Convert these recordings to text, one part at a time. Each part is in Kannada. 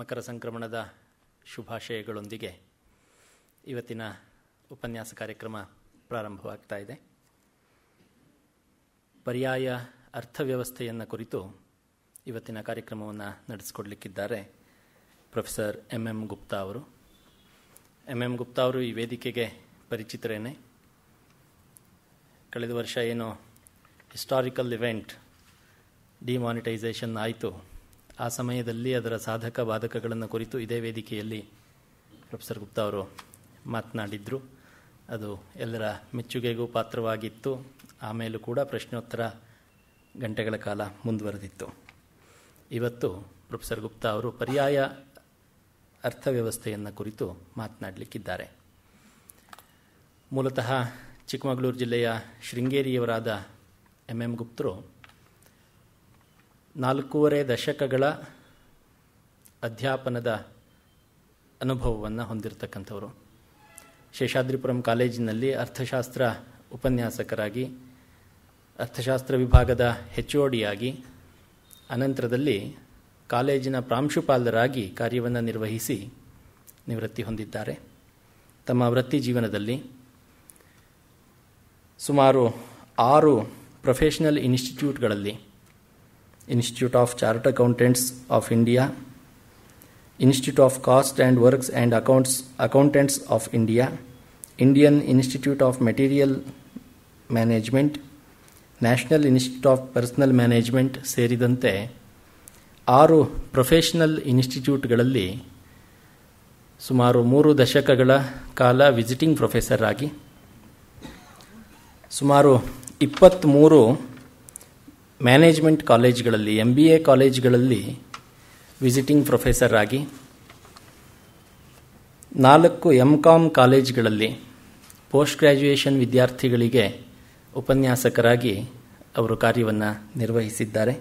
ಮಕರ ಸಂಕ್ರಮಣದ ಶುಭಾಶಯಗಳೊಂದಿಗೆ ಇವತ್ತಿನ ಉಪನ್ಯಾಸ ಕಾರ್ಯಕ್ರಮ ಪ್ರಾರಂಭವಾಗ್ತಾ ಇದೆ ಪರ್ಯಾಯ ಅರ್ಥವ್ಯವಸ್ಥೆಯನ್ನು ಕುರಿತು ಇವತ್ತಿನ ಕಾರ್ಯಕ್ರಮವನ್ನು ನಡೆಸಿಕೊಡ್ಲಿಕ್ಕಿದ್ದಾರೆ ಪ್ರೊಫೆಸರ್ ಎಂ ಎಂ ಗುಪ್ತಾ ಅವರು ಎಂ ಎಂ ಗುಪ್ತಾ ಅವರು ಈ ವೇದಿಕೆಗೆ ಪರಿಚಿತರೇನೆ ಕಳೆದ ವರ್ಷ ಏನು ಹಿಸ್ಟಾರಿಕಲ್ ಇವೆಂಟ್ ಡಿಮಾನಿಟೈಸೇಷನ್ ಆಯಿತು ಆ ಸಮಯದಲ್ಲಿ ಅದರ ಸಾಧಕ ಬಾಧಕಗಳನ್ನು ಕುರಿತು ಇದೇ ವೇದಿಕೆಯಲ್ಲಿ ಪ್ರೊಫೆಸರ್ ಗುಪ್ತಾ ಅವರು ಮಾತನಾಡಿದರು ಅದು ಎಲ್ಲರ ಮೆಚ್ಚುಗೆಗೂ ಪಾತ್ರವಾಗಿತ್ತು ಆಮೇಲೂ ಕೂಡ ಪ್ರಶ್ನೋತ್ತರ ಗಂಟೆಗಳ ಕಾಲ ಮುಂದುವರೆದಿತ್ತು ಇವತ್ತು ಪ್ರೊಫೆಸರ್ ಗುಪ್ತಾ ಅವರು ಪರ್ಯಾಯ ಅರ್ಥವ್ಯವಸ್ಥೆಯನ್ನು ಕುರಿತು ಮಾತನಾಡಲಿಕ್ಕಿದ್ದಾರೆ ಮೂಲತಃ ಚಿಕ್ಕಮಗಳೂರು ಜಿಲ್ಲೆಯ ಶೃಂಗೇರಿಯವರಾದ ಎಂ ಎಂ ಗುಪ್ತರು ನಾಲ್ಕೂವರೆ ದಶಕಗಳ ಅಧ್ಯಾಪನದ ಅನುಭವವನ್ನು ಹೊಂದಿರತಕ್ಕಂಥವರು ಶೇಷಾದ್ರಿಪುರಂ ಕಾಲೇಜಿನಲ್ಲಿ ಅರ್ಥಶಾಸ್ತ್ರ ಉಪನ್ಯಾಸಕರಾಗಿ ಅರ್ಥಶಾಸ್ತ್ರ ವಿಭಾಗದ ಹೆಚ್ ಡಿಯಾಗಿ ಅನಂತರದಲ್ಲಿ ಕಾಲೇಜಿನ ಪ್ರಾಂಶುಪಾಲರಾಗಿ ಕಾರ್ಯವನ್ನು ನಿರ್ವಹಿಸಿ ನಿವೃತ್ತಿ ಹೊಂದಿದ್ದಾರೆ ತಮ್ಮ ವೃತ್ತಿ ಜೀವನದಲ್ಲಿ ಸುಮಾರು ಆರು ಪ್ರೊಫೆಷನಲ್ ಇನ್ಸ್ಟಿಟ್ಯೂಟ್ಗಳಲ್ಲಿ Institute of Chartered Accountants of India, Institute of Cost and Works and Accounts Accountants of India, Indian Institute of Material Management, national institute of personnel management ಸೇರಿದಂತೆ ಆರು ಪ್ರೊಫೆಷನಲ್ ಇನ್ಸ್ಟಿಟ್ಯೂಟ್ಗಳಲ್ಲಿ ಸುಮಾರು ಮೂರು ದಶಕಗಳ ಕಾಲ professor ಪ್ರೊಫೆಸರ್ ಆಗಿ ಸುಮಾರು ಇಪ್ಪತ್ತ್ಮೂರು ಮ್ಯಾನೇಜ್ಮೆಂಟ್ ಕಾಲೇಜ್ಗಳಲ್ಲಿ ಎಮ್ ಬಿ ಎ ಕಾಲೇಜ್ಗಳಲ್ಲಿ ವಿಸಿಟಿಂಗ್ ಪ್ರೊಫೆಸರ್ ಆಗಿ ನಾಲ್ಕು ಎಂ ಕಾಮ್ ಕಾಲೇಜ್ಗಳಲ್ಲಿ ಪೋಸ್ಟ್ ಗ್ರ್ಯಾಜುಯೇಷನ್ ವಿದ್ಯಾರ್ಥಿಗಳಿಗೆ ಉಪನ್ಯಾಸಕರಾಗಿ ಅವರು ಕಾರ್ಯವನ್ನು ನಿರ್ವಹಿಸಿದ್ದಾರೆ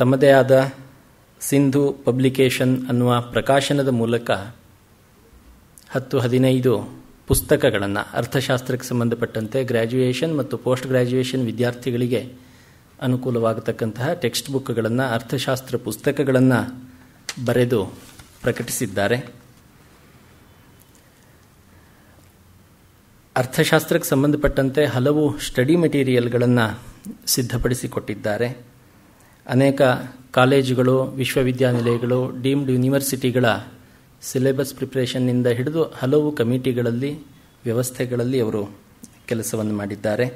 ತಮ್ಮದೇ ಆದ ಸಿಂಧು ಪಬ್ಲಿಕೇಶನ್ ಅನ್ನುವ ಪ್ರಕಾಶನದ ಮೂಲಕ ಹತ್ತು ಹದಿನೈದು ಪುಸ್ತಕಗಳನ್ನು ಅರ್ಥಶಾಸ್ತ್ರಕ್ಕೆ ಸಂಬಂಧಪಟ್ಟಂತೆ ಗ್ರ್ಯಾಜುಯೇಷನ್ ಮತ್ತು ಪೋಸ್ಟ್ ಗ್ರ್ಯಾಜುಯೇಷನ್ ವಿದ್ಯಾರ್ಥಿಗಳಿಗೆ ಅನುಕೂಲವಾಗತಕ್ಕಂತಹ ಟೆಕ್ಸ್ಟ್ ಬುಕ್ಗಳನ್ನು ಅರ್ಥಶಾಸ್ತ್ರ ಪುಸ್ತಕಗಳನ್ನು ಬರೆದು ಪ್ರಕಟಿಸಿದ್ದಾರೆ ಅರ್ಥಶಾಸ್ತ್ರಕ್ಕೆ ಸಂಬಂಧಪಟ್ಟಂತೆ ಹಲವು ಸ್ಟಡಿ ಮೆಟೀರಿಯಲ್ಗಳನ್ನು ಸಿದ್ಧಪಡಿಸಿಕೊಟ್ಟಿದ್ದಾರೆ ಅನೇಕ ಕಾಲೇಜುಗಳು ವಿಶ್ವವಿದ್ಯಾನಿಲಯಗಳು ಡೀಮ್ಡ್ ಯೂನಿವರ್ಸಿಟಿಗಳ ಸಿಲೆಬಸ್ ಪ್ರಿಪ್ರೇಷನ್ನಿಂದ ಹಿಡಿದು ಹಲವು ಕಮಿಟಿಗಳಲ್ಲಿ ವ್ಯವಸ್ಥೆಗಳಲ್ಲಿ ಅವರು ಕೆಲಸವನ್ನು ಮಾಡಿದ್ದಾರೆ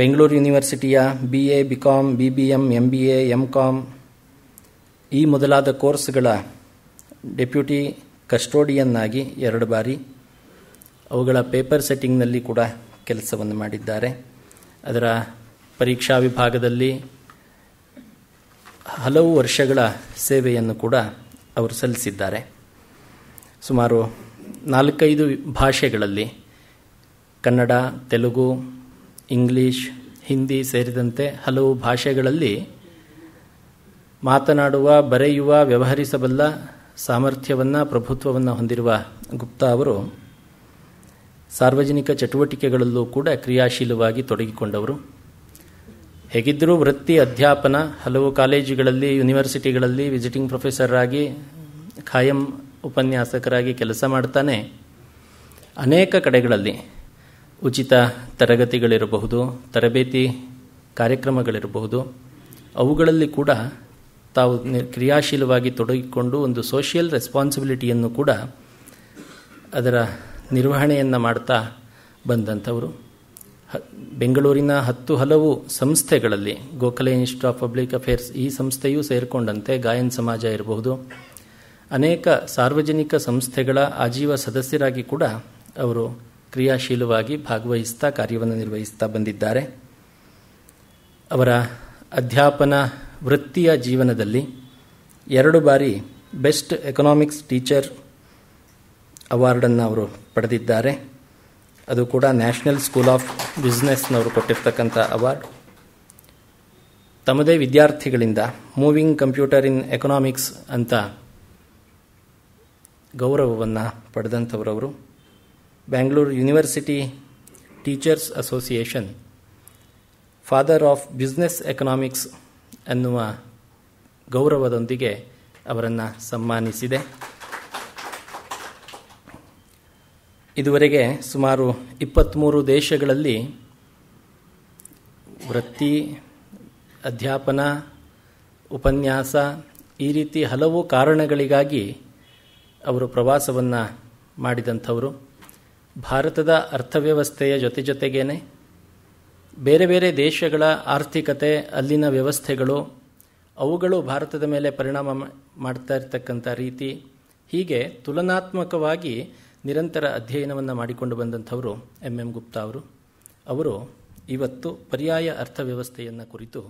ಬೆಂಗಳೂರು ಯೂನಿವರ್ಸಿಟಿಯ B A B Com B B M M B A M Com ಈ ಮೊದಲಾದ ಕೋರ್ಸ್ಗಳ ಡೆಪ್ಯೂಟಿ ಆಗಿ ಎರಡು ಬಾರಿ ಅವುಗಳ ಪೇಪರ್ ಸೆಟ್ಟಿಂಗ್ನಲ್ಲಿ ಕೂಡ ಕೆಲಸವನ್ನು ಮಾಡಿದ್ದಾರೆ ಅದರ ಪರೀಕ್ಷಾ ವಿಭಾಗದಲ್ಲಿ ಹಲವು ವರ್ಷಗಳ ಸೇವೆಯನ್ನು ಕೂಡ ಅವರು ಸಲ್ಲಿಸಿದ್ದಾರೆ ಸುಮಾರು ನಾಲ್ಕೈದು ಭಾಷೆಗಳಲ್ಲಿ ಕನ್ನಡ ತೆಲುಗು ಇಂಗ್ಲೀಷ್ ಹಿಂದಿ ಸೇರಿದಂತೆ ಹಲವು ಭಾಷೆಗಳಲ್ಲಿ ಮಾತನಾಡುವ ಬರೆಯುವ ವ್ಯವಹರಿಸಬಲ್ಲ ಸಾಮರ್ಥ್ಯವನ್ನು ಪ್ರಭುತ್ವವನ್ನು ಹೊಂದಿರುವ ಗುಪ್ತಾ ಅವರು ಸಾರ್ವಜನಿಕ ಚಟುವಟಿಕೆಗಳಲ್ಲೂ ಕೂಡ ಕ್ರಿಯಾಶೀಲವಾಗಿ ತೊಡಗಿಕೊಂಡವರು ಹೇಗಿದ್ದರೂ ವೃತ್ತಿ ಅಧ್ಯಾಪನ ಹಲವು ಕಾಲೇಜುಗಳಲ್ಲಿ ಯೂನಿವರ್ಸಿಟಿಗಳಲ್ಲಿ ವಿಸಿಟಿಂಗ್ ಆಗಿ ಖಾಯಂ ಉಪನ್ಯಾಸಕರಾಗಿ ಕೆಲಸ ಮಾಡ್ತಾನೆ ಅನೇಕ ಕಡೆಗಳಲ್ಲಿ ಉಚಿತ ತರಗತಿಗಳಿರಬಹುದು ತರಬೇತಿ ಕಾರ್ಯಕ್ರಮಗಳಿರಬಹುದು ಅವುಗಳಲ್ಲಿ ಕೂಡ ತಾವು ಕ್ರಿಯಾಶೀಲವಾಗಿ ತೊಡಗಿಕೊಂಡು ಒಂದು ಸೋಷಿಯಲ್ ರೆಸ್ಪಾನ್ಸಿಬಿಲಿಟಿಯನ್ನು ಕೂಡ ಅದರ ನಿರ್ವಹಣೆಯನ್ನು ಮಾಡ್ತಾ ಬಂದಂಥವರು ಬೆಂಗಳೂರಿನ ಹತ್ತು ಹಲವು ಸಂಸ್ಥೆಗಳಲ್ಲಿ Gokhale institute of public affairs ಈ ಸಂಸ್ಥೆಯೂ ಸೇರಿಕೊಂಡಂತೆ ಗಾಯನ್ ಸಮಾಜ ಇರಬಹುದು ಅನೇಕ ಸಾರ್ವಜನಿಕ ಸಂಸ್ಥೆಗಳ ಆಜೀವ ಸದಸ್ಯರಾಗಿ ಕೂಡ ಅವರು ಕ್ರಿಯಾಶೀಲವಾಗಿ ಭಾಗವಹಿಸ್ತಾ ಕಾರ್ಯವನ್ನು ನಿರ್ವಹಿಸ್ತಾ ಬಂದಿದ್ದಾರೆ ಅವರ ಅಧ್ಯಾಪನ ವೃತ್ತಿಯ ಜೀವನದಲ್ಲಿ ಎರಡು ಬಾರಿ ಬೆಸ್ಟ್ ಎಕನಾಮಿಕ್ಸ್ ಟೀಚರ್ ಅವಾರ್ಡನ್ನು ಅವರು ಪಡೆದಿದ್ದಾರೆ ಅದು ಕೂಡ ನ್ಯಾಷನಲ್ ಸ್ಕೂಲ್ ಆಫ್ ಬಿಸ್ನೆಸ್ನವರು ಕೊಟ್ಟಿರ್ತಕ್ಕಂಥ ಅವಾರ್ಡ್ ತಮ್ಮದೇ ವಿದ್ಯಾರ್ಥಿಗಳಿಂದ ಮೂವಿಂಗ್ ಕಂಪ್ಯೂಟರ್ ಇನ್ ಎಕನಾಮಿಕ್ಸ್ ಅಂತ ಗೌರವವನ್ನು ಪಡೆದಂಥವ್ರವರು Bangalore university teachers association father of business economics ಅನ್ನುವ ಗೌರವದೊಂದಿಗೆ ಅವರನ್ನು ಸನ್ಮಾನಿಸಿದೆ ಇದುವರೆಗೆ ಸುಮಾರು ಇಪ್ಪತ್ತ್ಮೂರು ದೇಶಗಳಲ್ಲಿ ವೃತ್ತಿ ಅಧ್ಯಾಪನ ಉಪನ್ಯಾಸ ಈ ರೀತಿ ಹಲವು ಕಾರಣಗಳಿಗಾಗಿ ಅವರು ಪ್ರವಾಸವನ್ನು ಮಾಡಿದಂಥವರು ಭಾರತದ ಅರ್ಥವ್ಯವಸ್ಥೆಯ ಜೊತೆ ಜೊತೆಗೇನೆ ಬೇರೆ ಬೇರೆ ದೇಶಗಳ ಆರ್ಥಿಕತೆ ಅಲ್ಲಿನ ವ್ಯವಸ್ಥೆಗಳು ಅವುಗಳು ಭಾರತದ ಮೇಲೆ ಪರಿಣಾಮ ಮಾಡ್ತಾ ಇರತಕ್ಕಂಥ ರೀತಿ ಹೀಗೆ ತುಲನಾತ್ಮಕವಾಗಿ ನಿರಂತರ ಅಧ್ಯಯನವನ್ನು ಮಾಡಿಕೊಂಡು ಬಂದಂಥವರು ಎಂ ಎಂ ಗುಪ್ತಾ ಅವರು ಅವರು ಇವತ್ತು ಪರ್ಯಾಯ ಅರ್ಥವ್ಯವಸ್ಥೆಯನ್ನು ಕುರಿತು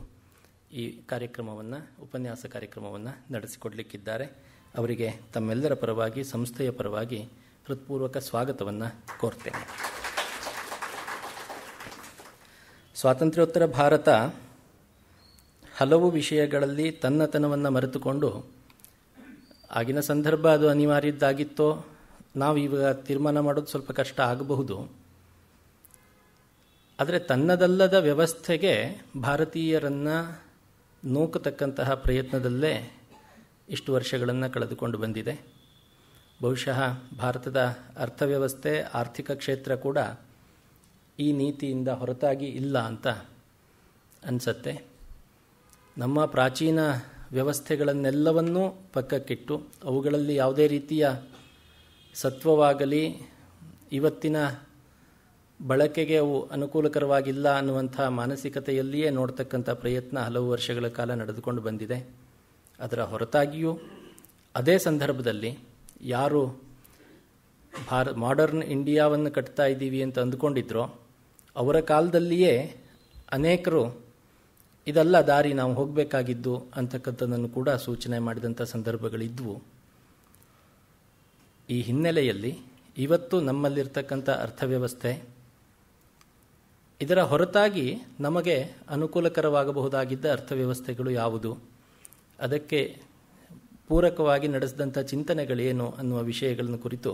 ಈ ಕಾರ್ಯಕ್ರಮವನ್ನು ಉಪನ್ಯಾಸ ಕಾರ್ಯಕ್ರಮವನ್ನು ನಡೆಸಿಕೊಡಲಿಕ್ಕಿದ್ದಾರೆ ಅವರಿಗೆ ತಮ್ಮೆಲ್ಲರ ಪರವಾಗಿ ಸಂಸ್ಥೆಯ ಪರವಾಗಿ ಹೃತ್ಪೂರ್ವಕ ಸ್ವಾಗತವನ್ನು ಕೋರ್ತೇನೆ ಸ್ವಾತಂತ್ರ್ಯೋತ್ತರ ಭಾರತ ಹಲವು ವಿಷಯಗಳಲ್ಲಿ ತನ್ನತನವನ್ನು ಮರೆತುಕೊಂಡು ಆಗಿನ ಸಂದರ್ಭ ಅದು ಅನಿವಾರ್ಯದ್ದಾಗಿತ್ತೋ ನಾವು ಇವಾಗ ತೀರ್ಮಾನ ಮಾಡೋದು ಸ್ವಲ್ಪ ಕಷ್ಟ ಆಗಬಹುದು ಆದರೆ ತನ್ನದಲ್ಲದ ವ್ಯವಸ್ಥೆಗೆ ಭಾರತೀಯರನ್ನು ನೂಕತಕ್ಕಂತಹ ಪ್ರಯತ್ನದಲ್ಲೇ ಇಷ್ಟು ವರ್ಷಗಳನ್ನು ಕಳೆದುಕೊಂಡು ಬಂದಿದೆ ಬಹುಶಃ ಭಾರತದ ಅರ್ಥವ್ಯವಸ್ಥೆ ಆರ್ಥಿಕ ಕ್ಷೇತ್ರ ಕೂಡ ಈ ನೀತಿಯಿಂದ ಹೊರತಾಗಿ ಇಲ್ಲ ಅಂತ ಅನಿಸತ್ತೆ ನಮ್ಮ ಪ್ರಾಚೀನ ವ್ಯವಸ್ಥೆಗಳನ್ನೆಲ್ಲವನ್ನೂ ಪಕ್ಕಕ್ಕಿಟ್ಟು ಅವುಗಳಲ್ಲಿ ಯಾವುದೇ ರೀತಿಯ ಸತ್ವವಾಗಲಿ ಇವತ್ತಿನ ಬಳಕೆಗೆ ಅವು ಅನುಕೂಲಕರವಾಗಿಲ್ಲ ಅನ್ನುವಂಥ ಮಾನಸಿಕತೆಯಲ್ಲಿಯೇ ನೋಡ್ತಕ್ಕಂಥ ಪ್ರಯತ್ನ ಹಲವು ವರ್ಷಗಳ ಕಾಲ ನಡೆದುಕೊಂಡು ಬಂದಿದೆ ಅದರ ಹೊರತಾಗಿಯೂ ಅದೇ ಸಂದರ್ಭದಲ್ಲಿ ಯಾರು ಭಾರ ಮಾಡರ್ನ್ ಇಂಡಿಯಾವನ್ನು ಕಟ್ತಾ ಇದ್ದೀವಿ ಅಂತ ಅಂದುಕೊಂಡಿದ್ರೋ ಅವರ ಕಾಲದಲ್ಲಿಯೇ ಅನೇಕರು ಇದೆಲ್ಲ ದಾರಿ ನಾವು ಹೋಗಬೇಕಾಗಿದ್ದು ಅಂತಕ್ಕಂಥದ್ದನ್ನು ಕೂಡ ಸೂಚನೆ ಮಾಡಿದಂಥ ಸಂದರ್ಭಗಳಿದ್ವು ಈ ಹಿನ್ನೆಲೆಯಲ್ಲಿ ಇವತ್ತು ನಮ್ಮಲ್ಲಿರ್ತಕ್ಕಂಥ ಅರ್ಥವ್ಯವಸ್ಥೆ ಇದರ ಹೊರತಾಗಿ ನಮಗೆ ಅನುಕೂಲಕರವಾಗಬಹುದಾಗಿದ್ದ ಅರ್ಥವ್ಯವಸ್ಥೆಗಳು ಯಾವುದು ಅದಕ್ಕೆ ಪೂರಕವಾಗಿ ನಡೆಸಿದಂಥ ಚಿಂತನೆಗಳೇನು ಅನ್ನುವ ವಿಷಯಗಳನ್ನು ಕುರಿತು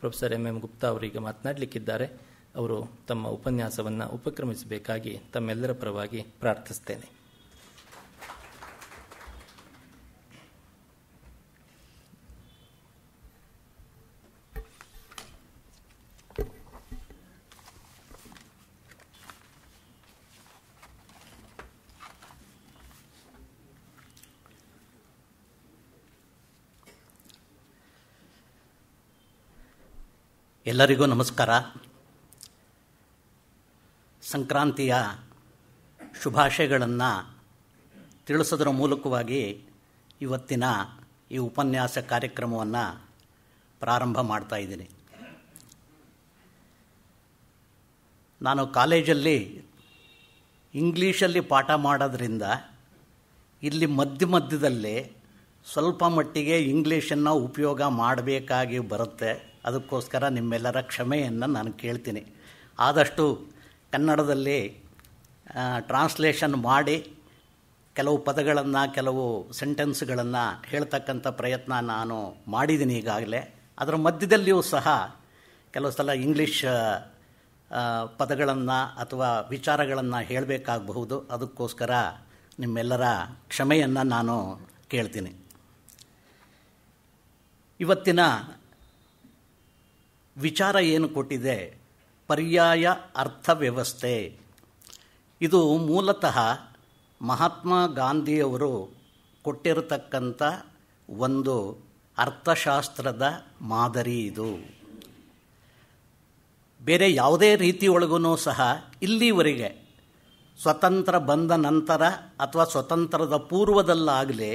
ಪ್ರೊಫೆಸರ್ ಎಂ ಎಂ ಗುಪ್ತಾ ಅವರೀಗ ಮಾತನಾಡಲಿಕ್ಕಿದ್ದಾರೆ ಅವರು ತಮ್ಮ ಉಪನ್ಯಾಸವನ್ನು ಉಪಕ್ರಮಿಸಬೇಕಾಗಿ ತಮ್ಮೆಲ್ಲರ ಪರವಾಗಿ ಪ್ರಾರ್ಥಿಸ್ತೇನೆ ಎಲ್ಲರಿಗೂ ನಮಸ್ಕಾರ ಸಂಕ್ರಾಂತಿಯ ಶುಭಾಶಯಗಳನ್ನು ತಿಳಿಸೋದ್ರ ಮೂಲಕವಾಗಿ ಇವತ್ತಿನ ಈ ಉಪನ್ಯಾಸ ಕಾರ್ಯಕ್ರಮವನ್ನು ಪ್ರಾರಂಭ ಮಾಡ್ತಾ ಇದ್ದೀನಿ ನಾನು ಕಾಲೇಜಲ್ಲಿ ಇಂಗ್ಲೀಷಲ್ಲಿ ಪಾಠ ಮಾಡೋದ್ರಿಂದ ಇಲ್ಲಿ ಮಧ್ಯ ಮಧ್ಯದಲ್ಲಿ ಸ್ವಲ್ಪ ಮಟ್ಟಿಗೆ ಇಂಗ್ಲೀಷನ್ನು ಉಪಯೋಗ ಮಾಡಬೇಕಾಗಿ ಬರುತ್ತೆ ಅದಕ್ಕೋಸ್ಕರ ನಿಮ್ಮೆಲ್ಲರ ಕ್ಷಮೆಯನ್ನು ನಾನು ಕೇಳ್ತೀನಿ ಆದಷ್ಟು ಕನ್ನಡದಲ್ಲಿ ಟ್ರಾನ್ಸ್ಲೇಷನ್ ಮಾಡಿ ಕೆಲವು ಪದಗಳನ್ನು ಕೆಲವು ಸೆಂಟೆನ್ಸ್ಗಳನ್ನು ಹೇಳ್ತಕ್ಕಂಥ ಪ್ರಯತ್ನ ನಾನು ಮಾಡಿದ್ದೀನಿ ಈಗಾಗಲೇ ಅದರ ಮಧ್ಯದಲ್ಲಿಯೂ ಸಹ ಕೆಲವು ಸಲ ಇಂಗ್ಲೀಷ್ ಪದಗಳನ್ನು ಅಥವಾ ವಿಚಾರಗಳನ್ನು ಹೇಳಬೇಕಾಗಬಹುದು ಅದಕ್ಕೋಸ್ಕರ ನಿಮ್ಮೆಲ್ಲರ ಕ್ಷಮೆಯನ್ನು ನಾನು ಕೇಳ್ತೀನಿ ಇವತ್ತಿನ ವಿಚಾರ ಏನು ಕೊಟ್ಟಿದೆ ಪರ್ಯಾಯ ಅರ್ಥವ್ಯವಸ್ಥೆ ಇದು ಮೂಲತಃ ಮಹಾತ್ಮ ಗಾಂಧಿಯವರು ಕೊಟ್ಟಿರತಕ್ಕಂಥ ಒಂದು ಅರ್ಥಶಾಸ್ತ್ರದ ಮಾದರಿ ಇದು ಬೇರೆ ಯಾವುದೇ ರೀತಿಯೊಳಗೂ ಸಹ ಇಲ್ಲಿವರೆಗೆ ಸ್ವತಂತ್ರ ಬಂದ ನಂತರ ಅಥವಾ ಸ್ವತಂತ್ರದ ಪೂರ್ವದಲ್ಲಾಗಲಿ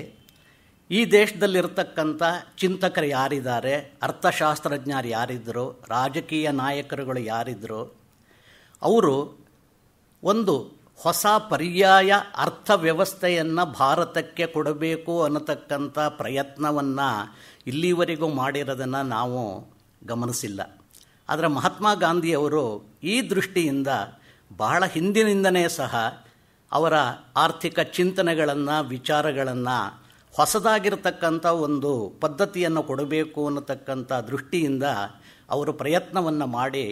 ಈ ದೇಶದಲ್ಲಿರತಕ್ಕಂಥ ಚಿಂತಕರು ಯಾರಿದ್ದಾರೆ ಅರ್ಥಶಾಸ್ತ್ರಜ್ಞರು ಯಾರಿದ್ದರು ರಾಜಕೀಯ ನಾಯಕರುಗಳು ಯಾರಿದ್ದರು ಅವರು ಒಂದು ಹೊಸ ಪರ್ಯಾಯ ಅರ್ಥವ್ಯವಸ್ಥೆಯನ್ನು ಭಾರತಕ್ಕೆ ಕೊಡಬೇಕು ಅನ್ನತಕ್ಕಂಥ ಪ್ರಯತ್ನವನ್ನು ಇಲ್ಲಿವರೆಗೂ ಮಾಡಿರೋದನ್ನು ನಾವು ಗಮನಿಸಿಲ್ಲ ಆದರೆ ಮಹಾತ್ಮ ಗಾಂಧಿಯವರು ಈ ದೃಷ್ಟಿಯಿಂದ ಬಹಳ ಹಿಂದಿನಿಂದನೇ ಸಹ ಅವರ ಆರ್ಥಿಕ ಚಿಂತನೆಗಳನ್ನು ವಿಚಾರಗಳನ್ನು ಹೊಸದಾಗಿರತಕ್ಕಂಥ ಒಂದು ಪದ್ಧತಿಯನ್ನು ಕೊಡಬೇಕು ಅನ್ನತಕ್ಕಂಥ ದೃಷ್ಟಿಯಿಂದ ಅವರು ಪ್ರಯತ್ನವನ್ನು ಮಾಡಿ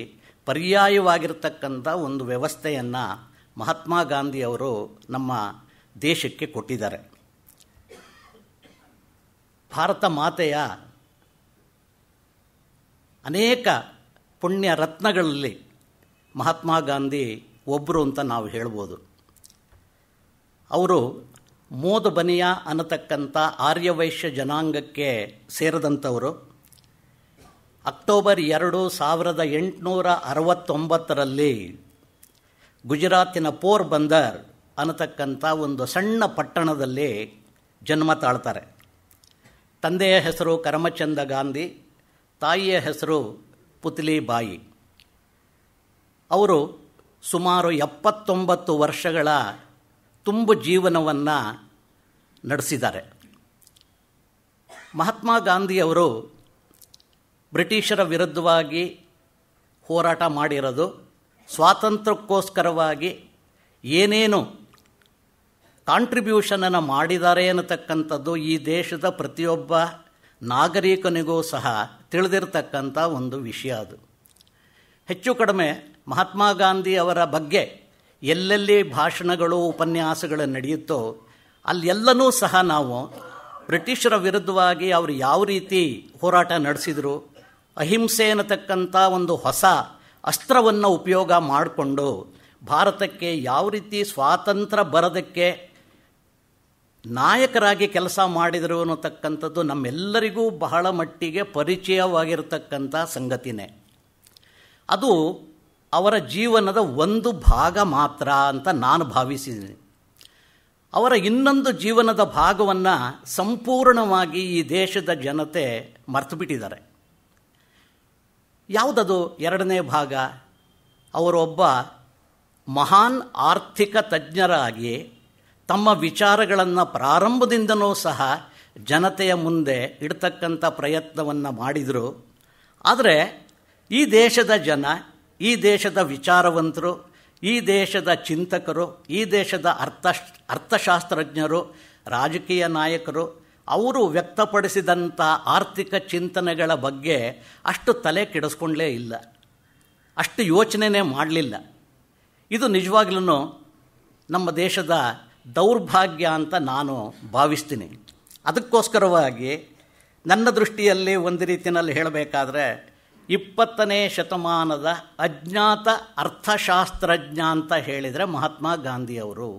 ಪರ್ಯಾಯವಾಗಿರ್ತಕ್ಕಂಥ ಒಂದು ವ್ಯವಸ್ಥೆಯನ್ನು ಮಹಾತ್ಮ ಗಾಂಧಿಯವರು ನಮ್ಮ ದೇಶಕ್ಕೆ ಕೊಟ್ಟಿದ್ದಾರೆ ಭಾರತ ಮಾತೆಯ ಅನೇಕ ಪುಣ್ಯ ರತ್ನಗಳಲ್ಲಿ ಮಹಾತ್ಮ ಗಾಂಧಿ ಒಬ್ಬರು ಅಂತ ನಾವು ಹೇಳ್ಬೋದು ಅವರು ಮೋದಬನಿಯ ಅನ್ನತಕ್ಕಂಥ ಆರ್ಯವೈಶ್ಯ ಜನಾಂಗಕ್ಕೆ ಸೇರಿದಂಥವರು ಅಕ್ಟೋಬರ್ ಎರಡು ಸಾವಿರದ ಎಂಟುನೂರ ಅರವತ್ತೊಂಬತ್ತರಲ್ಲಿ ಗುಜರಾತಿನ ಪೋರ್ ಬಂದರ್ ಅನ್ನತಕ್ಕಂಥ ಒಂದು ಸಣ್ಣ ಪಟ್ಟಣದಲ್ಲಿ ಜನ್ಮ ತಾಳ್ತಾರೆ ತಂದೆಯ ಹೆಸರು ಕರಮಚಂದ ಗಾಂಧಿ ತಾಯಿಯ ಹೆಸರು ಬಾಯಿ ಅವರು ಸುಮಾರು ಎಪ್ಪತ್ತೊಂಬತ್ತು ವರ್ಷಗಳ ತುಂಬ ಜೀವನವನ್ನು ನಡೆಸಿದ್ದಾರೆ ಮಹಾತ್ಮ ಗಾಂಧಿಯವರು ಬ್ರಿಟಿಷರ ವಿರುದ್ಧವಾಗಿ ಹೋರಾಟ ಮಾಡಿರೋದು ಸ್ವಾತಂತ್ರ್ಯಕ್ಕೋಸ್ಕರವಾಗಿ ಏನೇನು ಕಾಂಟ್ರಿಬ್ಯೂಷನನ್ನು ಮಾಡಿದ್ದಾರೆ ಅನ್ನತಕ್ಕಂಥದ್ದು ಈ ದೇಶದ ಪ್ರತಿಯೊಬ್ಬ ನಾಗರಿಕನಿಗೂ ಸಹ ತಿಳಿದಿರತಕ್ಕಂಥ ಒಂದು ವಿಷಯ ಅದು ಹೆಚ್ಚು ಕಡಿಮೆ ಮಹಾತ್ಮ ಗಾಂಧಿ ಅವರ ಬಗ್ಗೆ ಎಲ್ಲೆಲ್ಲಿ ಭಾಷಣಗಳು ಉಪನ್ಯಾಸಗಳು ನಡೆಯುತ್ತೋ ಅಲ್ಲೆಲ್ಲನೂ ಸಹ ನಾವು ಬ್ರಿಟಿಷರ ವಿರುದ್ಧವಾಗಿ ಅವರು ಯಾವ ರೀತಿ ಹೋರಾಟ ನಡೆಸಿದರು ಅಹಿಂಸೆ ಅನ್ನತಕ್ಕಂಥ ಒಂದು ಹೊಸ ಅಸ್ತ್ರವನ್ನು ಉಪಯೋಗ ಮಾಡಿಕೊಂಡು ಭಾರತಕ್ಕೆ ಯಾವ ರೀತಿ ಸ್ವಾತಂತ್ರ್ಯ ಬರೋದಕ್ಕೆ ನಾಯಕರಾಗಿ ಕೆಲಸ ಮಾಡಿದರು ಅನ್ನತಕ್ಕಂಥದ್ದು ನಮ್ಮೆಲ್ಲರಿಗೂ ಬಹಳ ಮಟ್ಟಿಗೆ ಪರಿಚಯವಾಗಿರತಕ್ಕಂಥ ಸಂಗತಿನೇ ಅದು ಅವರ ಜೀವನದ ಒಂದು ಭಾಗ ಮಾತ್ರ ಅಂತ ನಾನು ಭಾವಿಸಿದ್ದೀನಿ ಅವರ ಇನ್ನೊಂದು ಜೀವನದ ಭಾಗವನ್ನು ಸಂಪೂರ್ಣವಾಗಿ ಈ ದೇಶದ ಜನತೆ ಮರ್ತುಬಿಟ್ಟಿದ್ದಾರೆ ಯಾವುದದು ಎರಡನೇ ಭಾಗ ಅವರೊಬ್ಬ ಮಹಾನ್ ಆರ್ಥಿಕ ತಜ್ಞರಾಗಿ ತಮ್ಮ ವಿಚಾರಗಳನ್ನು ಪ್ರಾರಂಭದಿಂದನೂ ಸಹ ಜನತೆಯ ಮುಂದೆ ಇಡ್ತಕ್ಕಂಥ ಪ್ರಯತ್ನವನ್ನು ಮಾಡಿದರು ಆದರೆ ಈ ದೇಶದ ಜನ ಈ ದೇಶದ ವಿಚಾರವಂತರು ಈ ದೇಶದ ಚಿಂತಕರು ಈ ದೇಶದ ಅರ್ಥ ಅರ್ಥಶಾಸ್ತ್ರಜ್ಞರು ರಾಜಕೀಯ ನಾಯಕರು ಅವರು ವ್ಯಕ್ತಪಡಿಸಿದಂಥ ಆರ್ಥಿಕ ಚಿಂತನೆಗಳ ಬಗ್ಗೆ ಅಷ್ಟು ತಲೆ ಕೆಡಿಸ್ಕೊಂಡೇ ಇಲ್ಲ ಅಷ್ಟು ಯೋಚನೆನೇ ಮಾಡಲಿಲ್ಲ ಇದು ನಿಜವಾಗ್ಲೂ ನಮ್ಮ ದೇಶದ ದೌರ್ಭಾಗ್ಯ ಅಂತ ನಾನು ಭಾವಿಸ್ತೀನಿ ಅದಕ್ಕೋಸ್ಕರವಾಗಿ ನನ್ನ ದೃಷ್ಟಿಯಲ್ಲಿ ಒಂದು ರೀತಿಯಲ್ಲಿ ಹೇಳಬೇಕಾದ್ರೆ ಇಪ್ಪತ್ತನೇ ಶತಮಾನದ ಅಜ್ಞಾತ ಅರ್ಥಶಾಸ್ತ್ರಜ್ಞ ಅಂತ ಹೇಳಿದರೆ ಮಹಾತ್ಮ ಗಾಂಧಿಯವರು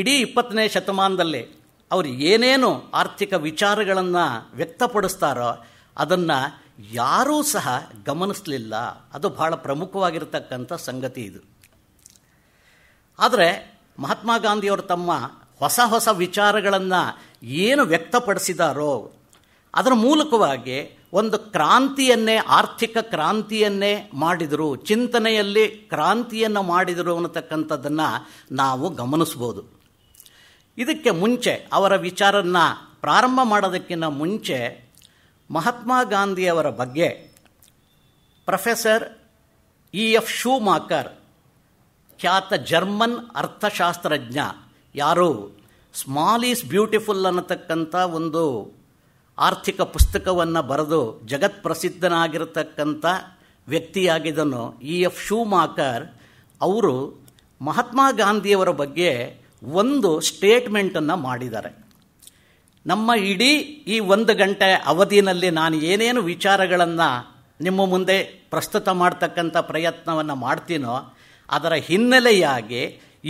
ಇಡೀ ಇಪ್ಪತ್ತನೇ ಶತಮಾನದಲ್ಲಿ ಅವರು ಏನೇನು ಆರ್ಥಿಕ ವಿಚಾರಗಳನ್ನು ವ್ಯಕ್ತಪಡಿಸ್ತಾರೋ ಅದನ್ನು ಯಾರೂ ಸಹ ಗಮನಿಸಲಿಲ್ಲ ಅದು ಬಹಳ ಪ್ರಮುಖವಾಗಿರತಕ್ಕಂಥ ಸಂಗತಿ ಇದು ಆದರೆ ಮಹಾತ್ಮ ಗಾಂಧಿಯವರು ತಮ್ಮ ಹೊಸ ಹೊಸ ವಿಚಾರಗಳನ್ನು ಏನು ವ್ಯಕ್ತಪಡಿಸಿದಾರೋ ಅದರ ಮೂಲಕವಾಗಿ ಒಂದು ಕ್ರಾಂತಿಯನ್ನೇ ಆರ್ಥಿಕ ಕ್ರಾಂತಿಯನ್ನೇ ಮಾಡಿದರು ಚಿಂತನೆಯಲ್ಲಿ ಕ್ರಾಂತಿಯನ್ನು ಮಾಡಿದರು ಅನ್ನತಕ್ಕಂಥದ್ದನ್ನು ನಾವು ಗಮನಿಸ್ಬೋದು ಇದಕ್ಕೆ ಮುಂಚೆ ಅವರ ವಿಚಾರವನ್ನು ಪ್ರಾರಂಭ ಮಾಡೋದಕ್ಕಿಂತ ಮುಂಚೆ ಮಹಾತ್ಮ ಗಾಂಧಿಯವರ ಬಗ್ಗೆ ಪ್ರೊಫೆಸರ್ ಇ ಎಫ್ ಶೂಮಾಕರ್ ಖ್ಯಾತ ಜರ್ಮನ್ ಅರ್ಥಶಾಸ್ತ್ರಜ್ಞ ಯಾರು ಸ್ಮಾಲ್ ಈಸ್ ಬ್ಯೂಟಿಫುಲ್ ಅನ್ನತಕ್ಕಂಥ ಒಂದು ಆರ್ಥಿಕ ಪುಸ್ತಕವನ್ನು ಬರೆದು ಜಗತ್ ಪ್ರಸಿದ್ಧನಾಗಿರತಕ್ಕಂಥ ವ್ಯಕ್ತಿಯಾಗಿದ್ದನು ಇ ಎಫ್ ಶೂಮಾಕರ್ ಅವರು ಮಹಾತ್ಮ ಗಾಂಧಿಯವರ ಬಗ್ಗೆ ಒಂದು ಸ್ಟೇಟ್ಮೆಂಟನ್ನು ಮಾಡಿದ್ದಾರೆ ನಮ್ಮ ಇಡೀ ಈ ಒಂದು ಗಂಟೆ ಅವಧಿನಲ್ಲಿ ನಾನು ಏನೇನು ವಿಚಾರಗಳನ್ನು ನಿಮ್ಮ ಮುಂದೆ ಪ್ರಸ್ತುತ ಮಾಡ್ತಕ್ಕಂಥ ಪ್ರಯತ್ನವನ್ನು ಮಾಡ್ತೀನೋ ಅದರ ಹಿನ್ನೆಲೆಯಾಗಿ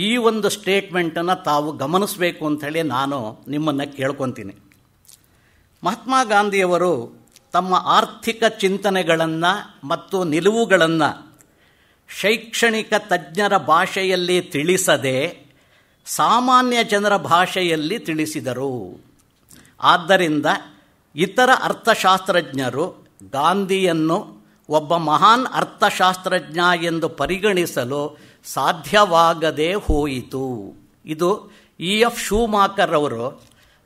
ಈ ಒಂದು ಸ್ಟೇಟ್ಮೆಂಟನ್ನು ತಾವು ಗಮನಿಸಬೇಕು ಅಂಥೇಳಿ ನಾನು ನಿಮ್ಮನ್ನು ಕೇಳ್ಕೊತೀನಿ ಮಹಾತ್ಮ ಗಾಂಧಿಯವರು ತಮ್ಮ ಆರ್ಥಿಕ ಚಿಂತನೆಗಳನ್ನು ಮತ್ತು ನಿಲುವುಗಳನ್ನು ಶೈಕ್ಷಣಿಕ ತಜ್ಞರ ಭಾಷೆಯಲ್ಲಿ ತಿಳಿಸದೆ ಸಾಮಾನ್ಯ ಜನರ ಭಾಷೆಯಲ್ಲಿ ತಿಳಿಸಿದರು ಆದ್ದರಿಂದ ಇತರ ಅರ್ಥಶಾಸ್ತ್ರಜ್ಞರು ಗಾಂಧಿಯನ್ನು ಒಬ್ಬ ಮಹಾನ್ ಅರ್ಥಶಾಸ್ತ್ರಜ್ಞ ಎಂದು ಪರಿಗಣಿಸಲು ಸಾಧ್ಯವಾಗದೇ ಹೋಯಿತು ಇದು ಇ ಎಫ್ ಶೂಮಾಕರ್ ಅವರು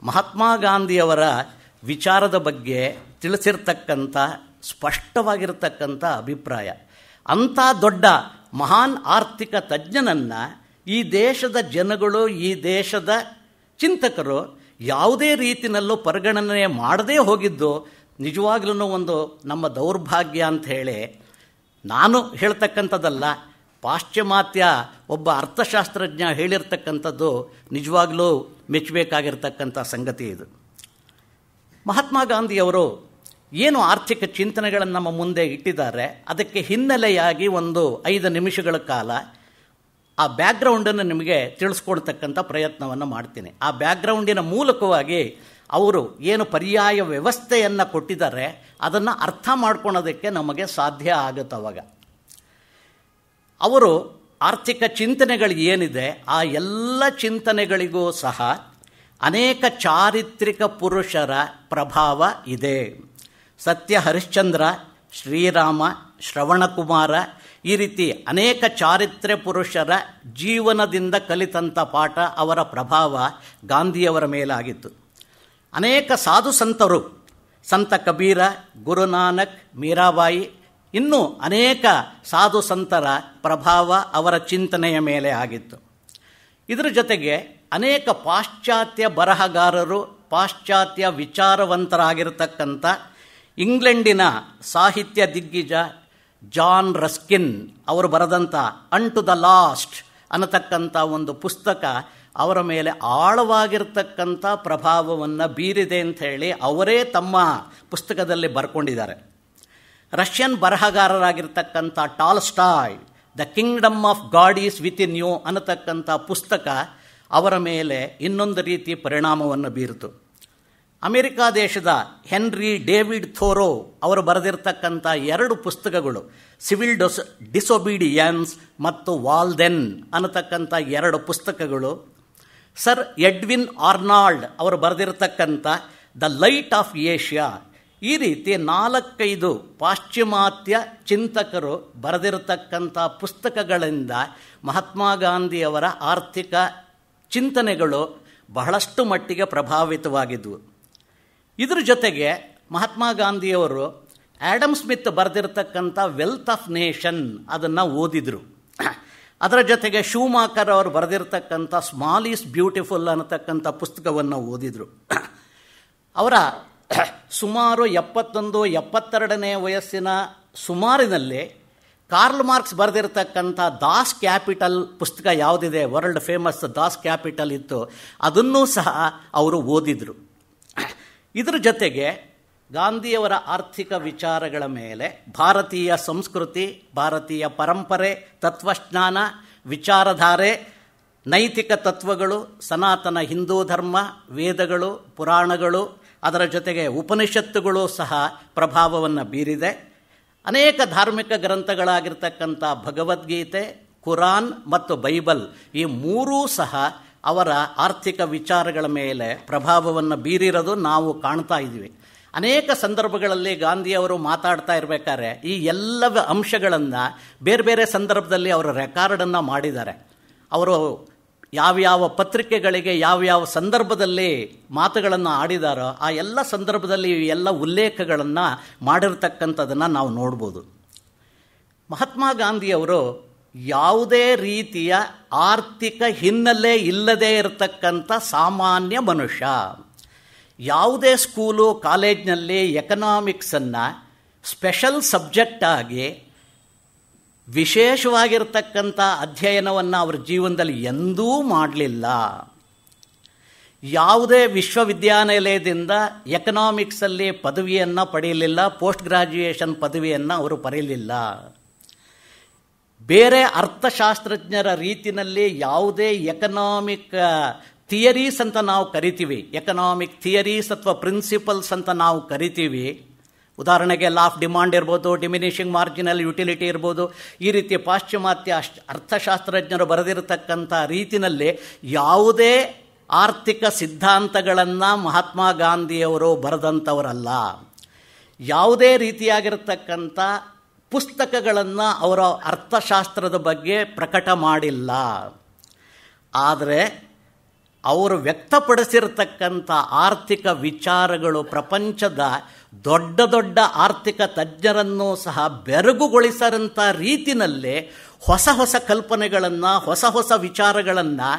ಮಹಾತ್ಮ ಗಾಂಧಿಯವರ ವಿಚಾರದ ಬಗ್ಗೆ ತಿಳಿಸಿರ್ತಕ್ಕಂಥ ಸ್ಪಷ್ಟವಾಗಿರತಕ್ಕಂಥ ಅಭಿಪ್ರಾಯ ಅಂಥ ದೊಡ್ಡ ಮಹಾನ್ ಆರ್ಥಿಕ ತಜ್ಞನನ್ನು ಈ ದೇಶದ ಜನಗಳು ಈ ದೇಶದ ಚಿಂತಕರು ಯಾವುದೇ ರೀತಿನಲ್ಲೂ ಪರಿಗಣನೆ ಮಾಡದೇ ಹೋಗಿದ್ದು ನಿಜವಾಗ್ಲೂ ಒಂದು ನಮ್ಮ ದೌರ್ಭಾಗ್ಯ ಅಂತ ಹೇಳಿ ನಾನು ಹೇಳ್ತಕ್ಕಂಥದ್ದಲ್ಲ ಪಾಶ್ಚಿಮಾತ್ಯ ಒಬ್ಬ ಅರ್ಥಶಾಸ್ತ್ರಜ್ಞ ಹೇಳಿರ್ತಕ್ಕಂಥದ್ದು ನಿಜವಾಗ್ಲೂ ಮೆಚ್ಚಬೇಕಾಗಿರ್ತಕ್ಕಂಥ ಸಂಗತಿ ಇದು ಮಹಾತ್ಮ ಗಾಂಧಿಯವರು ಏನು ಆರ್ಥಿಕ ಚಿಂತನೆಗಳನ್ನು ನಮ್ಮ ಮುಂದೆ ಇಟ್ಟಿದ್ದಾರೆ ಅದಕ್ಕೆ ಹಿನ್ನೆಲೆಯಾಗಿ ಒಂದು ಐದು ನಿಮಿಷಗಳ ಕಾಲ ಆ ಬ್ಯಾಕ್ಗ್ರೌಂಡನ್ನು ನಿಮಗೆ ತಿಳಿಸ್ಕೊಳ್ತಕ್ಕಂಥ ಪ್ರಯತ್ನವನ್ನು ಮಾಡ್ತೀನಿ ಆ ಬ್ಯಾಕ್ಗ್ರೌಂಡಿನ ಮೂಲಕವಾಗಿ ಅವರು ಏನು ಪರ್ಯಾಯ ವ್ಯವಸ್ಥೆಯನ್ನು ಕೊಟ್ಟಿದ್ದಾರೆ ಅದನ್ನು ಅರ್ಥ ಮಾಡ್ಕೊಳ್ಳೋದಕ್ಕೆ ನಮಗೆ ಸಾಧ್ಯ ಆಗುತ್ತೆ ಅವರು ಆರ್ಥಿಕ ಚಿಂತನೆಗಳು ಏನಿದೆ ಆ ಎಲ್ಲ ಚಿಂತನೆಗಳಿಗೂ ಸಹ ಅನೇಕ ಚಾರಿತ್ರಿಕ ಪುರುಷರ ಪ್ರಭಾವ ಇದೆ ಸತ್ಯ ಹರಿಶ್ಚಂದ್ರ ಶ್ರೀರಾಮ ಶ್ರವಣಕುಮಾರ ಈ ರೀತಿ ಅನೇಕ ಚಾರಿತ್ರೆ ಪುರುಷರ ಜೀವನದಿಂದ ಕಲಿತಂಥ ಪಾಠ ಅವರ ಪ್ರಭಾವ ಗಾಂಧಿಯವರ ಮೇಲಾಗಿತ್ತು ಅನೇಕ ಸಾಧು ಸಂತರು ಸಂತ ಕಬೀರ ಗುರುನಾನಕ್ ಮೀರಾಬಾಯಿ ಇನ್ನೂ ಅನೇಕ ಸಾಧು ಸಂತರ ಪ್ರಭಾವ ಅವರ ಚಿಂತನೆಯ ಮೇಲೆ ಆಗಿತ್ತು ಇದರ ಜೊತೆಗೆ ಅನೇಕ ಪಾಶ್ಚಾತ್ಯ ಬರಹಗಾರರು ಪಾಶ್ಚಾತ್ಯ ವಿಚಾರವಂತರಾಗಿರತಕ್ಕಂಥ ಇಂಗ್ಲೆಂಡಿನ ಸಾಹಿತ್ಯ ದಿಗ್ಗಜ ಜಾನ್ ರಸ್ಕಿನ್ ಅವರು ಬರೆದಂಥ ಅನ್ ಟು ದ ಲಾಸ್ಟ್ ಅನ್ನತಕ್ಕಂಥ ಒಂದು ಪುಸ್ತಕ ಅವರ ಮೇಲೆ ಆಳವಾಗಿರ್ತಕ್ಕಂಥ ಪ್ರಭಾವವನ್ನು ಬೀರಿದೆ ಅಂತ ಹೇಳಿ ಅವರೇ ತಮ್ಮ ಪುಸ್ತಕದಲ್ಲಿ ಬರ್ಕೊಂಡಿದ್ದಾರೆ ರಷ್ಯನ್ ಬರಹಗಾರರಾಗಿರ್ತಕ್ಕಂಥ Tolstoy the kingdom of God is within you ಅನ್ನತಕ್ಕಂಥ ಪುಸ್ತಕ ಅವರ ಮೇಲೆ ಇನ್ನೊಂದು ರೀತಿ ಪರಿಣಾಮವನ್ನು ಬೀರಿತು ಅಮೆರಿಕಾ ದೇಶದ ಹೆನ್ರಿ ಡೇವಿಡ್ ಥೋರೋ ಅವರು ಬರೆದಿರ್ತಕ್ಕಂಥ ಎರಡು ಪುಸ್ತಕಗಳು ಸಿವಿಲ್ ಡೊಸ್ ಡಿಸೊಬಿಡಿಯನ್ಸ್ ಮತ್ತು ವಾಲ್ದೆನ್ ಅನ್ನತಕ್ಕಂಥ ಎರಡು ಪುಸ್ತಕಗಳು ಸರ್ ಎಡ್ವಿನ್ ಆರ್ನಾಲ್ಡ್ ಅವರು ಬರೆದಿರತಕ್ಕಂಥ ದ ಲೈಟ್ ಆಫ್ ಏಷ್ಯಾ ಈ ರೀತಿ ನಾಲ್ಕೈದು ಪಾಶ್ಚಿಮಾತ್ಯ ಚಿಂತಕರು ಬರೆದಿರತಕ್ಕಂಥ ಪುಸ್ತಕಗಳಿಂದ ಮಹಾತ್ಮ ಗಾಂಧಿಯವರ ಆರ್ಥಿಕ ಚಿಂತನೆಗಳು ಬಹಳಷ್ಟು ಮಟ್ಟಿಗೆ ಪ್ರಭಾವಿತವಾಗಿದ್ವು ಇದರ ಜೊತೆಗೆ ಮಹಾತ್ಮ ಗಾಂಧಿಯವರು ಆ್ಯಡಮ್ ಸ್ಮಿತ್ ಬರೆದಿರತಕ್ಕಂಥ ವೆಲ್ತ್ ಆಫ್ ನೇಷನ್ ಅದನ್ನು ಓದಿದರು ಅದರ ಜೊತೆಗೆ ಶಿವಮಾಕರ್ ಅವರು ಬರೆದಿರತಕ್ಕಂಥ ಸ್ಮಾಲ್ ಬ್ಯೂಟಿಫುಲ್ ಅನ್ನತಕ್ಕಂಥ ಪುಸ್ತಕವನ್ನು ಓದಿದರು ಅವರ ಸುಮಾರು ಎಪ್ಪತ್ತೊಂದು ಎಪ್ಪತ್ತೆರಡನೇ ವಯಸ್ಸಿನ ಸುಮಾರಿನಲ್ಲಿ ಕಾರ್ಲ್ ಮಾರ್ಕ್ಸ್ ಬರೆದಿರತಕ್ಕಂಥ ದಾಸ್ ಕ್ಯಾಪಿಟಲ್ ಪುಸ್ತಕ ಯಾವುದಿದೆ ವರ್ಲ್ಡ್ ಫೇಮಸ್ ದಾಸ್ ಕ್ಯಾಪಿಟಲ್ ಇತ್ತು ಅದನ್ನೂ ಸಹ ಅವರು ಓದಿದರು ಇದರ ಜೊತೆಗೆ ಗಾಂಧಿಯವರ ಆರ್ಥಿಕ ವಿಚಾರಗಳ ಮೇಲೆ ಭಾರತೀಯ ಸಂಸ್ಕೃತಿ ಭಾರತೀಯ ಪರಂಪರೆ ತತ್ವಜ್ಞಾನ ವಿಚಾರಧಾರೆ ನೈತಿಕ ತತ್ವಗಳು ಸನಾತನ ಹಿಂದೂ ಧರ್ಮ ವೇದಗಳು ಪುರಾಣಗಳು ಅದರ ಜೊತೆಗೆ ಉಪನಿಷತ್ತುಗಳು ಸಹ ಪ್ರಭಾವವನ್ನು ಬೀರಿದೆ ಅನೇಕ ಧಾರ್ಮಿಕ ಗ್ರಂಥಗಳಾಗಿರ್ತಕ್ಕಂಥ ಭಗವದ್ಗೀತೆ ಕುರಾನ್ ಮತ್ತು ಬೈಬಲ್ ಈ ಮೂರೂ ಸಹ ಅವರ ಆರ್ಥಿಕ ವಿಚಾರಗಳ ಮೇಲೆ ಪ್ರಭಾವವನ್ನು ಬೀರಿರೋದು ನಾವು ಕಾಣ್ತಾ ಇದ್ದೀವಿ ಅನೇಕ ಸಂದರ್ಭಗಳಲ್ಲಿ ಗಾಂಧಿಯವರು ಮಾತಾಡ್ತಾ ಇರಬೇಕಾದ್ರೆ ಈ ಎಲ್ಲ ಅಂಶಗಳನ್ನು ಬೇರೆ ಬೇರೆ ಸಂದರ್ಭದಲ್ಲಿ ಅವರ ರೆಕಾರ್ಡನ್ನು ಮಾಡಿದ್ದಾರೆ ಅವರು ಯಾವ್ಯಾವ ಪತ್ರಿಕೆಗಳಿಗೆ ಯಾವ್ಯಾವ ಸಂದರ್ಭದಲ್ಲಿ ಮಾತುಗಳನ್ನು ಆಡಿದಾರೋ ಆ ಎಲ್ಲ ಸಂದರ್ಭದಲ್ಲಿ ಎಲ್ಲ ಉಲ್ಲೇಖಗಳನ್ನು ಮಾಡಿರ್ತಕ್ಕಂಥದ್ದನ್ನು ನಾವು ನೋಡ್ಬೋದು ಮಹಾತ್ಮ ಗಾಂಧಿಯವರು ಯಾವುದೇ ರೀತಿಯ ಆರ್ಥಿಕ ಹಿನ್ನೆಲೆ ಇಲ್ಲದೇ ಇರತಕ್ಕಂಥ ಸಾಮಾನ್ಯ ಮನುಷ್ಯ ಯಾವುದೇ ಸ್ಕೂಲು ಕಾಲೇಜ್ನಲ್ಲಿ ಎಕನಾಮಿಕ್ಸನ್ನು ಸ್ಪೆಷಲ್ ಸಬ್ಜೆಕ್ಟಾಗಿ ವಿಶೇಷವಾಗಿರ್ತಕ್ಕಂಥ ಅಧ್ಯಯನವನ್ನು ಅವರ ಜೀವನದಲ್ಲಿ ಎಂದೂ ಮಾಡಲಿಲ್ಲ ಯಾವುದೇ ವಿಶ್ವವಿದ್ಯಾನಿಲಯದಿಂದ ಎಕನಾಮಿಕ್ಸಲ್ಲಿ ಪದವಿಯನ್ನು ಪಡೆಯಲಿಲ್ಲ ಪೋಸ್ಟ್ ಗ್ರಾಜ್ಯುಯೇಷನ್ ಪದವಿಯನ್ನು ಅವರು ಪಡೆಯಲಿಲ್ಲ ಬೇರೆ ಅರ್ಥಶಾಸ್ತ್ರಜ್ಞರ ರೀತಿಯಲ್ಲಿ ಯಾವುದೇ ಎಕನಾಮಿಕ್ ಥಿಯರೀಸ್ ಅಂತ ನಾವು ಕರಿತೀವಿ ಎಕನಾಮಿಕ್ ಥಿಯರೀಸ್ ಅಥವಾ ಪ್ರಿನ್ಸಿಪಲ್ಸ್ ಅಂತ ನಾವು ಕರಿತೀವಿ ಉದಾಹರಣೆಗೆ ಲಾಫ್ ಡಿಮಾಂಡ್ ಇರ್ಬೋದು ಡಿಮಿನಿಷಿಂಗ್ ಮಾರ್ಜಿನಲ್ ಯುಟಿಲಿಟಿ ಇರ್ಬೋದು ಈ ರೀತಿಯ ಪಾಶ್ಚಿಮಾತ್ಯ ಅರ್ಥಶಾಸ್ತ್ರಜ್ಞರು ಬರೆದಿರತಕ್ಕಂಥ ರೀತಿಯಲ್ಲಿ ಯಾವುದೇ ಆರ್ಥಿಕ ಸಿದ್ಧಾಂತಗಳನ್ನು ಮಹಾತ್ಮ ಗಾಂಧಿಯವರು ಬರೆದಂಥವರಲ್ಲ ಯಾವುದೇ ರೀತಿಯಾಗಿರತಕ್ಕಂಥ ಪುಸ್ತಕಗಳನ್ನು ಅವರ ಅರ್ಥಶಾಸ್ತ್ರದ ಬಗ್ಗೆ ಪ್ರಕಟ ಮಾಡಿಲ್ಲ ಆದರೆ ಅವರು ವ್ಯಕ್ತಪಡಿಸಿರತಕ್ಕಂಥ ಆರ್ಥಿಕ ವಿಚಾರಗಳು ಪ್ರಪಂಚದ ದೊಡ್ಡ ದೊಡ್ಡ ಆರ್ಥಿಕ ತಜ್ಞರನ್ನು ಸಹ ಬೆರಗುಗೊಳಿಸರಂಥ ರೀತಿಯಲ್ಲೇ ಹೊಸ ಹೊಸ ಕಲ್ಪನೆಗಳನ್ನು ಹೊಸ ಹೊಸ ವಿಚಾರಗಳನ್ನು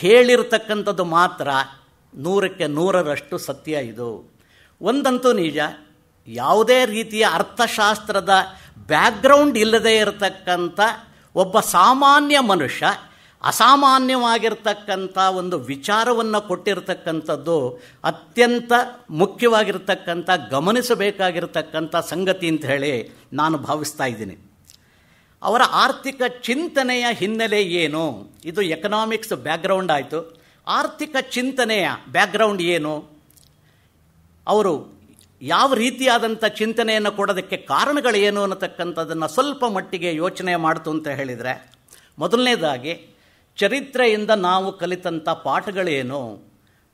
ಹೇಳಿರ್ತಕ್ಕಂಥದ್ದು ಮಾತ್ರ ನೂರಕ್ಕೆ ನೂರರಷ್ಟು ಸತ್ಯ ಇದು ಒಂದಂತೂ ನಿಜ ಯಾವುದೇ ರೀತಿಯ ಅರ್ಥಶಾಸ್ತ್ರದ ಬ್ಯಾಕ್ಗ್ರೌಂಡ್ ಇಲ್ಲದೇ ಇರತಕ್ಕಂಥ ಒಬ್ಬ ಸಾಮಾನ್ಯ ಮನುಷ್ಯ ಅಸಾಮಾನ್ಯವಾಗಿರ್ತಕ್ಕಂಥ ಒಂದು ವಿಚಾರವನ್ನು ಕೊಟ್ಟಿರತಕ್ಕಂಥದ್ದು ಅತ್ಯಂತ ಮುಖ್ಯವಾಗಿರ್ತಕ್ಕಂಥ ಗಮನಿಸಬೇಕಾಗಿರ್ತಕ್ಕಂಥ ಸಂಗತಿ ಅಂತ ಹೇಳಿ ನಾನು ಭಾವಿಸ್ತಾ ಇದ್ದೀನಿ ಅವರ ಆರ್ಥಿಕ ಚಿಂತನೆಯ ಹಿನ್ನೆಲೆ ಏನು ಇದು ಎಕನಾಮಿಕ್ಸ್ ಬ್ಯಾಕ್ಗ್ರೌಂಡ್ ಆಯಿತು ಆರ್ಥಿಕ ಚಿಂತನೆಯ ಬ್ಯಾಕ್ಗ್ರೌಂಡ್ ಏನು ಅವರು ಯಾವ ರೀತಿಯಾದಂಥ ಚಿಂತನೆಯನ್ನು ಕೊಡೋದಕ್ಕೆ ಕಾರಣಗಳೇನು ಅನ್ನತಕ್ಕಂಥದ್ದನ್ನು ಸ್ವಲ್ಪ ಮಟ್ಟಿಗೆ ಯೋಚನೆ ಮಾಡ್ತು ಅಂತ ಹೇಳಿದರೆ ಮೊದಲನೇದಾಗಿ ಚರಿತ್ರೆಯಿಂದ ನಾವು ಕಲಿತಂಥ ಪಾಠಗಳೇನು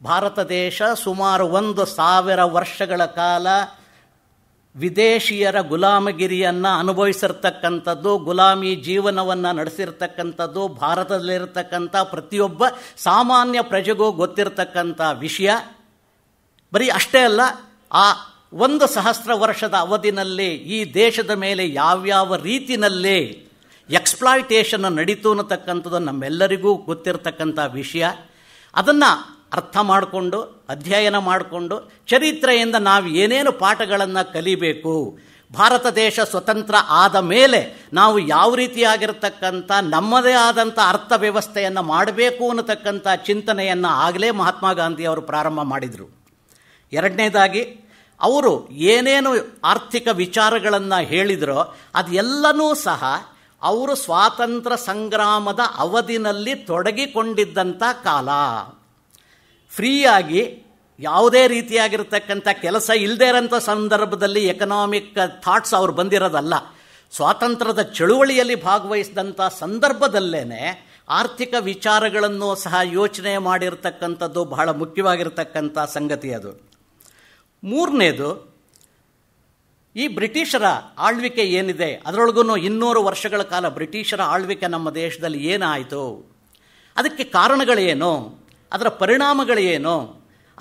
ಭಾರತ ದೇಶ ಸುಮಾರು ಒಂದು ಸಾವಿರ ವರ್ಷಗಳ ಕಾಲ ವಿದೇಶಿಯರ ಗುಲಾಮಗಿರಿಯನ್ನು ಅನುಭವಿಸಿರ್ತಕ್ಕಂಥದ್ದು ಗುಲಾಮಿ ಜೀವನವನ್ನು ನಡೆಸಿರ್ತಕ್ಕಂಥದ್ದು ಭಾರತದಲ್ಲಿರತಕ್ಕಂಥ ಪ್ರತಿಯೊಬ್ಬ ಸಾಮಾನ್ಯ ಪ್ರಜೆಗೂ ಗೊತ್ತಿರತಕ್ಕಂಥ ವಿಷಯ ಬರೀ ಅಷ್ಟೇ ಅಲ್ಲ ಆ ಒಂದು ಸಹಸ್ರ ವರ್ಷದ ಅವಧಿನಲ್ಲಿ ಈ ದೇಶದ ಮೇಲೆ ಯಾವ್ಯಾವ ರೀತಿಯಲ್ಲಿ ಎಕ್ಸ್ಪ್ಲಾಯಿಟೇಷನ್ ನಡೀತು ಅನ್ನತಕ್ಕಂಥದ್ದು ನಮ್ಮೆಲ್ಲರಿಗೂ ಗೊತ್ತಿರತಕ್ಕಂಥ ವಿಷಯ ಅದನ್ನು ಅರ್ಥ ಮಾಡಿಕೊಂಡು ಅಧ್ಯಯನ ಮಾಡಿಕೊಂಡು ಚರಿತ್ರೆಯಿಂದ ನಾವು ಏನೇನು ಪಾಠಗಳನ್ನು ಕಲಿಬೇಕು ಭಾರತ ದೇಶ ಸ್ವತಂತ್ರ ಆದ ಮೇಲೆ ನಾವು ಯಾವ ರೀತಿಯಾಗಿರ್ತಕ್ಕಂಥ ನಮ್ಮದೇ ಆದಂಥ ಅರ್ಥ ವ್ಯವಸ್ಥೆಯನ್ನು ಮಾಡಬೇಕು ಅನ್ನತಕ್ಕಂಥ ಚಿಂತನೆಯನ್ನು ಆಗಲೇ ಮಹಾತ್ಮ ಗಾಂಧಿ ಅವರು ಪ್ರಾರಂಭ ಮಾಡಿದರು ಎರಡನೇದಾಗಿ ಅವರು ಏನೇನು ಆರ್ಥಿಕ ವಿಚಾರಗಳನ್ನು ಹೇಳಿದರೋ ಅದೆಲ್ಲನೂ ಸಹ ಅವರು ಸ್ವಾತಂತ್ರ್ಯ ಸಂಗ್ರಾಮದ ಅವಧಿನಲ್ಲಿ ತೊಡಗಿಕೊಂಡಿದ್ದಂಥ ಕಾಲ ಫ್ರೀಯಾಗಿ ಯಾವುದೇ ರೀತಿಯಾಗಿರ್ತಕ್ಕಂಥ ಕೆಲಸ ಇಲ್ಲದೇ ಇರೋಂಥ ಸಂದರ್ಭದಲ್ಲಿ ಎಕನಾಮಿಕ್ ಥಾಟ್ಸ್ ಅವ್ರು ಬಂದಿರೋದಲ್ಲ ಸ್ವಾತಂತ್ರ್ಯದ ಚಳುವಳಿಯಲ್ಲಿ ಭಾಗವಹಿಸಿದಂಥ ಸಂದರ್ಭದಲ್ಲೇ ಆರ್ಥಿಕ ವಿಚಾರಗಳನ್ನು ಸಹ ಯೋಚನೆ ಮಾಡಿರ್ತಕ್ಕಂಥದ್ದು ಬಹಳ ಮುಖ್ಯವಾಗಿರ್ತಕ್ಕಂಥ ಸಂಗತಿ ಅದು ಮೂರನೇದು ಈ ಬ್ರಿಟಿಷರ ಆಳ್ವಿಕೆ ಏನಿದೆ ಅದರೊಳಗೂ ಇನ್ನೂರು ವರ್ಷಗಳ ಕಾಲ ಬ್ರಿಟಿಷರ ಆಳ್ವಿಕೆ ನಮ್ಮ ದೇಶದಲ್ಲಿ ಏನಾಯಿತು ಅದಕ್ಕೆ ಕಾರಣಗಳೇನು ಅದರ ಪರಿಣಾಮಗಳೇನು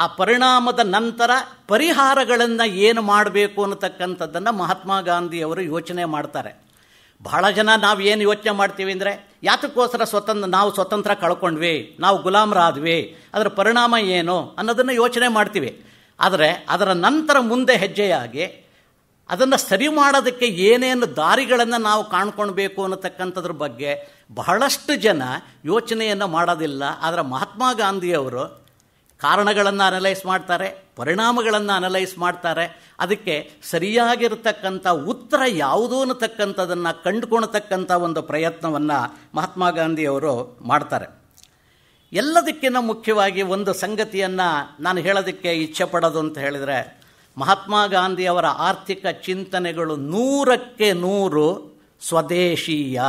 ಆ ಪರಿಣಾಮದ ನಂತರ ಪರಿಹಾರಗಳನ್ನು ಏನು ಮಾಡಬೇಕು ಅನ್ನತಕ್ಕಂಥದ್ದನ್ನು ಮಹಾತ್ಮ ಗಾಂಧಿಯವರು ಯೋಚನೆ ಮಾಡ್ತಾರೆ ಬಹಳ ಜನ ನಾವು ಏನು ಯೋಚನೆ ಮಾಡ್ತೀವಿ ಅಂದರೆ ಯಾತಕ್ಕೋಸ್ಕರ ಸ್ವತಂತ್ರ ನಾವು ಸ್ವತಂತ್ರ ಕಳ್ಕೊಂಡ್ವಿ ನಾವು ಗುಲಾಮರಾದ್ವಿ ಅದರ ಪರಿಣಾಮ ಏನು ಅನ್ನೋದನ್ನು ಯೋಚನೆ ಮಾಡ್ತೀವಿ ಆದರೆ ಅದರ ನಂತರ ಮುಂದೆ ಹೆಜ್ಜೆಯಾಗಿ ಅದನ್ನು ಸರಿ ಮಾಡೋದಕ್ಕೆ ಏನೇನು ದಾರಿಗಳನ್ನು ನಾವು ಕಾಣ್ಕೊಳ್ಬೇಕು ಅನ್ನತಕ್ಕಂಥದ್ರ ಬಗ್ಗೆ ಬಹಳಷ್ಟು ಜನ ಯೋಚನೆಯನ್ನು ಮಾಡೋದಿಲ್ಲ ಆದರೆ ಮಹಾತ್ಮ ಗಾಂಧಿಯವರು ಕಾರಣಗಳನ್ನು ಅನಲೈಸ್ ಮಾಡ್ತಾರೆ ಪರಿಣಾಮಗಳನ್ನು ಅನಲೈಸ್ ಮಾಡ್ತಾರೆ ಅದಕ್ಕೆ ಸರಿಯಾಗಿರತಕ್ಕಂಥ ಉತ್ತರ ಯಾವುದು ಅನ್ನತಕ್ಕಂಥದನ್ನು ಕಂಡುಕೊಳ್ತಕ್ಕಂಥ ಒಂದು ಪ್ರಯತ್ನವನ್ನು ಮಹಾತ್ಮ ಗಾಂಧಿಯವರು ಮಾಡ್ತಾರೆ ಎಲ್ಲದಕ್ಕಿಂತ ಮುಖ್ಯವಾಗಿ ಒಂದು ಸಂಗತಿಯನ್ನು ನಾನು ಹೇಳೋದಕ್ಕೆ ಇಚ್ಛೆ ಪಡೋದು ಅಂತ ಹೇಳಿದರೆ ಮಹಾತ್ಮ ಗಾಂಧಿಯವರ ಆರ್ಥಿಕ ಚಿಂತನೆಗಳು ನೂರಕ್ಕೆ ನೂರು ಸ್ವದೇಶೀಯ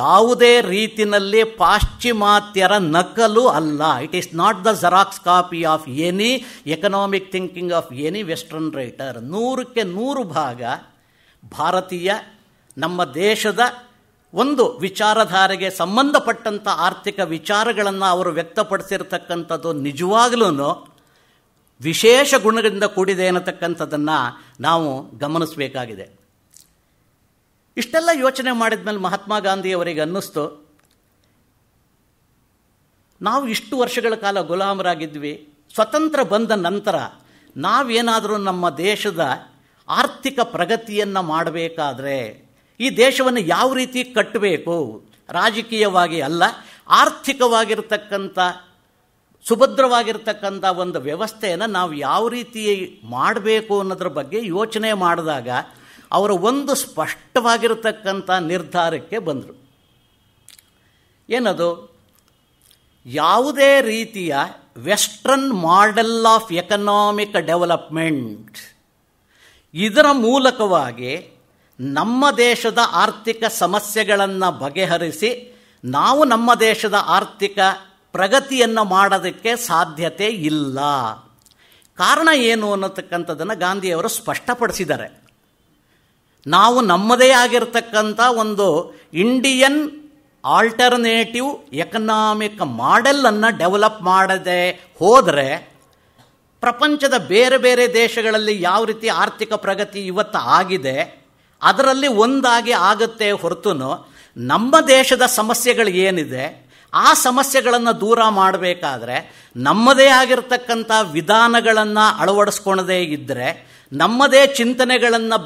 ಯಾವುದೇ ರೀತಿಯಲ್ಲಿ ಪಾಶ್ಚಿಮಾತ್ಯರ ನಕಲು ಅಲ್ಲ it is not the Xerox copy of any economic thinking of any western writer ನೂರಕ್ಕೆ ನೂರು ಭಾಗ ಭಾರತೀಯ ನಮ್ಮ ದೇಶದ ಒಂದು ವಿಚಾರಧಾರೆಗೆ ಸಂಬಂಧಪಟ್ಟಂಥ ಆರ್ಥಿಕ ವಿಚಾರಗಳನ್ನು ಅವರು ವ್ಯಕ್ತಪಡಿಸಿರ್ತಕ್ಕಂಥದ್ದು ನಿಜವಾಗ್ಲೂ ವಿಶೇಷ ಗುಣಗಳಿಂದ ಕೂಡಿದೆ ಅನ್ನತಕ್ಕಂಥದ್ದನ್ನು ನಾವು ಗಮನಿಸಬೇಕಾಗಿದೆ ಇಷ್ಟೆಲ್ಲ ಯೋಚನೆ ಮಾಡಿದ ಮೇಲೆ ಮಹಾತ್ಮ ಗಾಂಧಿಯವರಿಗೆ ಅನ್ನಿಸ್ತು ನಾವು ಇಷ್ಟು ವರ್ಷಗಳ ಕಾಲ ಗುಲಾಮರಾಗಿದ್ವಿ ಸ್ವತಂತ್ರ ಬಂದ ನಂತರ ನಾವೇನಾದರೂ ನಮ್ಮ ದೇಶದ ಆರ್ಥಿಕ ಪ್ರಗತಿಯನ್ನು ಮಾಡಬೇಕಾದ್ರೆ ಈ ದೇಶವನ್ನು ಯಾವ ರೀತಿ ಕಟ್ಟಬೇಕು ರಾಜಕೀಯವಾಗಿ ಅಲ್ಲ ಆರ್ಥಿಕವಾಗಿರತಕ್ಕಂಥ ಸುಭದ್ರವಾಗಿರ್ತಕ್ಕಂಥ ಒಂದು ವ್ಯವಸ್ಥೆಯನ್ನು ನಾವು ಯಾವ ರೀತಿ ಮಾಡಬೇಕು ಅನ್ನೋದ್ರ ಬಗ್ಗೆ ಯೋಚನೆ ಮಾಡಿದಾಗ ಅವರು ಒಂದು ಸ್ಪಷ್ಟವಾಗಿರತಕ್ಕಂಥ ನಿರ್ಧಾರಕ್ಕೆ ಬಂದರು ಏನದು ಯಾವುದೇ ರೀತಿಯ western model of economic development ಇದರ ಮೂಲಕವಾಗಿ ನಮ್ಮ ದೇಶದ ಆರ್ಥಿಕ ಸಮಸ್ಯೆಗಳನ್ನು ಬಗೆಹರಿಸಿ ನಾವು ನಮ್ಮ ದೇಶದ ಆರ್ಥಿಕ ಪ್ರಗತಿಯನ್ನು ಮಾಡೋದಕ್ಕೆ ಸಾಧ್ಯತೆ ಇಲ್ಲ ಕಾರಣ ಏನು ಅನ್ನತಕ್ಕಂಥದ್ದನ್ನು ಗಾಂಧಿಯವರು ಸ್ಪಷ್ಟಪಡಿಸಿದ್ದಾರೆ ನಾವು ನಮ್ಮದೇ ಆಗಿರತಕ್ಕಂಥ ಒಂದು ಇಂಡಿಯನ್ ಆಲ್ಟರ್ನೇಟಿವ್ ಎಕನಾಮಿಕ್ ಮಾಡೆಲನ್ನು ಡೆವಲಪ್ ಮಾಡದೆ ಹೋದರೆ ಪ್ರಪಂಚದ ಬೇರೆ ಬೇರೆ ದೇಶಗಳಲ್ಲಿ ಯಾವ ರೀತಿ ಆರ್ಥಿಕ ಪ್ರಗತಿ ಇವತ್ತು ಆಗಿದೆ ಅದರಲ್ಲಿ ಒಂದಾಗಿ ಆಗುತ್ತೆ ಹೊರತು ನಮ್ಮ ದೇಶದ ಸಮಸ್ಯೆಗಳು ಏನಿದೆ ಆ ಸಮಸ್ಯೆಗಳನ್ನು ದೂರ ಮಾಡಬೇಕಾದ್ರೆ ನಮ್ಮದೇ ಆಗಿರತಕ್ಕಂಥ ವಿಧಾನಗಳನ್ನು ಅಳವಡಿಸ್ಕೊಳ್ಳದೇ ಇದ್ದರೆ ನಮ್ಮದೇ ಚಿಂತನೆಗಳನ್ನು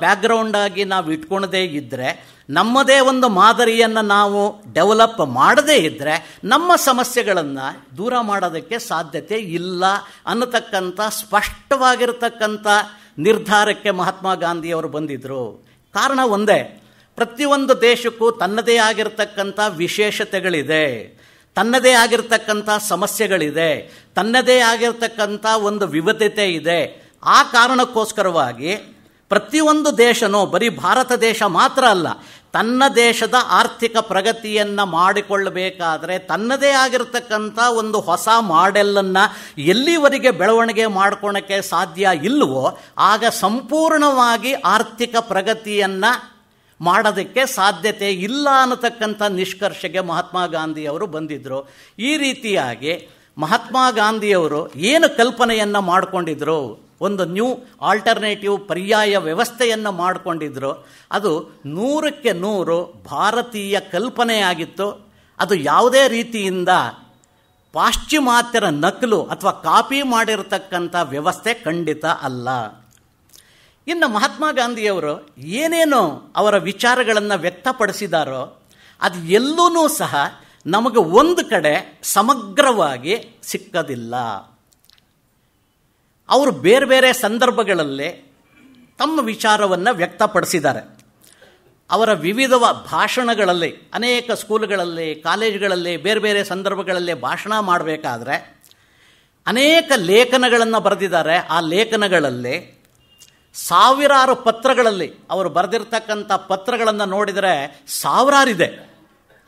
ಆಗಿ ನಾವು ಇಟ್ಕೊಳದೇ ಇದ್ದರೆ ನಮ್ಮದೇ ಒಂದು ಮಾದರಿಯನ್ನು ನಾವು ಡೆವಲಪ್ ಮಾಡದೇ ಇದ್ದರೆ ನಮ್ಮ ಸಮಸ್ಯೆಗಳನ್ನು ದೂರ ಮಾಡೋದಕ್ಕೆ ಸಾಧ್ಯತೆ ಇಲ್ಲ ಅನ್ನತಕ್ಕಂಥ ಸ್ಪಷ್ಟವಾಗಿರತಕ್ಕಂಥ ನಿರ್ಧಾರಕ್ಕೆ ಮಹಾತ್ಮ ಗಾಂಧಿಯವರು ಬಂದಿದ್ದರು ಕಾರಣ ಒಂದೇ ಪ್ರತಿಯೊಂದು ದೇಶಕ್ಕೂ ತನ್ನದೇ ಆಗಿರತಕ್ಕಂಥ ವಿಶೇಷತೆಗಳಿದೆ ತನ್ನದೇ ಆಗಿರ್ತಕ್ಕಂಥ ಸಮಸ್ಯೆಗಳಿದೆ ತನ್ನದೇ ಆಗಿರ್ತಕ್ಕಂಥ ಒಂದು ವಿವಿಧತೆ ಇದೆ ಆ ಕಾರಣಕ್ಕೋಸ್ಕರವಾಗಿ ಪ್ರತಿಯೊಂದು ದೇಶನೂ ಬರೀ ಭಾರತ ದೇಶ ಮಾತ್ರ ಅಲ್ಲ ತನ್ನ ದೇಶದ ಆರ್ಥಿಕ ಪ್ರಗತಿಯನ್ನು ಮಾಡಿಕೊಳ್ಳಬೇಕಾದರೆ ತನ್ನದೇ ಆಗಿರತಕ್ಕಂಥ ಒಂದು ಹೊಸ ಮಾಡೆಲ್ಲನ್ನು ಎಲ್ಲಿವರೆಗೆ ಬೆಳವಣಿಗೆ ಮಾಡ್ಕೊಳಕ್ಕೆ ಸಾಧ್ಯ ಇಲ್ಲವೋ ಆಗ ಸಂಪೂರ್ಣವಾಗಿ ಆರ್ಥಿಕ ಪ್ರಗತಿಯನ್ನು ಮಾಡೋದಕ್ಕೆ ಸಾಧ್ಯತೆ ಇಲ್ಲ ಅನ್ನತಕ್ಕಂಥ ನಿಷ್ಕರ್ಷೆಗೆ ಮಹಾತ್ಮ ಗಾಂಧಿಯವರು ಬಂದಿದ್ದರು ಈ ರೀತಿಯಾಗಿ ಮಹಾತ್ಮ ಗಾಂಧಿಯವರು ಏನು ಕಲ್ಪನೆಯನ್ನು ಮಾಡಿಕೊಂಡಿದ್ರು ಒಂದು ನ್ಯೂ ಆಲ್ಟರ್ನೇಟಿವ್ ಪರ್ಯಾಯ ವ್ಯವಸ್ಥೆಯನ್ನು ಮಾಡಿಕೊಂಡಿದ್ರು ಅದು ನೂರಕ್ಕೆ ನೂರು ಭಾರತೀಯ ಕಲ್ಪನೆಯಾಗಿತ್ತು ಅದು ಯಾವುದೇ ರೀತಿಯಿಂದ ಪಾಶ್ಚಿಮಾತ್ಯರ ನಕಲು ಅಥವಾ ಕಾಪಿ ಮಾಡಿರತಕ್ಕಂಥ ವ್ಯವಸ್ಥೆ ಖಂಡಿತ ಅಲ್ಲ ಇನ್ನು ಮಹಾತ್ಮ ಗಾಂಧಿಯವರು ಏನೇನು ಅವರ ವಿಚಾರಗಳನ್ನು ವ್ಯಕ್ತಪಡಿಸಿದಾರೋ ಅದು ಎಲ್ಲೂ ಸಹ ನಮಗೆ ಒಂದು ಕಡೆ ಸಮಗ್ರವಾಗಿ ಸಿಕ್ಕದಿಲ್ಲ ಅವರು ಬೇರೆ ಬೇರೆ ಸಂದರ್ಭಗಳಲ್ಲಿ ತಮ್ಮ ವಿಚಾರವನ್ನು ವ್ಯಕ್ತಪಡಿಸಿದ್ದಾರೆ ಅವರ ವಿವಿಧ ಭಾಷಣಗಳಲ್ಲಿ ಅನೇಕ ಸ್ಕೂಲ್ಗಳಲ್ಲಿ ಕಾಲೇಜುಗಳಲ್ಲಿ ಬೇರೆ ಬೇರೆ ಸಂದರ್ಭಗಳಲ್ಲಿ ಭಾಷಣ ಮಾಡಬೇಕಾದ್ರೆ ಅನೇಕ ಲೇಖನಗಳನ್ನು ಬರೆದಿದ್ದಾರೆ ಆ ಲೇಖನಗಳಲ್ಲಿ ಸಾವಿರಾರು ಪತ್ರಗಳಲ್ಲಿ ಅವರು ಬರೆದಿರ್ತಕ್ಕಂಥ ಪತ್ರಗಳನ್ನು ನೋಡಿದರೆ ಸಾವಿರಾರಿದೆ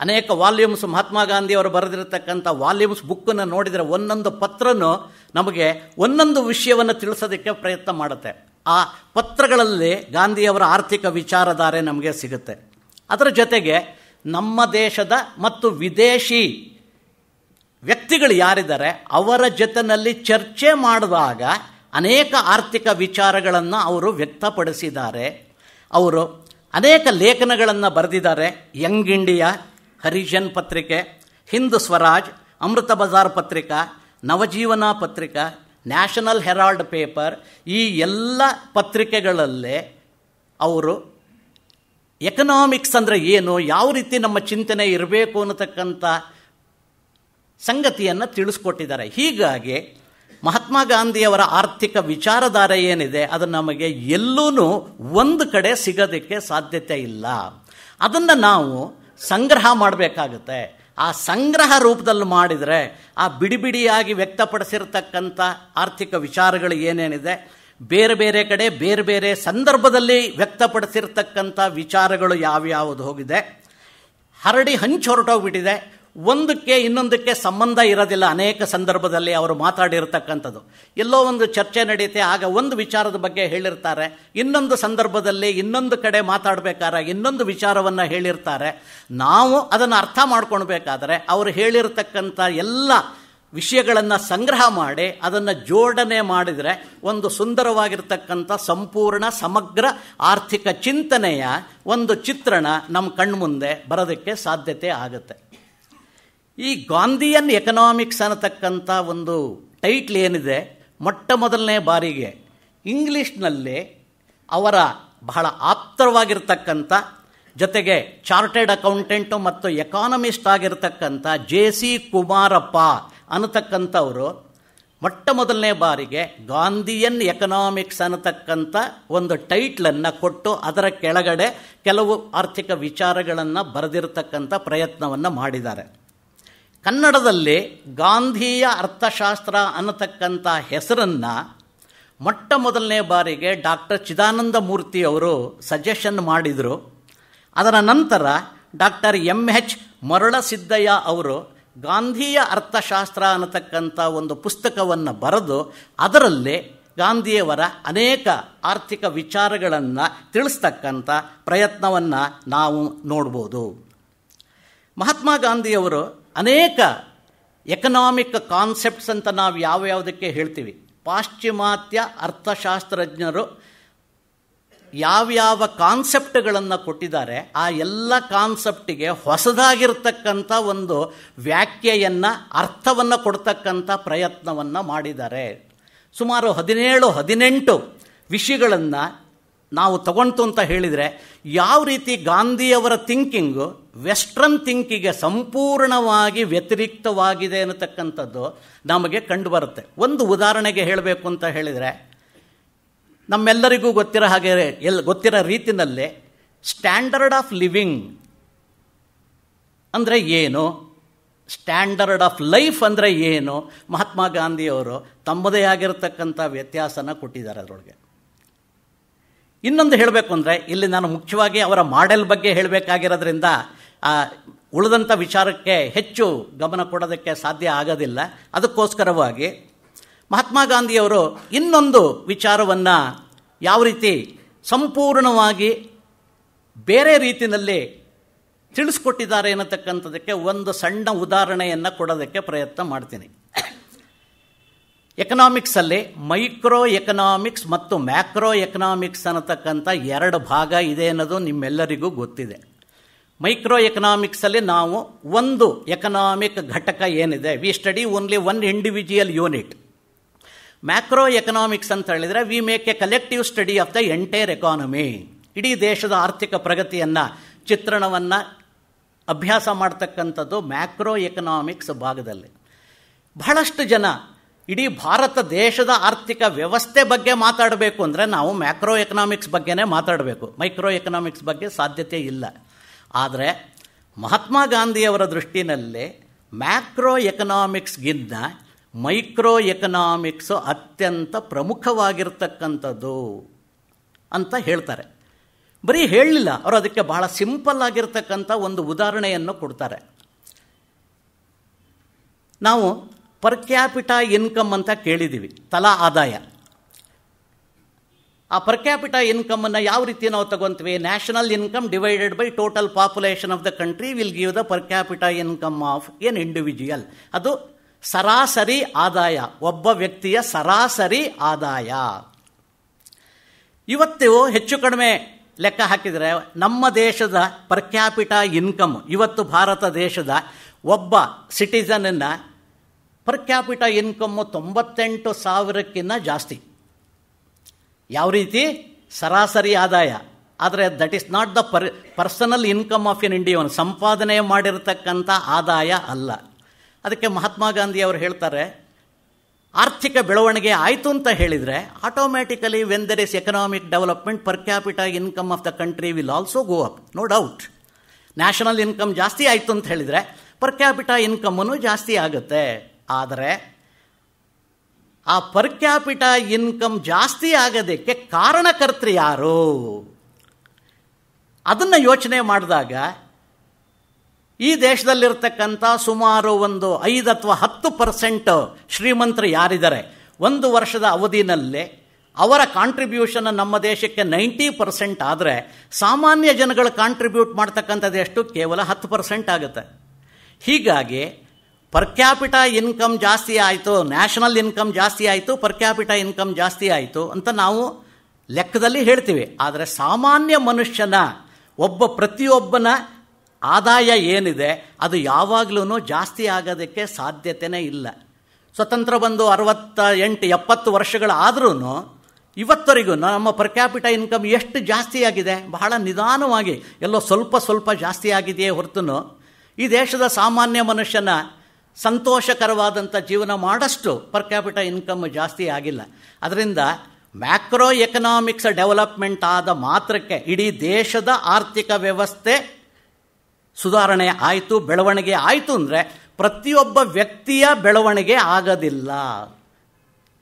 ಅನೇಕ ವಾಲ್ಯೂಮ್ಸ್ ಮಹಾತ್ಮ ಗಾಂಧಿ ಅವರು ಬರೆದಿರತಕ್ಕಂಥ ವಾಲ್ಯೂಮ್ಸ್ ಬುಕ್ಕನ್ನು ನೋಡಿದರೆ ಒಂದೊಂದು ಪತ್ರನು ನಮಗೆ ಒಂದೊಂದು ವಿಷಯವನ್ನು ತಿಳಿಸೋದಕ್ಕೆ ಪ್ರಯತ್ನ ಮಾಡುತ್ತೆ ಆ ಪತ್ರಗಳಲ್ಲಿ ಗಾಂಧಿಯವರ ಆರ್ಥಿಕ ವಿಚಾರಧಾರೆ ನಮಗೆ ಸಿಗುತ್ತೆ ಅದರ ಜೊತೆಗೆ ನಮ್ಮ ದೇಶದ ಮತ್ತು ವಿದೇಶಿ ವ್ಯಕ್ತಿಗಳು ಯಾರಿದ್ದಾರೆ ಅವರ ಜೊತೆಯಲ್ಲಿ ಚರ್ಚೆ ಮಾಡಿದಾಗ ಅನೇಕ ಆರ್ಥಿಕ ವಿಚಾರಗಳನ್ನು ಅವರು ವ್ಯಕ್ತಪಡಿಸಿದ್ದಾರೆ ಅವರು ಅನೇಕ ಲೇಖನಗಳನ್ನು ಬರೆದಿದ್ದಾರೆ ಯಂಗ್ ಇಂಡಿಯಾ ಹರಿಜನ್ ಪತ್ರಿಕೆ ಹಿಂದ್ ಸ್ವರಾಜ್ ಅಮೃತ ಬಜಾರ್ ಪತ್ರಿಕಾ ನವಜೀವನ ಪತ್ರಿಕಾ ನ್ಯಾಷನಲ್ ಹೆರಾಲ್ಡ್ ಪೇಪರ್ ಈ ಎಲ್ಲ ಪತ್ರಿಕೆಗಳಲ್ಲೇ ಅವರು ಎಕನಾಮಿಕ್ಸ್ ಅಂದರೆ ಏನು ಯಾವ ರೀತಿ ನಮ್ಮ ಚಿಂತನೆ ಇರಬೇಕು ಅನ್ನತಕ್ಕಂಥ ಸಂಗತಿಯನ್ನು ತಿಳಿಸ್ಕೊಟ್ಟಿದ್ದಾರೆ ಹೀಗಾಗಿ ಮಹಾತ್ಮ ಗಾಂಧಿಯವರ ಆರ್ಥಿಕ ವಿಚಾರಧಾರ ಏನಿದೆ ಅದು ನಮಗೆ ಎಲ್ಲೂ ಒಂದು ಕಡೆ ಸಿಗೋದಕ್ಕೆ ಸಾಧ್ಯತೆ ಇಲ್ಲ ಅದನ್ನು ನಾವು ಸಂಗ್ರಹ ಮಾಡಬೇಕಾಗುತ್ತೆ ಆ ಸಂಗ್ರಹ ರೂಪದಲ್ಲಿ ಮಾಡಿದರೆ ಆ ಬಿಡಿ ಬಿಡಿಯಾಗಿ ವ್ಯಕ್ತಪಡಿಸಿರ್ತಕ್ಕಂಥ ಆರ್ಥಿಕ ವಿಚಾರಗಳು ಏನೇನಿದೆ ಬೇರೆ ಬೇರೆ ಕಡೆ ಬೇರೆ ಬೇರೆ ಸಂದರ್ಭದಲ್ಲಿ ವ್ಯಕ್ತಪಡಿಸಿರ್ತಕ್ಕಂಥ ವಿಚಾರಗಳು ಯಾವ್ಯಾವುದು ಹೋಗಿದೆ ಹರಡಿ ಹಂಚಿ ಹೊರಟೋಗ್ಬಿಟ್ಟಿದೆ ಒಂದಕ್ಕೆ ಇನ್ನೊಂದಕ್ಕೆ ಸಂಬಂಧ ಇರೋದಿಲ್ಲ ಅನೇಕ ಸಂದರ್ಭದಲ್ಲಿ ಅವರು ಮಾತಾಡಿರತಕ್ಕಂಥದ್ದು ಎಲ್ಲೋ ಒಂದು ಚರ್ಚೆ ನಡೆಯುತ್ತೆ ಆಗ ಒಂದು ವಿಚಾರದ ಬಗ್ಗೆ ಹೇಳಿರ್ತಾರೆ ಇನ್ನೊಂದು ಸಂದರ್ಭದಲ್ಲಿ ಇನ್ನೊಂದು ಕಡೆ ಮಾತಾಡಬೇಕಾದ್ರೆ ಇನ್ನೊಂದು ವಿಚಾರವನ್ನು ಹೇಳಿರ್ತಾರೆ ನಾವು ಅದನ್ನು ಅರ್ಥ ಮಾಡ್ಕೊಳ್ಬೇಕಾದ್ರೆ ಅವರು ಹೇಳಿರತಕ್ಕಂಥ ಎಲ್ಲ ವಿಷಯಗಳನ್ನು ಸಂಗ್ರಹ ಮಾಡಿ ಅದನ್ನು ಜೋಡಣೆ ಮಾಡಿದರೆ ಒಂದು ಸುಂದರವಾಗಿರ್ತಕ್ಕಂಥ ಸಂಪೂರ್ಣ ಸಮಗ್ರ ಆರ್ಥಿಕ ಚಿಂತನೆಯ ಒಂದು ಚಿತ್ರಣ ನಮ್ಮ ಕಣ್ಮುಂದೆ ಬರೋದಕ್ಕೆ ಸಾಧ್ಯತೆ ಆಗುತ್ತೆ ಈ ಗಾಂಧಿಯನ್ ಎಕನಾಮಿಕ್ಸ್ ಅನ್ನತಕ್ಕಂಥ ಒಂದು ಟೈಟ್ಲ್ ಏನಿದೆ ಮೊಟ್ಟ ಮೊದಲನೇ ಬಾರಿಗೆ ಇಂಗ್ಲೀಷ್ನಲ್ಲಿ ಅವರ ಬಹಳ ಆಪ್ತರವಾಗಿರ್ತಕ್ಕಂಥ ಜೊತೆಗೆ ಚಾರ್ಟೆಡ್ ಅಕೌಂಟೆಂಟು ಮತ್ತು ಎಕಾನಮಿಸ್ಟ್ ಆಗಿರತಕ್ಕಂಥ ಜೆ ಸಿ ಕುಮಾರಪ್ಪ ಅನ್ನತಕ್ಕಂಥವರು ಮೊಟ್ಟ ಮೊದಲನೇ ಬಾರಿಗೆ ಗಾಂಧಿಯನ್ ಎಕನಾಮಿಕ್ಸ್ ಅನ್ನತಕ್ಕಂಥ ಒಂದು ಟೈಟ್ಲನ್ನು ಕೊಟ್ಟು ಅದರ ಕೆಳಗಡೆ ಕೆಲವು ಆರ್ಥಿಕ ವಿಚಾರಗಳನ್ನು ಬರೆದಿರತಕ್ಕಂಥ ಪ್ರಯತ್ನವನ್ನು ಮಾಡಿದ್ದಾರೆ ಕನ್ನಡದಲ್ಲಿ ಗಾಂಧೀಯ ಅರ್ಥಶಾಸ್ತ್ರ ಅನ್ನತಕ್ಕಂಥ ಹೆಸರನ್ನು ಮೊಟ್ಟ ಮೊದಲನೇ ಬಾರಿಗೆ ಡಾಕ್ಟರ್ ಚಿದಾನಂದ ಮೂರ್ತಿ ಅವರು ಸಜೆಷನ್ ಮಾಡಿದರು ಅದರ ನಂತರ ಡಾಕ್ಟರ್ ಎಂ ಎಚ್ ಮರುಳಸಿದ್ದಯ್ಯ ಅವರು ಗಾಂಧೀಯ ಅರ್ಥಶಾಸ್ತ್ರ ಅನ್ನತಕ್ಕಂಥ ಒಂದು ಪುಸ್ತಕವನ್ನು ಬರೆದು ಅದರಲ್ಲಿ ಗಾಂಧಿಯವರ ಅನೇಕ ಆರ್ಥಿಕ ವಿಚಾರಗಳನ್ನು ತಿಳಿಸ್ತಕ್ಕಂಥ ಪ್ರಯತ್ನವನ್ನು ನಾವು ನೋಡ್ಬೋದು ಮಹಾತ್ಮ ಗಾಂಧಿಯವರು ಅನೇಕ ಎಕನಾಮಿಕ್ ಕಾನ್ಸೆಪ್ಟ್ಸ್ ಅಂತ ನಾವು ಯಾವ ಯಾವುದಕ್ಕೆ ಹೇಳ್ತೀವಿ ಪಾಶ್ಚಿಮಾತ್ಯ ಅರ್ಥಶಾಸ್ತ್ರಜ್ಞರು ಯಾವ್ಯಾವ ಕಾನ್ಸೆಪ್ಟ್ಗಳನ್ನು ಕೊಟ್ಟಿದ್ದಾರೆ ಆ ಎಲ್ಲ ಕಾನ್ಸೆಪ್ಟಿಗೆ ಹೊಸದಾಗಿರ್ತಕ್ಕಂಥ ಒಂದು ವ್ಯಾಖ್ಯೆಯನ್ನು ಅರ್ಥವನ್ನು ಕೊಡ್ತಕ್ಕಂಥ ಪ್ರಯತ್ನವನ್ನು ಮಾಡಿದ್ದಾರೆ ಸುಮಾರು ಹದಿನೇಳು ಹದಿನೆಂಟು ವಿಷಯಗಳನ್ನು ನಾವು ತಗೊಳ್ತು ಅಂತ ಹೇಳಿದರೆ ಯಾವ ರೀತಿ ಗಾಂಧಿಯವರ ಥಿಂಕಿಂಗು ವೆಸ್ಟ್ರನ್ ಥಿಂಕಿಗೆ ಸಂಪೂರ್ಣವಾಗಿ ವ್ಯತಿರಿಕ್ತವಾಗಿದೆ ಅನ್ನತಕ್ಕಂಥದ್ದು ನಮಗೆ ಕಂಡುಬರುತ್ತೆ ಒಂದು ಉದಾಹರಣೆಗೆ ಹೇಳಬೇಕು ಅಂತ ಹೇಳಿದರೆ ನಮ್ಮೆಲ್ಲರಿಗೂ ಗೊತ್ತಿರೋ ಹಾಗೆ ಎಲ್ ಗೊತ್ತಿರೋ ರೀತಿನಲ್ಲಿ ಸ್ಟ್ಯಾಂಡರ್ಡ್ ಆಫ್ ಲಿವಿಂಗ್ ಅಂದರೆ ಏನು ಸ್ಟ್ಯಾಂಡರ್ಡ್ ಆಫ್ ಲೈಫ್ ಅಂದರೆ ಏನು ಮಹಾತ್ಮ ಗಾಂಧಿಯವರು ತಮ್ಮದೇ ಆಗಿರತಕ್ಕಂಥ ವ್ಯತ್ಯಾಸನ ಕೊಟ್ಟಿದ್ದಾರೆ ಅದರೊಳಗೆ ಇನ್ನೊಂದು ಹೇಳಬೇಕು ಅಂದರೆ ಇಲ್ಲಿ ನಾನು ಮುಖ್ಯವಾಗಿ ಅವರ ಮಾಡೆಲ್ ಬಗ್ಗೆ ಹೇಳಬೇಕಾಗಿರೋದ್ರಿಂದ ಉಳಿದಂಥ ವಿಚಾರಕ್ಕೆ ಹೆಚ್ಚು ಗಮನ ಕೊಡೋದಕ್ಕೆ ಸಾಧ್ಯ ಆಗೋದಿಲ್ಲ ಅದಕ್ಕೋಸ್ಕರವಾಗಿ ಮಹಾತ್ಮ ಗಾಂಧಿಯವರು ಇನ್ನೊಂದು ವಿಚಾರವನ್ನು ಯಾವ ರೀತಿ ಸಂಪೂರ್ಣವಾಗಿ ಬೇರೆ ರೀತಿಯಲ್ಲಿ ತಿಳಿಸ್ಕೊಟ್ಟಿದ್ದಾರೆ ಅನ್ನತಕ್ಕಂಥದ್ದಕ್ಕೆ ಒಂದು ಸಣ್ಣ ಉದಾಹರಣೆಯನ್ನು ಕೊಡೋದಕ್ಕೆ ಪ್ರಯತ್ನ ಮಾಡ್ತೀನಿ ಎಕನಾಮಿಕ್ಸಲ್ಲಿ ಮೈಕ್ರೋ ಎಕನಾಮಿಕ್ಸ್ ಮತ್ತು ಮ್ಯಾಕ್ರೋ ಎಕನಾಮಿಕ್ಸ್ ಅನ್ನತಕ್ಕಂಥ ಎರಡು ಭಾಗ ಇದೆ ಅನ್ನೋದು ನಿಮ್ಮೆಲ್ಲರಿಗೂ ಗೊತ್ತಿದೆ ಮೈಕ್ರೋ ಎಕನಾಮಿಕ್ಸಲ್ಲಿ ನಾವು ಒಂದು ಎಕನಾಮಿಕ್ ಘಟಕ ಏನಿದೆ we study only one individual unit macro economics ಅಂತ ಹೇಳಿದರೆ we make a collective study of the entire economy ಇಡೀ ದೇಶದ ಆರ್ಥಿಕ ಪ್ರಗತಿಯನ್ನು ಚಿತ್ರಣವನ್ನು ಅಭ್ಯಾಸ ಮಾಡ್ತಕ್ಕಂಥದ್ದು ಮ್ಯಾಕ್ರೋ ಎಕನಾಮಿಕ್ಸ್ ಭಾಗದಲ್ಲಿ ಬಹಳಷ್ಟು ಜನ ಇಡೀ ಭಾರತ ದೇಶದ ಆರ್ಥಿಕ ವ್ಯವಸ್ಥೆ ಬಗ್ಗೆ ಮಾತಾಡಬೇಕು ಅಂದರೆ ನಾವು ಮ್ಯಾಕ್ರೋ ಎಕನಾಮಿಕ್ಸ್ ಬಗ್ಗೆನೇ ಮಾತಾಡಬೇಕು ಮೈಕ್ರೋ ಎಕನಾಮಿಕ್ಸ್ ಬಗ್ಗೆ ಸಾಧ್ಯತೆ ಇಲ್ಲ ಆದರೆ ಮಹಾತ್ಮ ಗಾಂಧಿಯವರ ದೃಷ್ಟಿನಲ್ಲಿ ಮ್ಯಾಕ್ರೋ ಎಕನಾಮಿಕ್ಸ್ಗಿಂತ ಮೈಕ್ರೋ ಎಕನಾಮಿಕ್ಸು ಅತ್ಯಂತ ಪ್ರಮುಖವಾಗಿರ್ತಕ್ಕಂಥದ್ದು ಅಂತ ಹೇಳ್ತಾರೆ ಬರೀ ಹೇಳಲಿಲ್ಲ ಅವರು ಅದಕ್ಕೆ ಬಹಳ ಸಿಂಪಲ್ ಆಗಿರ್ತಕ್ಕಂಥ ಒಂದು ಉದಾಹರಣೆಯನ್ನು ಕೊಡ್ತಾರೆ ನಾವು ಪರ್ ಕ್ಯಾಪಿಟಾ ಇನ್ಕಮ್ ಅಂತ ಕೇಳಿದ್ದೀವಿ ತಲಾ ಆದಾಯ ಆ ಪರ್ ಕ್ಯಾಪಿಟ ಇನ್ಕಮನ್ನು ಯಾವ ರೀತಿ ನಾವು ತಗೊತೀವಿ national income divided by total population of the country will give the per capita income of an individual ಅದು ಸರಾಸರಿ ಆದಾಯ ಒಬ್ಬ ವ್ಯಕ್ತಿಯ ಸರಾಸರಿ ಆದಾಯ ಇವತ್ತು ಹೆಚ್ಚು ಕಡಿಮೆ ಲೆಕ್ಕ ಹಾಕಿದರೆ ನಮ್ಮ ದೇಶದ ಪರ್ ಕ್ಯಾಪಿಟ ಇನ್ಕಮ್ ಇವತ್ತು ಭಾರತ ದೇಶದ ಒಬ್ಬ ಸಿಟಿಸನ್ನ ಪರ್ ಕ್ಯಾಪಿಟ ಇನ್ಕಮ್ ತೊಂಬತ್ತೆಂಟು ಸಾವಿರಕ್ಕಿಂತ ಜಾಸ್ತಿ ಯಾವ ರೀತಿ ಸರಾಸರಿ ಆದಾಯ ಆದರೆ that is not the per personal income of an Indian ಸಂಪಾದನೆ ಮಾಡಿರತಕ್ಕಂಥ ಆದಾಯ ಅಲ್ಲ ಅದಕ್ಕೆ ಮಹಾತ್ಮ ಗಾಂಧಿ ಅವರು ಹೇಳ್ತಾರೆ ಆರ್ಥಿಕ ಬೆಳವಣಿಗೆ ಆಯಿತು ಅಂತ ಹೇಳಿದರೆ automatically when there is economic development per capital income of the country will also go up no doubt national income ಜಾಸ್ತಿ ಆಯಿತು ಅಂತ ಹೇಳಿದರೆ ಪರ್ ಕ್ಯಾಪಿಟಲ್ ಇನ್ಕಮ್ಮನ್ನು ಜಾಸ್ತಿ ಆಗುತ್ತೆ ಆದರೆ ಆ ಪರ್ ಕ್ಯಾಪಿಟ ಇನ್ಕಮ್ ಜಾಸ್ತಿ ಆಗೋದಕ್ಕೆ ಕಾರಣಕರ್ತೃ ಯಾರು ಅದನ್ನು ಯೋಚನೆ ಮಾಡಿದಾಗ ಈ ದೇಶದಲ್ಲಿರ್ತಕ್ಕಂಥ ಸುಮಾರು ಒಂದು ಐದು ಅಥವಾ ಹತ್ತು ಪರ್ಸೆಂಟ್ ಶ್ರೀಮಂತರು ಯಾರಿದ್ದಾರೆ ಒಂದು ವರ್ಷದ ಅವಧಿನಲ್ಲೇ ಅವರ ಕಾಂಟ್ರಿಬ್ಯೂಷನ್ ನಮ್ಮ ದೇಶಕ್ಕೆ ನೈಂಟಿ ಪರ್ಸೆಂಟ್ ಆದರೆ ಸಾಮಾನ್ಯ ಜನಗಳು ಕಾಂಟ್ರಿಬ್ಯೂಟ್ ಮಾಡ್ತಕ್ಕಂಥದ್ದು ಎಷ್ಟು ಕೇವಲ ಹತ್ತು ಪರ್ಸೆಂಟ್ ಆಗುತ್ತೆ ಹೀಗಾಗಿ ಪರ್ ಕ್ಯಾಪಿಟ ಇನ್ಕಮ್ ಜಾಸ್ತಿ ಆಯಿತು ನ್ಯಾಷನಲ್ ಇನ್ಕಮ್ ಜಾಸ್ತಿ ಆಯಿತು ಪರ್ ಕ್ಯಾಪಿಟ ಇನ್ಕಮ್ ಜಾಸ್ತಿ ಆಯಿತು ಅಂತ ನಾವು ಲೆಕ್ಕದಲ್ಲಿ ಹೇಳ್ತೀವಿ ಆದರೆ ಸಾಮಾನ್ಯ ಮನುಷ್ಯನ ಒಬ್ಬ ಪ್ರತಿಯೊಬ್ಬನ ಆದಾಯ ಏನಿದೆ ಅದು ಯಾವಾಗಲೂ ಜಾಸ್ತಿ ಆಗೋದಕ್ಕೆ ಸಾಧ್ಯತೆನೇ ಇಲ್ಲ ಸ್ವತಂತ್ರ ಬಂದು ಅರವತ್ತ ಎಂಟು ಎಪ್ಪತ್ತು ವರ್ಷಗಳಾದ್ರೂ ಇವತ್ತವರೆಗೂ ನಮ್ಮ ಪರ್ ಕ್ಯಾಪಿಟ ಇನ್ಕಮ್ ಎಷ್ಟು ಜಾಸ್ತಿ ಆಗಿದೆ ಬಹಳ ನಿಧಾನವಾಗಿ ಎಲ್ಲೋ ಸ್ವಲ್ಪ ಸ್ವಲ್ಪ ಜಾಸ್ತಿ ಆಗಿದೆಯೇ ಹೊರತು ಈ ದೇಶದ ಸಾಮಾನ್ಯ ಮನುಷ್ಯನ ಸಂತೋಷಕರವಾದಂಥ ಜೀವನ ಮಾಡಷ್ಟು ಪರ್ ಕ್ಯಾಪಿಟ ಇನ್ಕಮ್ ಜಾಸ್ತಿ ಆಗಿಲ್ಲ ಅದರಿಂದ ಮ್ಯಾಕ್ರೋ ಎಕನಾಮಿಕ್ಸ್ ಡೆವಲಪ್ಮೆಂಟ್ ಆದ ಮಾತ್ರಕ್ಕೆ ಇಡೀ ದೇಶದ ಆರ್ಥಿಕ ವ್ಯವಸ್ಥೆ ಸುಧಾರಣೆ ಆಯಿತು ಬೆಳವಣಿಗೆ ಆಯಿತು ಅಂದರೆ ಪ್ರತಿಯೊಬ್ಬ ವ್ಯಕ್ತಿಯ ಬೆಳವಣಿಗೆ ಆಗೋದಿಲ್ಲ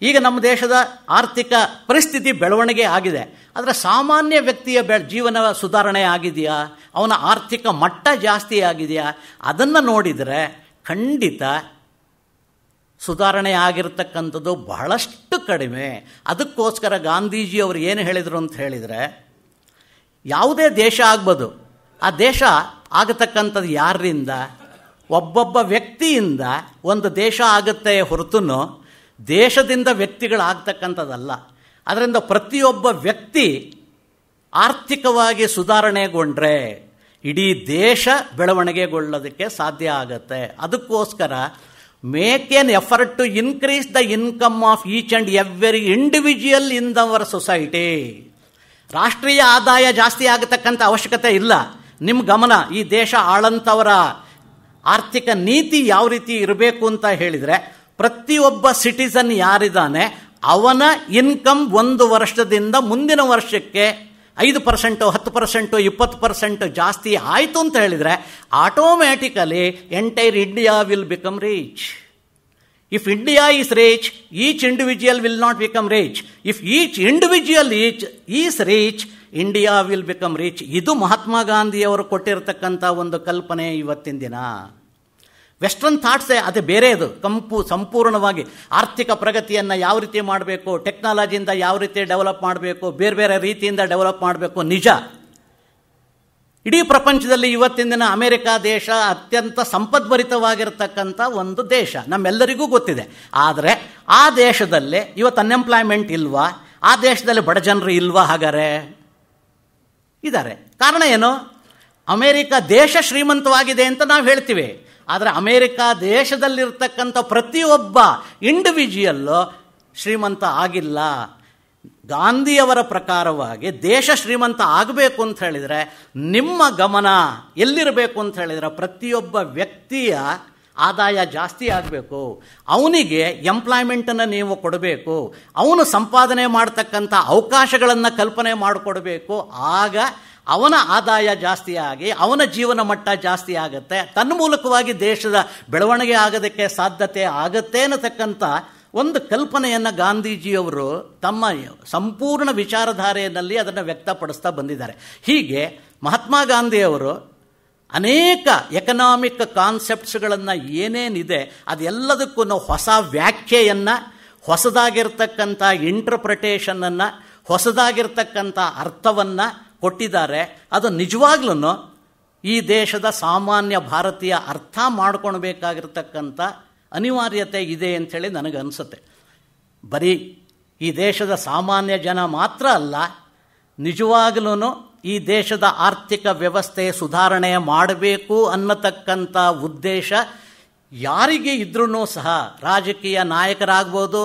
ಈಗ ನಮ್ಮ ದೇಶದ ಆರ್ಥಿಕ ಪರಿಸ್ಥಿತಿ ಬೆಳವಣಿಗೆ ಆಗಿದೆ ಆದರೆ ಸಾಮಾನ್ಯ ವ್ಯಕ್ತಿಯ ಬೆ ಜೀವನ ಸುಧಾರಣೆ ಆಗಿದೆಯಾ ಅವನ ಆರ್ಥಿಕ ಮಟ್ಟ ಜಾಸ್ತಿ ಆಗಿದೆಯಾ ಅದನ್ನು ನೋಡಿದರೆ ಖಂಡಿತ ಸುಧಾರಣೆ ಆಗಿರತಕ್ಕಂಥದ್ದು ಬಹಳಷ್ಟು ಕಡಿಮೆ ಅದಕ್ಕೋಸ್ಕರ ಗಾಂಧೀಜಿಯವರು ಏನು ಹೇಳಿದರು ಅಂತ ಹೇಳಿದರೆ ಯಾವುದೇ ದೇಶ ಆಗ್ಬೋದು ಆ ದೇಶ ಆಗತಕ್ಕಂಥದ್ದು ಯಾರಿಂದ ಒಬ್ಬೊಬ್ಬ ವ್ಯಕ್ತಿಯಿಂದ ಒಂದು ದೇಶ ಆಗುತ್ತೆ ಹೊರತು ದೇಶದಿಂದ ವ್ಯಕ್ತಿಗಳಾಗ್ತಕ್ಕಂಥದ್ದಲ್ಲ ಅದರಿಂದ ಪ್ರತಿಯೊಬ್ಬ ವ್ಯಕ್ತಿ ಆರ್ಥಿಕವಾಗಿ ಸುಧಾರಣೆಗೊಂಡ್ರೆ ಇಡೀ ದೇಶ ಬೆಳವಣಿಗೆಗೊಳ್ಳೋದಕ್ಕೆ ಸಾಧ್ಯ ಆಗುತ್ತೆ ಅದಕ್ಕೋಸ್ಕರ make an effort to increase the income of each and every individual in the over society ರಾಷ್ಟ್ರೀಯ ಆದಾಯ ಜಾಸ್ತಿ ಆಗತಕ್ಕಂಥ ಅವಶ್ಯಕತೆ ಇಲ್ಲ ನಿಮ್ಮ ಗಮನ ಈ ದೇಶ ಆಳಂತವರ ಆರ್ಥಿಕ ನೀತಿ ಯಾವ ರೀತಿ ಇರಬೇಕು ಅಂತ ಹೇಳಿದರೆ ಪ್ರತಿಯೊಬ್ಬ ಸಿಟಿಸನ್ ಯಾರಿದ್ದಾನೆ ಅವನ ಇನ್ಕಮ್ ಒಂದು ವರ್ಷದಿಂದ ಮುಂದಿನ ವರ್ಷಕ್ಕೆ ಐದು ಪರ್ಸೆಂಟು ಹತ್ತು ಪರ್ಸೆಂಟು ಇಪ್ಪತ್ತು ಪರ್ಸೆಂಟು ಜಾಸ್ತಿ ಆಯಿತು ಅಂತ ಹೇಳಿದರೆ automatically entire India will become rich if India is rich each individual will not become rich if each individual each is rich India will become rich ಇದು ಮಹಾತ್ಮ ಗಾಂಧಿಯವರು ಕೊಟ್ಟಿರತಕ್ಕಂಥ ಒಂದು ಕಲ್ಪನೆ ಇವತ್ತಿನ ದಿನ ವೆಸ್ಟ್ರನ್ ಥಾಟ್ಸೇ ಅದು ಬೇರೆ ಅದು ಕಂಪು ಸಂಪೂರ್ಣವಾಗಿ ಆರ್ಥಿಕ ಪ್ರಗತಿಯನ್ನು ಯಾವ ರೀತಿ ಮಾಡಬೇಕು ಟೆಕ್ನಾಲಜಿಯಿಂದ ಯಾವ ರೀತಿ ಡೆವಲಪ್ ಮಾಡಬೇಕು ಬೇರೆ ಬೇರೆ ರೀತಿಯಿಂದ ಡೆವಲಪ್ ಮಾಡಬೇಕು ನಿಜ ಇಡೀ ಪ್ರಪಂಚದಲ್ಲಿ ಇವತ್ತಿನ ದಿನ ಅಮೆರಿಕಾ ದೇಶ ಅತ್ಯಂತ ಸಂಪದ್ಭರಿತವಾಗಿರ್ತಕ್ಕಂಥ ಒಂದು ದೇಶ ನಮ್ಮೆಲ್ಲರಿಗೂ ಗೊತ್ತಿದೆ ಆದರೆ ಆ ದೇಶದಲ್ಲಿ ಇವತ್ತು ಅನ್ಎಂಪ್ಲಾಯ್ಮೆಂಟ್ ಇಲ್ವಾ ಆ ದೇಶದಲ್ಲಿ ಬಡ ಜನರು ಇಲ್ವಾ ಹಾಗಾರೆ ಇದ್ದಾರೆ ಕಾರಣ ಏನು ಅಮೇರಿಕಾ ದೇಶ ಶ್ರೀಮಂತವಾಗಿದೆ ಅಂತ ನಾವು ಹೇಳ್ತೀವಿ ಆದರೆ ಅಮೇರಿಕಾ ದೇಶದಲ್ಲಿರ್ತಕ್ಕಂಥ ಪ್ರತಿಯೊಬ್ಬ ಇಂಡಿವಿಜುವಲ್ಲು ಶ್ರೀಮಂತ ಆಗಿಲ್ಲ ಗಾಂಧಿಯವರ ಪ್ರಕಾರವಾಗಿ ದೇಶ ಶ್ರೀಮಂತ ಆಗಬೇಕು ಅಂತ ಹೇಳಿದರೆ ನಿಮ್ಮ ಗಮನ ಎಲ್ಲಿರಬೇಕು ಅಂತ ಹೇಳಿದರೆ ಪ್ರತಿಯೊಬ್ಬ ವ್ಯಕ್ತಿಯ ಆದಾಯ ಜಾಸ್ತಿ ಆಗಬೇಕು ಅವನಿಗೆ ಎಂಪ್ಲಾಯ್ಮೆಂಟನ್ನು ನೀವು ಕೊಡಬೇಕು ಅವನು ಸಂಪಾದನೆ ಮಾಡ್ತಕ್ಕಂಥ ಅವಕಾಶಗಳನ್ನು ಕಲ್ಪನೆ ಮಾಡಿಕೊಡಬೇಕು ಆಗ ಅವನ ಆದಾಯ ಜಾಸ್ತಿ ಆಗಿ ಅವನ ಜೀವನ ಮಟ್ಟ ಜಾಸ್ತಿ ಆಗುತ್ತೆ ತನ್ನ ಮೂಲಕವಾಗಿ ದೇಶದ ಬೆಳವಣಿಗೆ ಆಗೋದಕ್ಕೆ ಸಾಧ್ಯತೆ ಆಗುತ್ತೆ ಅನ್ನತಕ್ಕಂಥ ಒಂದು ಕಲ್ಪನೆಯನ್ನು ಗಾಂಧೀಜಿಯವರು ತಮ್ಮ ಸಂಪೂರ್ಣ ವಿಚಾರಧಾರೆಯಲ್ಲಿ ಅದನ್ನು ವ್ಯಕ್ತಪಡಿಸ್ತಾ ಬಂದಿದ್ದಾರೆ ಹೀಗೆ ಮಹಾತ್ಮ ಗಾಂಧಿಯವರು ಅನೇಕ ಎಕನಾಮಿಕ್ ಕಾನ್ಸೆಪ್ಟ್ಸ್ಗಳನ್ನು ಏನೇನಿದೆ ಅದೆಲ್ಲದಕ್ಕೂ ನಾವು ಹೊಸ ವ್ಯಾಖ್ಯೆಯನ್ನು ಹೊಸದಾಗಿರ್ತಕ್ಕಂಥ ಇಂಟರ್ಪ್ರಿಟೇಷನನ್ನು ಹೊಸದಾಗಿರ್ತಕ್ಕಂಥ ಅರ್ಥವನ್ನು ಕೊಟ್ಟಿದ್ದಾರೆ ಅದು ನಿಜವಾಗ್ಲೂ ಈ ದೇಶದ ಸಾಮಾನ್ಯ ಭಾರತೀಯ ಅರ್ಥ ಮಾಡ್ಕೊಳ್ಬೇಕಾಗಿರ್ತಕ್ಕಂಥ ಅನಿವಾರ್ಯತೆ ಇದೆ ಅಂಥೇಳಿ ನನಗನ್ಸುತ್ತೆ ಬರೀ ಈ ದೇಶದ ಸಾಮಾನ್ಯ ಜನ ಮಾತ್ರ ಅಲ್ಲ ನಿಜವಾಗ್ಲೂ ಈ ದೇಶದ ಆರ್ಥಿಕ ವ್ಯವಸ್ಥೆ ಸುಧಾರಣೆ ಮಾಡಬೇಕು ಅನ್ನತಕ್ಕಂಥ ಉದ್ದೇಶ ಯಾರಿಗೆ ಇದ್ರೂ ಸಹ ರಾಜಕೀಯ ನಾಯಕರಾಗ್ಬೋದು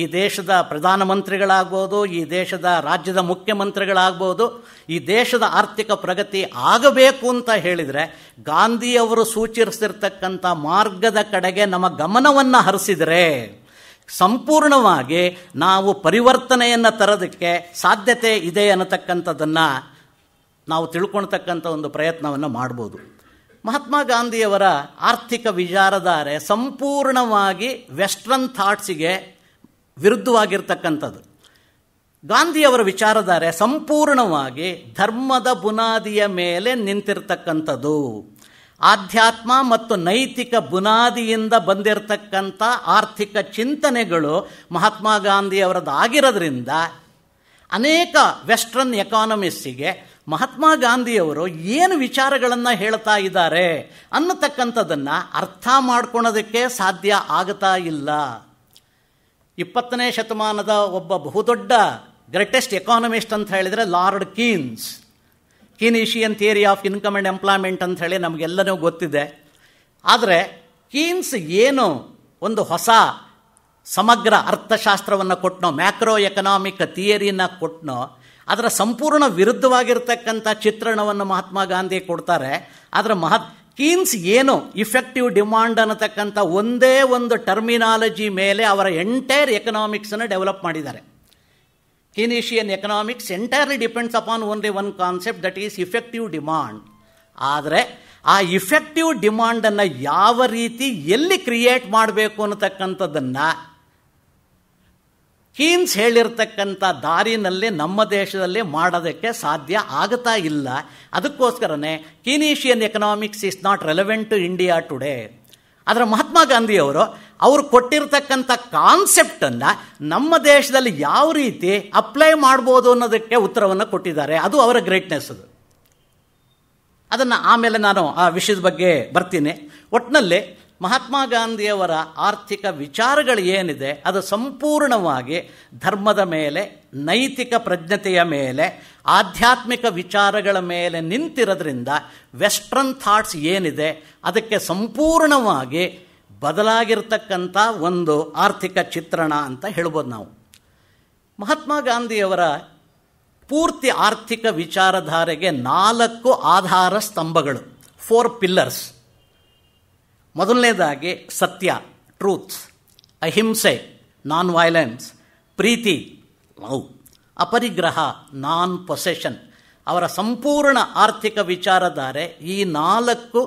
ಈ ದೇಶದ ಪ್ರಧಾನಮಂತ್ರಿಗಳಾಗ್ಬೋದು ಈ ದೇಶದ ರಾಜ್ಯದ ಮುಖ್ಯಮಂತ್ರಿಗಳಾಗ್ಬೋದು ಈ ದೇಶದ ಆರ್ಥಿಕ ಪ್ರಗತಿ ಆಗಬೇಕು ಅಂತ ಹೇಳಿದರೆ ಗಾಂಧಿಯವರು ಸೂಚಿಸಿರ್ತಕ್ಕಂಥ ಮಾರ್ಗದ ಕಡೆಗೆ ನಮ್ಮ ಗಮನವನ್ನು ಹರಿಸಿದರೆ ಸಂಪೂರ್ಣವಾಗಿ ನಾವು ಪರಿವರ್ತನೆಯನ್ನು ತರೋದಕ್ಕೆ ಸಾಧ್ಯತೆ ಇದೆ ಅನ್ನತಕ್ಕಂಥದ್ದನ್ನು ನಾವು ತಿಳ್ಕೊಳ್ತಕ್ಕಂಥ ಒಂದು ಪ್ರಯತ್ನವನ್ನು ಮಾಡ್ಬೋದು ಮಹಾತ್ಮ ಗಾಂಧಿಯವರ ಆರ್ಥಿಕ ವಿಚಾರಧಾರೆ ಸಂಪೂರ್ಣವಾಗಿ ವೆಸ್ಟರ್ನ್ ಥಾಟ್ಸಿಗೆ ವಿರುದ್ಧವಾಗಿರ್ತಕ್ಕಂಥದ್ದು ಗಾಂಧಿಯವರ ವಿಚಾರಧಾರೆ ಸಂಪೂರ್ಣವಾಗಿ ಧರ್ಮದ ಬುನಾದಿಯ ಮೇಲೆ ನಿಂತಿರ್ತಕ್ಕಂಥದ್ದು ಆಧ್ಯಾತ್ಮ ಮತ್ತು ನೈತಿಕ ಬುನಾದಿಯಿಂದ ಬಂದಿರತಕ್ಕಂಥ ಆರ್ಥಿಕ ಚಿಂತನೆಗಳು ಮಹಾತ್ಮ ಗಾಂಧಿಯವರದ್ದಾಗಿರೋದ್ರಿಂದ ಅನೇಕ ವೆಸ್ಟ್ರನ್ ಎಕಾನಮಿಸ್ಟಿಗೆ ಮಹಾತ್ಮ ಗಾಂಧಿಯವರು ಏನು ವಿಚಾರಗಳನ್ನು ಹೇಳ್ತಾ ಇದ್ದಾರೆ ಅನ್ನತಕ್ಕಂಥದ್ದನ್ನು ಅರ್ಥ ಮಾಡ್ಕೊಳೋದಕ್ಕೆ ಸಾಧ್ಯ ಆಗತಾ ಇಲ್ಲ ಇಪ್ಪತ್ತನೇ ಶತಮಾನದ ಒಬ್ಬ ಬಹುದೊಡ್ಡ ಗ್ರೇಟೆಸ್ಟ್ ಎಕಾನಮಿಸ್ಟ್ ಅಂತ ಹೇಳಿದರೆ Lord Keynesian theory of income and employment ಅಂತ ಹೇಳಿ ನಮಗೆಲ್ಲನೂ ಗೊತ್ತಿದೆ ಆದರೆ ಕೀನ್ಸ್ ಏನು ಒಂದು ಹೊಸ ಸಮಗ್ರ ಅರ್ಥಶಾಸ್ತ್ರವನ್ನು ಕೊಟ್ಟನೋ ಮ್ಯಾಕ್ರೋ ಎಕನಾಮಿಕ್ ಥಿಯರಿನ ಕೊಟ್ಟನೋ ಅದರ ಸಂಪೂರ್ಣ ವಿರುದ್ಧವಾಗಿರ್ತಕ್ಕಂಥ ಚಿತ್ರಣವನ್ನು ಮಹಾತ್ಮ ಗಾಂಧಿ ಕೊಡ್ತಾರೆ ಅದರ ಮಹತ್ ಕೀನ್ಸ್ ಏನು ಇಫೆಕ್ಟಿವ್ ಡಿಮಾಂಡ್ ಅನ್ನತಕ್ಕಂಥ ಒಂದೇ ಒಂದು ಟರ್ಮಿನಾಲಜಿ ಮೇಲೆ ಅವರ ಎಂಟೈರ್ ಎಕನಾಮಿಕ್ಸನ್ನು ಡೆವಲಪ್ ಮಾಡಿದ್ದಾರೆ Keynesian economics entirely depends upon only one concept that is effective demand ಆದರೆ ಆ ಇಫೆಕ್ಟಿವ್ ಡಿಮಾಂಡನ್ನು ಯಾವ ರೀತಿ ಎಲ್ಲಿ ಕ್ರಿಯೇಟ್ ಮಾಡಬೇಕು ಅನ್ನತಕ್ಕಂಥದ್ದನ್ನು ಕೀನ್ಸ್ ಹೇಳಿರ್ತಕ್ಕಂಥ ದಾರಿನಲ್ಲೇ ನಮ್ಮ ದೇಶದಲ್ಲಿ ಮಾಡೋದಕ್ಕೆ ಸಾಧ್ಯ ಆಗುತ್ತಾ ಇಲ್ಲ ಅದಕ್ಕೋಸ್ಕರನೇ Keynesian economics is not relevant to India today ಆದರೆ ಮಹಾತ್ಮ ಗಾಂಧಿಯವರು ಅವರು ಕೊಟ್ಟಿರತಕ್ಕಂಥ ಕಾನ್ಸೆಪ್ಟನ್ನು ನಮ್ಮ ದೇಶದಲ್ಲಿ ಯಾವ ರೀತಿ ಅಪ್ಲೈ ಮಾಡ್ಬೋದು ಅನ್ನೋದಕ್ಕೆ ಉತ್ತರವನ್ನು ಕೊಟ್ಟಿದ್ದಾರೆ ಅದು ಅವರ ಗ್ರೇಟ್ನೆಸ್ ಅದು ಅದನ್ನು ಆಮೇಲೆ ನಾನು ಆ ವಿಷಯದ ಬಗ್ಗೆ ಬರ್ತೀನಿ ಒಟ್ಟಿನಲ್ಲಿ ಮಹಾತ್ಮ ಗಾಂಧಿಯವರ ಆರ್ಥಿಕ ವಿಚಾರಗಳು ಏನಿದೆ ಅದು ಸಂಪೂರ್ಣವಾಗಿ ಧರ್ಮದ ಮೇಲೆ ನೈತಿಕ ಪ್ರಜ್ಞತೆಯ ಮೇಲೆ ಆಧ್ಯಾತ್ಮಿಕ ವಿಚಾರಗಳ ಮೇಲೆ ನಿಂತಿರೋದ್ರಿಂದ ವೆಸ್ಟ್ರನ್ ಥಾಟ್ಸ್ ಏನಿದೆ ಅದಕ್ಕೆ ಸಂಪೂರ್ಣವಾಗಿ ಬದಲಾಗಿರ್ತಕ್ಕಂಥ ಒಂದು ಆರ್ಥಿಕ ಚಿತ್ರಣ ಅಂತ ಹೇಳ್ಬೋದು ನಾವು ಮಹಾತ್ಮ ಗಾಂಧಿಯವರ ಪೂರ್ತಿ ಆರ್ಥಿಕ ವಿಚಾರಧಾರೆಗೆ ನಾಲ್ಕು ಆಧಾರ ಸ್ತಂಭಗಳು ಫೋರ್ ಪಿಲ್ಲರ್ಸ್ ಮೊದಲನೇದಾಗಿ ಸತ್ಯ ಟ್ರೂತ್ ಅಹಿಂಸೆ ನಾನ್ ವೈಲೆನ್ಸ್ ಪ್ರೀತಿ ಲವ್ ಅಪರಿಗ್ರಹ ನಾನ್ ಪೊಸೆಷನ್ ಅವರ ಸಂಪೂರ್ಣ ಆರ್ಥಿಕ ವಿಚಾರಧಾರೆ ಈ ನಾಲ್ಕು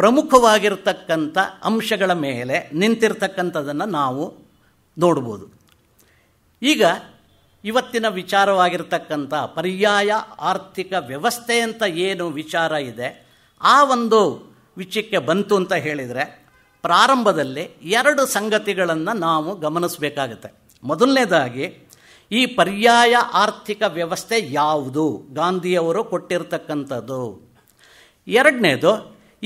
ಪ್ರಮುಖವಾಗಿರ್ತಕ್ಕಂಥ ಅಂಶಗಳ ಮೇಲೆ ನಿಂತಿರ್ತಕ್ಕಂಥದ್ದನ್ನು ನಾವು ನೋಡ್ಬೋದು ಈಗ ಇವತ್ತಿನ ವಿಚಾರವಾಗಿರ್ತಕ್ಕಂಥ ಪರ್ಯಾಯ ಆರ್ಥಿಕ ವ್ಯವಸ್ಥೆ ಅಂತ ಏನು ವಿಚಾರ ಇದೆ ಆ ಒಂದು ವಿಷಯಕ್ಕೆ ಬಂತು ಅಂತ ಹೇಳಿದರೆ ಪ್ರಾರಂಭದಲ್ಲಿ ಎರಡು ಸಂಗತಿಗಳನ್ನು ನಾವು ಗಮನಿಸಬೇಕಾಗುತ್ತೆ ಮೊದಲನೇದಾಗಿ ಈ ಪರ್ಯಾಯ ಆರ್ಥಿಕ ವ್ಯವಸ್ಥೆ ಯಾವುದು ಗಾಂಧಿಯವರು ಕೊಟ್ಟಿರತಕ್ಕಂಥದ್ದು ಎರಡನೇದು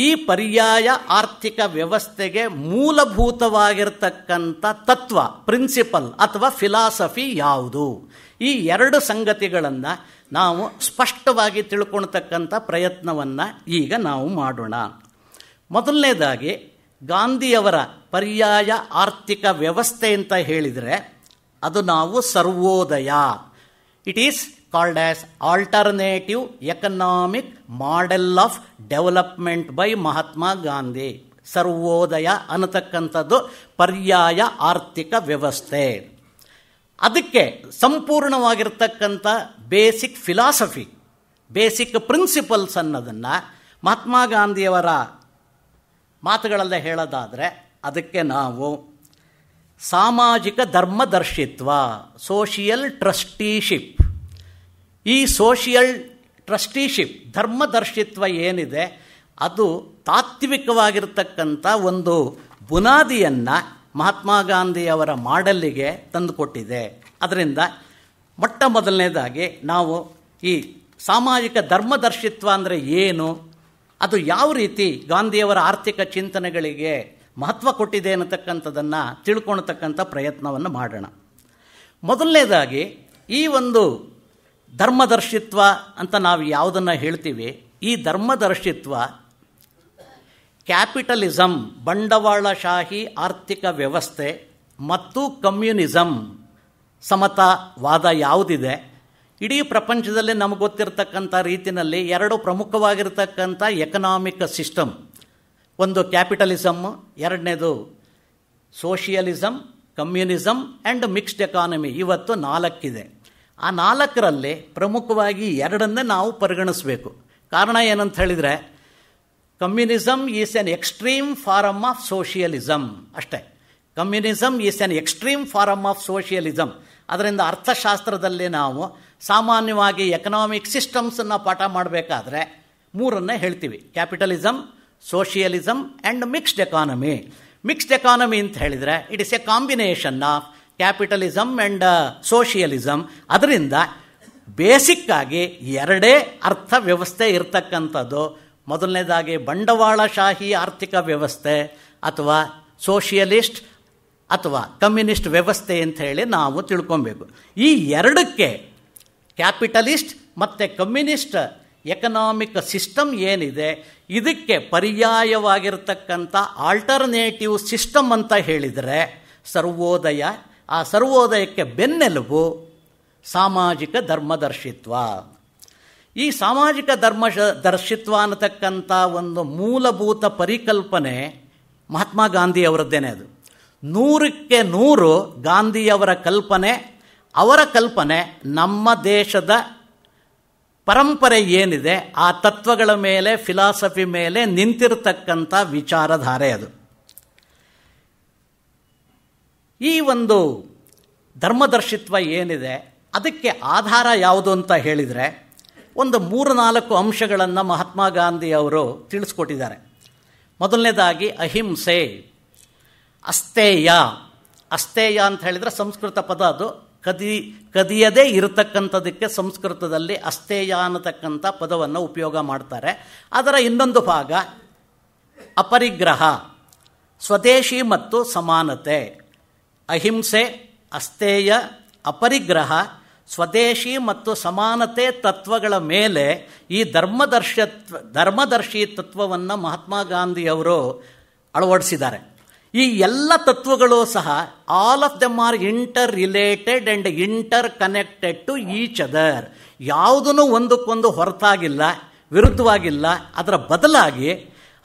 ಈ ಪರ್ಯಾಯ ಆರ್ಥಿಕ ವ್ಯವಸ್ಥೆಗೆ ಮೂಲಭೂತವಾಗಿರ್ತಕ್ಕಂಥ ತತ್ವ ಪ್ರಿನ್ಸಿಪಲ್ ಅಥವಾ ಫಿಲಾಸಫಿ ಯಾವುದು ಈ ಎರಡು ಸಂಗತಿಗಳನ್ನು ನಾವು ಸ್ಪಷ್ಟವಾಗಿ ತಿಳ್ಕೊಳ್ತಕ್ಕಂಥ ಪ್ರಯತ್ನವನ್ನು ಈಗ ನಾವು ಮಾಡೋಣ ಮೊದಲನೇದಾಗಿ ಗಾಂಧಿಯವರ ಪರ್ಯಾಯ ಆರ್ಥಿಕ ವ್ಯವಸ್ಥೆ ಅಂತ ಹೇಳಿದರೆ ಅದು ನಾವು Sarvodaya it is called as alternative economic model of development by Mahatma Gandhi Sarvodaya ಅನ್ನತಕ್ಕಂಥದ್ದು ಪರ್ಯಾಯ ಆರ್ಥಿಕ ವ್ಯವಸ್ಥೆ ಅದಕ್ಕೆ ಸಂಪೂರ್ಣವಾಗಿರ್ತಕ್ಕಂಥ ಬೇಸಿಕ್ ಫಿಲಾಸಫಿ ಬೇಸಿಕ್ ಪ್ರಿನ್ಸಿಪಲ್ಸ್ ಅನ್ನೋದನ್ನು ಮಹಾತ್ಮ ಗಾಂಧಿಯವರ ಮಾತುಗಳೆಲ್ಲ ಹೇಳೋದಾದರೆ ಅದಕ್ಕೆ ನಾವು ಸಾಮಾಜಿಕ ಧರ್ಮದರ್ಶಿತ್ವ ಸೋಷಿಯಲ್ ಟ್ರಸ್ಟೀಶಿಪ್ ಈ ಸೋಷಿಯಲ್ ಟ್ರಸ್ಟಿಶಿಪ್ ಧರ್ಮದರ್ಶಿತ್ವ ಏನಿದೆ ಅದು ತಾತ್ವಿಕವಾಗಿರ್ತಕ್ಕಂಥ ಒಂದು ಬುನಾದಿಯನ್ನು ಮಹಾತ್ಮ ಗಾಂಧಿಯವರ ಮಾಡೆಲ್ಲಿಗೆ ತಂದುಕೊಟ್ಟಿದೆ ಅದರಿಂದ ಮೊಟ್ಟ ಮೊದಲನೇದಾಗಿ ನಾವು ಈ ಸಾಮಾಜಿಕ ಧರ್ಮದರ್ಶಿತ್ವ ಅಂದರೆ ಏನು ಅದು ಯಾವ ರೀತಿ ಗಾಂಧಿಯವರ ಆರ್ಥಿಕ ಚಿಂತನೆಗಳಿಗೆ ಮಹತ್ವ ಕೊಟ್ಟಿದೆ ಅನ್ನತಕ್ಕಂಥದ್ದನ್ನು ತಿಳ್ಕೊಳ್ತಕ್ಕಂಥ ಪ್ರಯತ್ನವನ್ನು ಮಾಡೋಣ ಮೊದಲನೇದಾಗಿ ಈ ಒಂದು ಧರ್ಮದರ್ಶಿತ್ವ ಅಂತ ನಾವು ಯಾವುದನ್ನು ಹೇಳ್ತೀವಿ ಈ ಧರ್ಮದರ್ಶಿತ್ವ ಕ್ಯಾಪಿಟಲಿಸಮ್ ಬಂಡವಾಳಶಾಹಿ ಆರ್ಥಿಕ ವ್ಯವಸ್ಥೆ ಮತ್ತು ಕಮ್ಯುನಿಸಮ್ ಸಮತವಾದ ಯಾವುದಿದೆ ಇಡೀ ಪ್ರಪಂಚದಲ್ಲಿ ನಮಗೆ ಗೊತ್ತಿರತಕ್ಕಂಥ ರೀತಿಯಲ್ಲಿ ಎರಡು ಪ್ರಮುಖವಾಗಿರ್ತಕ್ಕಂಥ ಎಕನಾಮಿಕ್ ಸಿಸ್ಟಮ್ ಒಂದು ಕ್ಯಾಪಿಟಲಿಸಮ್ ಎರಡನೇದು socialism communism and mixed economy ಇವತ್ತು ನಾಲ್ಕಿದೆ ಆ ನಾಲ್ಕರಲ್ಲಿ ಪ್ರಮುಖವಾಗಿ ಎರಡನ್ನೇ ನಾವು ಪರಿಗಣಿಸಬೇಕು ಕಾರಣ ಏನಂತ ಹೇಳಿದರೆ communism is an extreme form of socialism ಅಷ್ಟೇ communism is an extreme form of socialism ಅದರಿಂದ ಅರ್ಥಶಾಸ್ತ್ರದಲ್ಲಿ ನಾವು ಸಾಮಾನ್ಯವಾಗಿ ಎಕನಾಮಿಕ್ ಸಿಸ್ಟಮ್ಸನ್ನು ಪಾಠ ಮಾಡಬೇಕಾದ್ರೆ ಮೂರನ್ನೇ ಹೇಳ್ತೀವಿ capitalism socialism and mixed economy mixed economy ಅಂತ ಹೇಳಿದರೆ it is a combination of capitalism and socialism ಅದರಿಂದ ಬೇಸಿಕ್ಕಾಗಿ ಎರಡೇ ಅರ್ಥ ವ್ಯವಸ್ಥೆ ಇರತಕ್ಕಂಥದ್ದು ಮೊದಲನೇದಾಗಿ ಬಂಡವಾಳಶಾಹಿ ಆರ್ಥಿಕ ವ್ಯವಸ್ಥೆ ಅಥವಾ ಸೋಷಿಯಲಿಸ್ಟ್ ಅಥವಾ ಕಮ್ಯುನಿಸ್ಟ್ ವ್ಯವಸ್ಥೆ ಅಂತ ಹೇಳಿ ನಾವು ತಿಳ್ಕೊಬೇಕು ಈ ಎರಡಕ್ಕೆ ಕ್ಯಾಪಿಟಲಿಸ್ಟ್ ಮತ್ತು ಕಮ್ಯುನಿಸ್ಟ್ ಎಕನಾಮಿಕ್ ಸಿಸ್ಟಮ್ ಏನಿದೆ ಇದಕ್ಕೆ ಪರ್ಯಾಯವಾಗಿರ್ತಕ್ಕಂಥ ಆಲ್ಟರ್ನೇಟಿವ್ ಸಿಸ್ಟಮ್ ಅಂತ ಹೇಳಿದರೆ ಸರ್ವೋದಯ ಆ ಸರ್ವೋದಯಕ್ಕೆ ಬೆನ್ನೆಲುಬು ಸಾಮಾಜಿಕ ಧರ್ಮದರ್ಶಿತ್ವ ಈ ಸಾಮಾಜಿಕ ಧರ್ಮ ದರ್ಶಿತ್ವ ಅನ್ನತಕ್ಕಂಥ ಒಂದು ಮೂಲಭೂತ ಪರಿಕಲ್ಪನೆ ಮಹಾತ್ಮ ಗಾಂಧಿ ಅವರದ್ದೇನೆ ಅದು ನೂರಕ್ಕೆ ನೂರು ಗಾಂಧಿಯವರ ಕಲ್ಪನೆ ಅವರ ಕಲ್ಪನೆ ನಮ್ಮ ದೇಶದ ಪರಂಪರೆ ಏನಿದೆ ಆ ತತ್ವಗಳ ಮೇಲೆ ಫಿಲಾಸಫಿ ಮೇಲೆ ನಿಂತಿರತಕ್ಕಂಥ ವಿಚಾರಧಾರೆ ಅದು ಈ ಒಂದು ಧರ್ಮದರ್ಶಿತ್ವ ಏನಿದೆ ಅದಕ್ಕೆ ಆಧಾರ ಯಾವುದು ಅಂತ ಹೇಳಿದರೆ ಒಂದು ಮೂರು ನಾಲ್ಕು ಅಂಶಗಳನ್ನು ಮಹಾತ್ಮ ಗಾಂಧಿ ಅವರು ತಿಳಿಸ್ಕೊಟ್ಟಿದ್ದಾರೆ ಮೊದಲನೇದಾಗಿ ಅಹಿಂಸೆ ಅಸ್ತೇಯ ಅಸ್ತೇಯ ಅಂತ ಹೇಳಿದರೆ ಸಂಸ್ಕೃತ ಪದ ಅದು ಕದಿ ಕದಿಯದೇ ಇರತಕ್ಕಂಥದಕ್ಕೆ ಸಂಸ್ಕೃತದಲ್ಲಿ ಅಸ್ತೇಯ ಅನ್ನತಕ್ಕಂಥ ಪದವನ್ನು ಉಪಯೋಗ ಮಾಡ್ತಾರೆ ಅದರ ಇನ್ನೊಂದು ಭಾಗ ಅಪರಿಗ್ರಹ ಸ್ವದೇಶಿ ಮತ್ತು ಸಮಾನತೆ ಅಹಿಂಸೆ ಅಸ್ತೇಯ ಅಪರಿಗ್ರಹ ಸ್ವದೇಶಿ ಮತ್ತು ಸಮಾನತೆ ತತ್ವಗಳ ಮೇಲೆ ಈ ಧರ್ಮದರ್ಶತ್ವ ಧರ್ಮದರ್ಶಿ ತತ್ವವನ್ನು ಮಹಾತ್ಮ ಗಾಂಧಿಯವರು ಅಳವಡಿಸಿದ್ದಾರೆ ಈ ಎಲ್ಲ ತತ್ವಗಳು ಸಹ all of them are interrelated and interconnected to each other ಯಾವುದೂ ಒಂದಕ್ಕೊಂದು ಹೊರತಾಗಿಲ್ಲ ವಿರುದ್ಧವಾಗಿಲ್ಲ ಅದರ ಬದಲಾಗಿ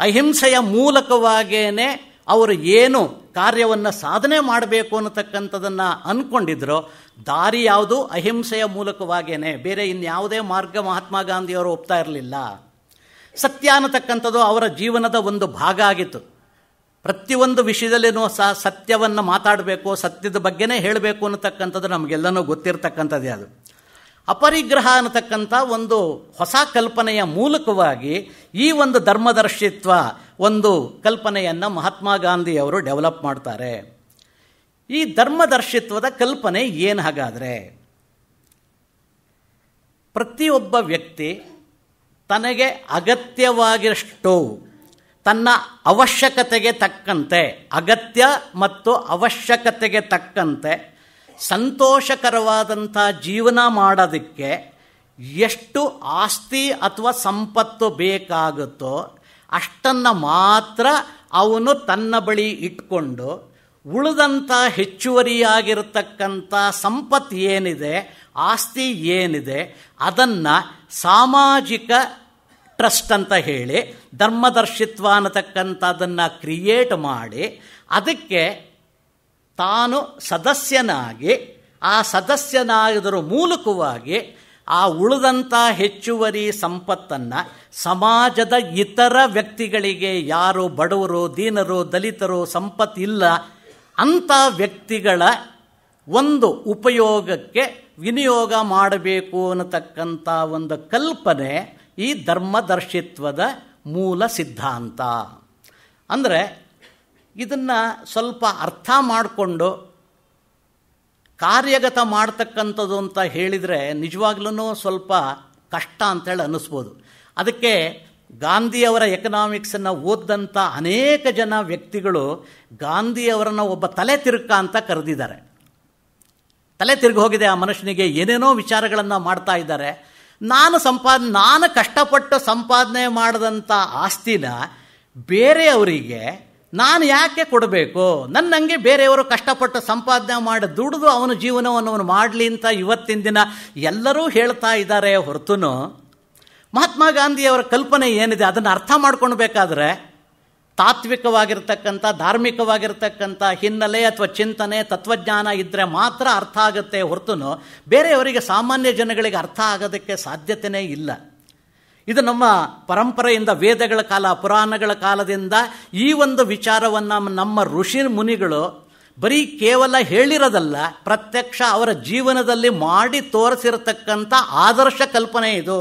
ಅಹಿಂಸೆಯ ಮೂಲಕವಾಗೇನೆ ಅವರು ಏನು ಕಾರ್ಯವನ್ನು ಸಾಧನೆ ಮಾಡಬೇಕು ಅನ್ನತಕ್ಕಂಥದನ್ನು ಅಂದ್ಕೊಂಡಿದ್ರು ದಾರಿ ಯಾವುದು ಅಹಿಂಸೆಯ ಮೂಲಕವಾಗೇನೆ ಬೇರೆ ಇನ್ಯಾವುದೇ ಮಾರ್ಗ ಮಹಾತ್ಮ ಗಾಂಧಿಯವರು ಒಪ್ತಾ ಇರಲಿಲ್ಲ ಸತ್ಯ ಅನ್ನತಕ್ಕಂಥದ್ದು ಅವರ ಜೀವನದ ಒಂದು ಭಾಗ ಆಗಿತ್ತು ಪ್ರತಿಯೊಂದು ವಿಷಯದಲ್ಲಿನೂ ಸಹ ಸತ್ಯವನ್ನು ಮಾತಾಡಬೇಕು ಸತ್ಯದ ಬಗ್ಗೆನೇ ಹೇಳಬೇಕು ಅನ್ನತಕ್ಕಂಥದ್ದು ನಮಗೆಲ್ಲನೂ ಗೊತ್ತಿರತಕ್ಕಂಥದ್ದೇ ಅದು ಅಪರಿಗ್ರಹ ಅನ್ನತಕ್ಕಂಥ ಒಂದು ಹೊಸ ಕಲ್ಪನೆಯ ಮೂಲಕವಾಗಿ ಈ ಒಂದು ಧರ್ಮದರ್ಶಿತ್ವ ಒಂದು ಕಲ್ಪನೆಯನ್ನು ಮಹಾತ್ಮ ಗಾಂಧಿಯವರು ಡೆವಲಪ್ ಮಾಡ್ತಾರೆ ಈ ಧರ್ಮದರ್ಶಿತ್ವದ ಕಲ್ಪನೆ ಏನು ಹಾಗಾದರೆ ಪ್ರತಿಯೊಬ್ಬ ವ್ಯಕ್ತಿ ತನಗೆ ಅಗತ್ಯವಾಗಿರಷ್ಟು ತನ್ನ ಅವಶ್ಯಕತೆಗೆ ತಕ್ಕಂತೆ ಅಗತ್ಯ ಮತ್ತು ಅವಶ್ಯಕತೆಗೆ ತಕ್ಕಂತೆ ಸಂತೋಷಕರವಾದಂಥ ಜೀವನ ಮಾಡೋದಕ್ಕೆ ಎಷ್ಟು ಆಸ್ತಿ ಅಥವಾ ಸಂಪತ್ತು ಬೇಕಾಗುತ್ತೋ ಅಷ್ಟನ್ನು ಮಾತ್ರ ಅವನು ತನ್ನ ಬಳಿ ಇಟ್ಕೊಂಡು ಉಳಿದಂಥ ಹೆಚ್ಚುವರಿಯಾಗಿರತಕ್ಕಂಥ ಸಂಪತ್ತು ಏನಿದೆ ಆಸ್ತಿ ಏನಿದೆ ಅದನ್ನು ಸಾಮಾಜಿಕ ಟ್ರಸ್ಟ್ ಅಂತ ಹೇಳಿ ಧರ್ಮದರ್ಶಿತ್ವ ಅನ್ನತಕ್ಕಂಥದ್ದನ್ನು ಕ್ರಿಯೇಟ್ ಮಾಡಿ ಅದಕ್ಕೆ ತಾನು ಸದಸ್ಯನಾಗಿ ಆ ಸದಸ್ಯನಾಗಿದ್ದರ ಮೂಲಕವಾಗಿ ಆ ಉಳಿದಂಥ ಹೆಚ್ಚುವರಿ ಸಂಪತ್ತನ್ನು ಸಮಾಜದ ಇತರ ವ್ಯಕ್ತಿಗಳಿಗೆ ಯಾರು ಬಡವರು ದೀನರು ದಲಿತರು ಸಂಪತ್ತಿಲ್ಲ ಅಂಥ ವ್ಯಕ್ತಿಗಳ ಒಂದು ಉಪಯೋಗಕ್ಕೆ ವಿನಿಯೋಗ ಮಾಡಬೇಕು ಅನ್ನತಕ್ಕಂಥ ಒಂದು ಕಲ್ಪನೆ ಈ ಧರ್ಮದರ್ಶಿತ್ವದ ಮೂಲ ಸಿದ್ಧಾಂತ ಅಂದರೆ ಇದನ್ನು ಸ್ವಲ್ಪ ಅರ್ಥ ಮಾಡಿಕೊಂಡು ಕಾರ್ಯಗತ ಮಾಡ್ತಕ್ಕಂಥದ್ದು ಅಂತ ಹೇಳಿದರೆ ನಿಜವಾಗ್ಲೂ ಸ್ವಲ್ಪ ಕಷ್ಟ ಅಂತೇಳಿ ಅನ್ನಿಸ್ಬೋದು ಅದಕ್ಕೆ ಗಾಂಧಿಯವರ ಎಕನಾಮಿಕ್ಸನ್ನು ಓದ್ದಂಥ ಅನೇಕ ಜನ ವ್ಯಕ್ತಿಗಳು ಗಾಂಧಿಯವರನ್ನು ಒಬ್ಬ ತಲೆ ತಿರುಕ ಅಂತ ಕರೆದಿದ್ದಾರೆ ತಲೆ ತಿರುಗಿ ಹೋಗಿದೆ ಆ ಮನುಷ್ಯನಿಗೆ ಏನೇನೋ ವಿಚಾರಗಳನ್ನು ಮಾಡ್ತಾ ಇದ್ದಾರೆ ನಾನು ಸಂಪಾದ ನಾನು ಕಷ್ಟಪಟ್ಟು ಸಂಪಾದನೆ ಮಾಡಿದಂಥ ಆಸ್ತಿನ ಬೇರೆಯವರಿಗೆ ನಾನು ಯಾಕೆ ಕೊಡಬೇಕು ನನ್ನಂಗೆ ಬೇರೆಯವರು ಕಷ್ಟಪಟ್ಟು ಸಂಪಾದನೆ ಮಾಡಿ ದುಡಿದು ಅವನ ಜೀವನವನ್ನು ಅವನು ಮಾಡಲಿ ಅಂತ ಇವತ್ತಿನ ದಿನ ಎಲ್ಲರೂ ಹೇಳ್ತಾ ಇದ್ದಾರೆ ಹೊರತು ಮಹಾತ್ಮ ಗಾಂಧಿಯವರ ಕಲ್ಪನೆ ಏನಿದೆ ಅದನ್ನು ಅರ್ಥ ಮಾಡ್ಕೊಳ್ಬೇಕಾದ್ರೆ ತಾತ್ವಿಕವಾಗಿರ್ತಕ್ಕಂಥ ಧಾರ್ಮಿಕವಾಗಿರ್ತಕ್ಕಂಥ ಹಿನ್ನೆಲೆ ಅಥವಾ ಚಿಂತನೆ ತತ್ವಜ್ಞಾನ ಇದ್ದರೆ ಮಾತ್ರ ಅರ್ಥ ಆಗುತ್ತೆ ಹೊರತು ಬೇರೆಯವರಿಗೆ ಸಾಮಾನ್ಯ ಜನಗಳಿಗೆ ಅರ್ಥ ಆಗೋದಕ್ಕೆ ಸಾಧ್ಯತೆಯೇ ಇಲ್ಲ ಇದು ನಮ್ಮ ಪರಂಪರೆಯಿಂದ ವೇದಗಳ ಕಾಲ ಪುರಾಣಗಳ ಕಾಲದಿಂದ ಈ ಒಂದು ವಿಚಾರವನ್ನು ನಮ್ಮ ಋಷಿ ಮುನಿಗಳು ಬರೀ ಕೇವಲ ಹೇಳಿರೋದಲ್ಲ ಪ್ರತ್ಯಕ್ಷ ಅವರ ಜೀವನದಲ್ಲಿ ಮಾಡಿ ತೋರಿಸಿರತಕ್ಕಂಥ ಆದರ್ಶ ಕಲ್ಪನೆ ಇದು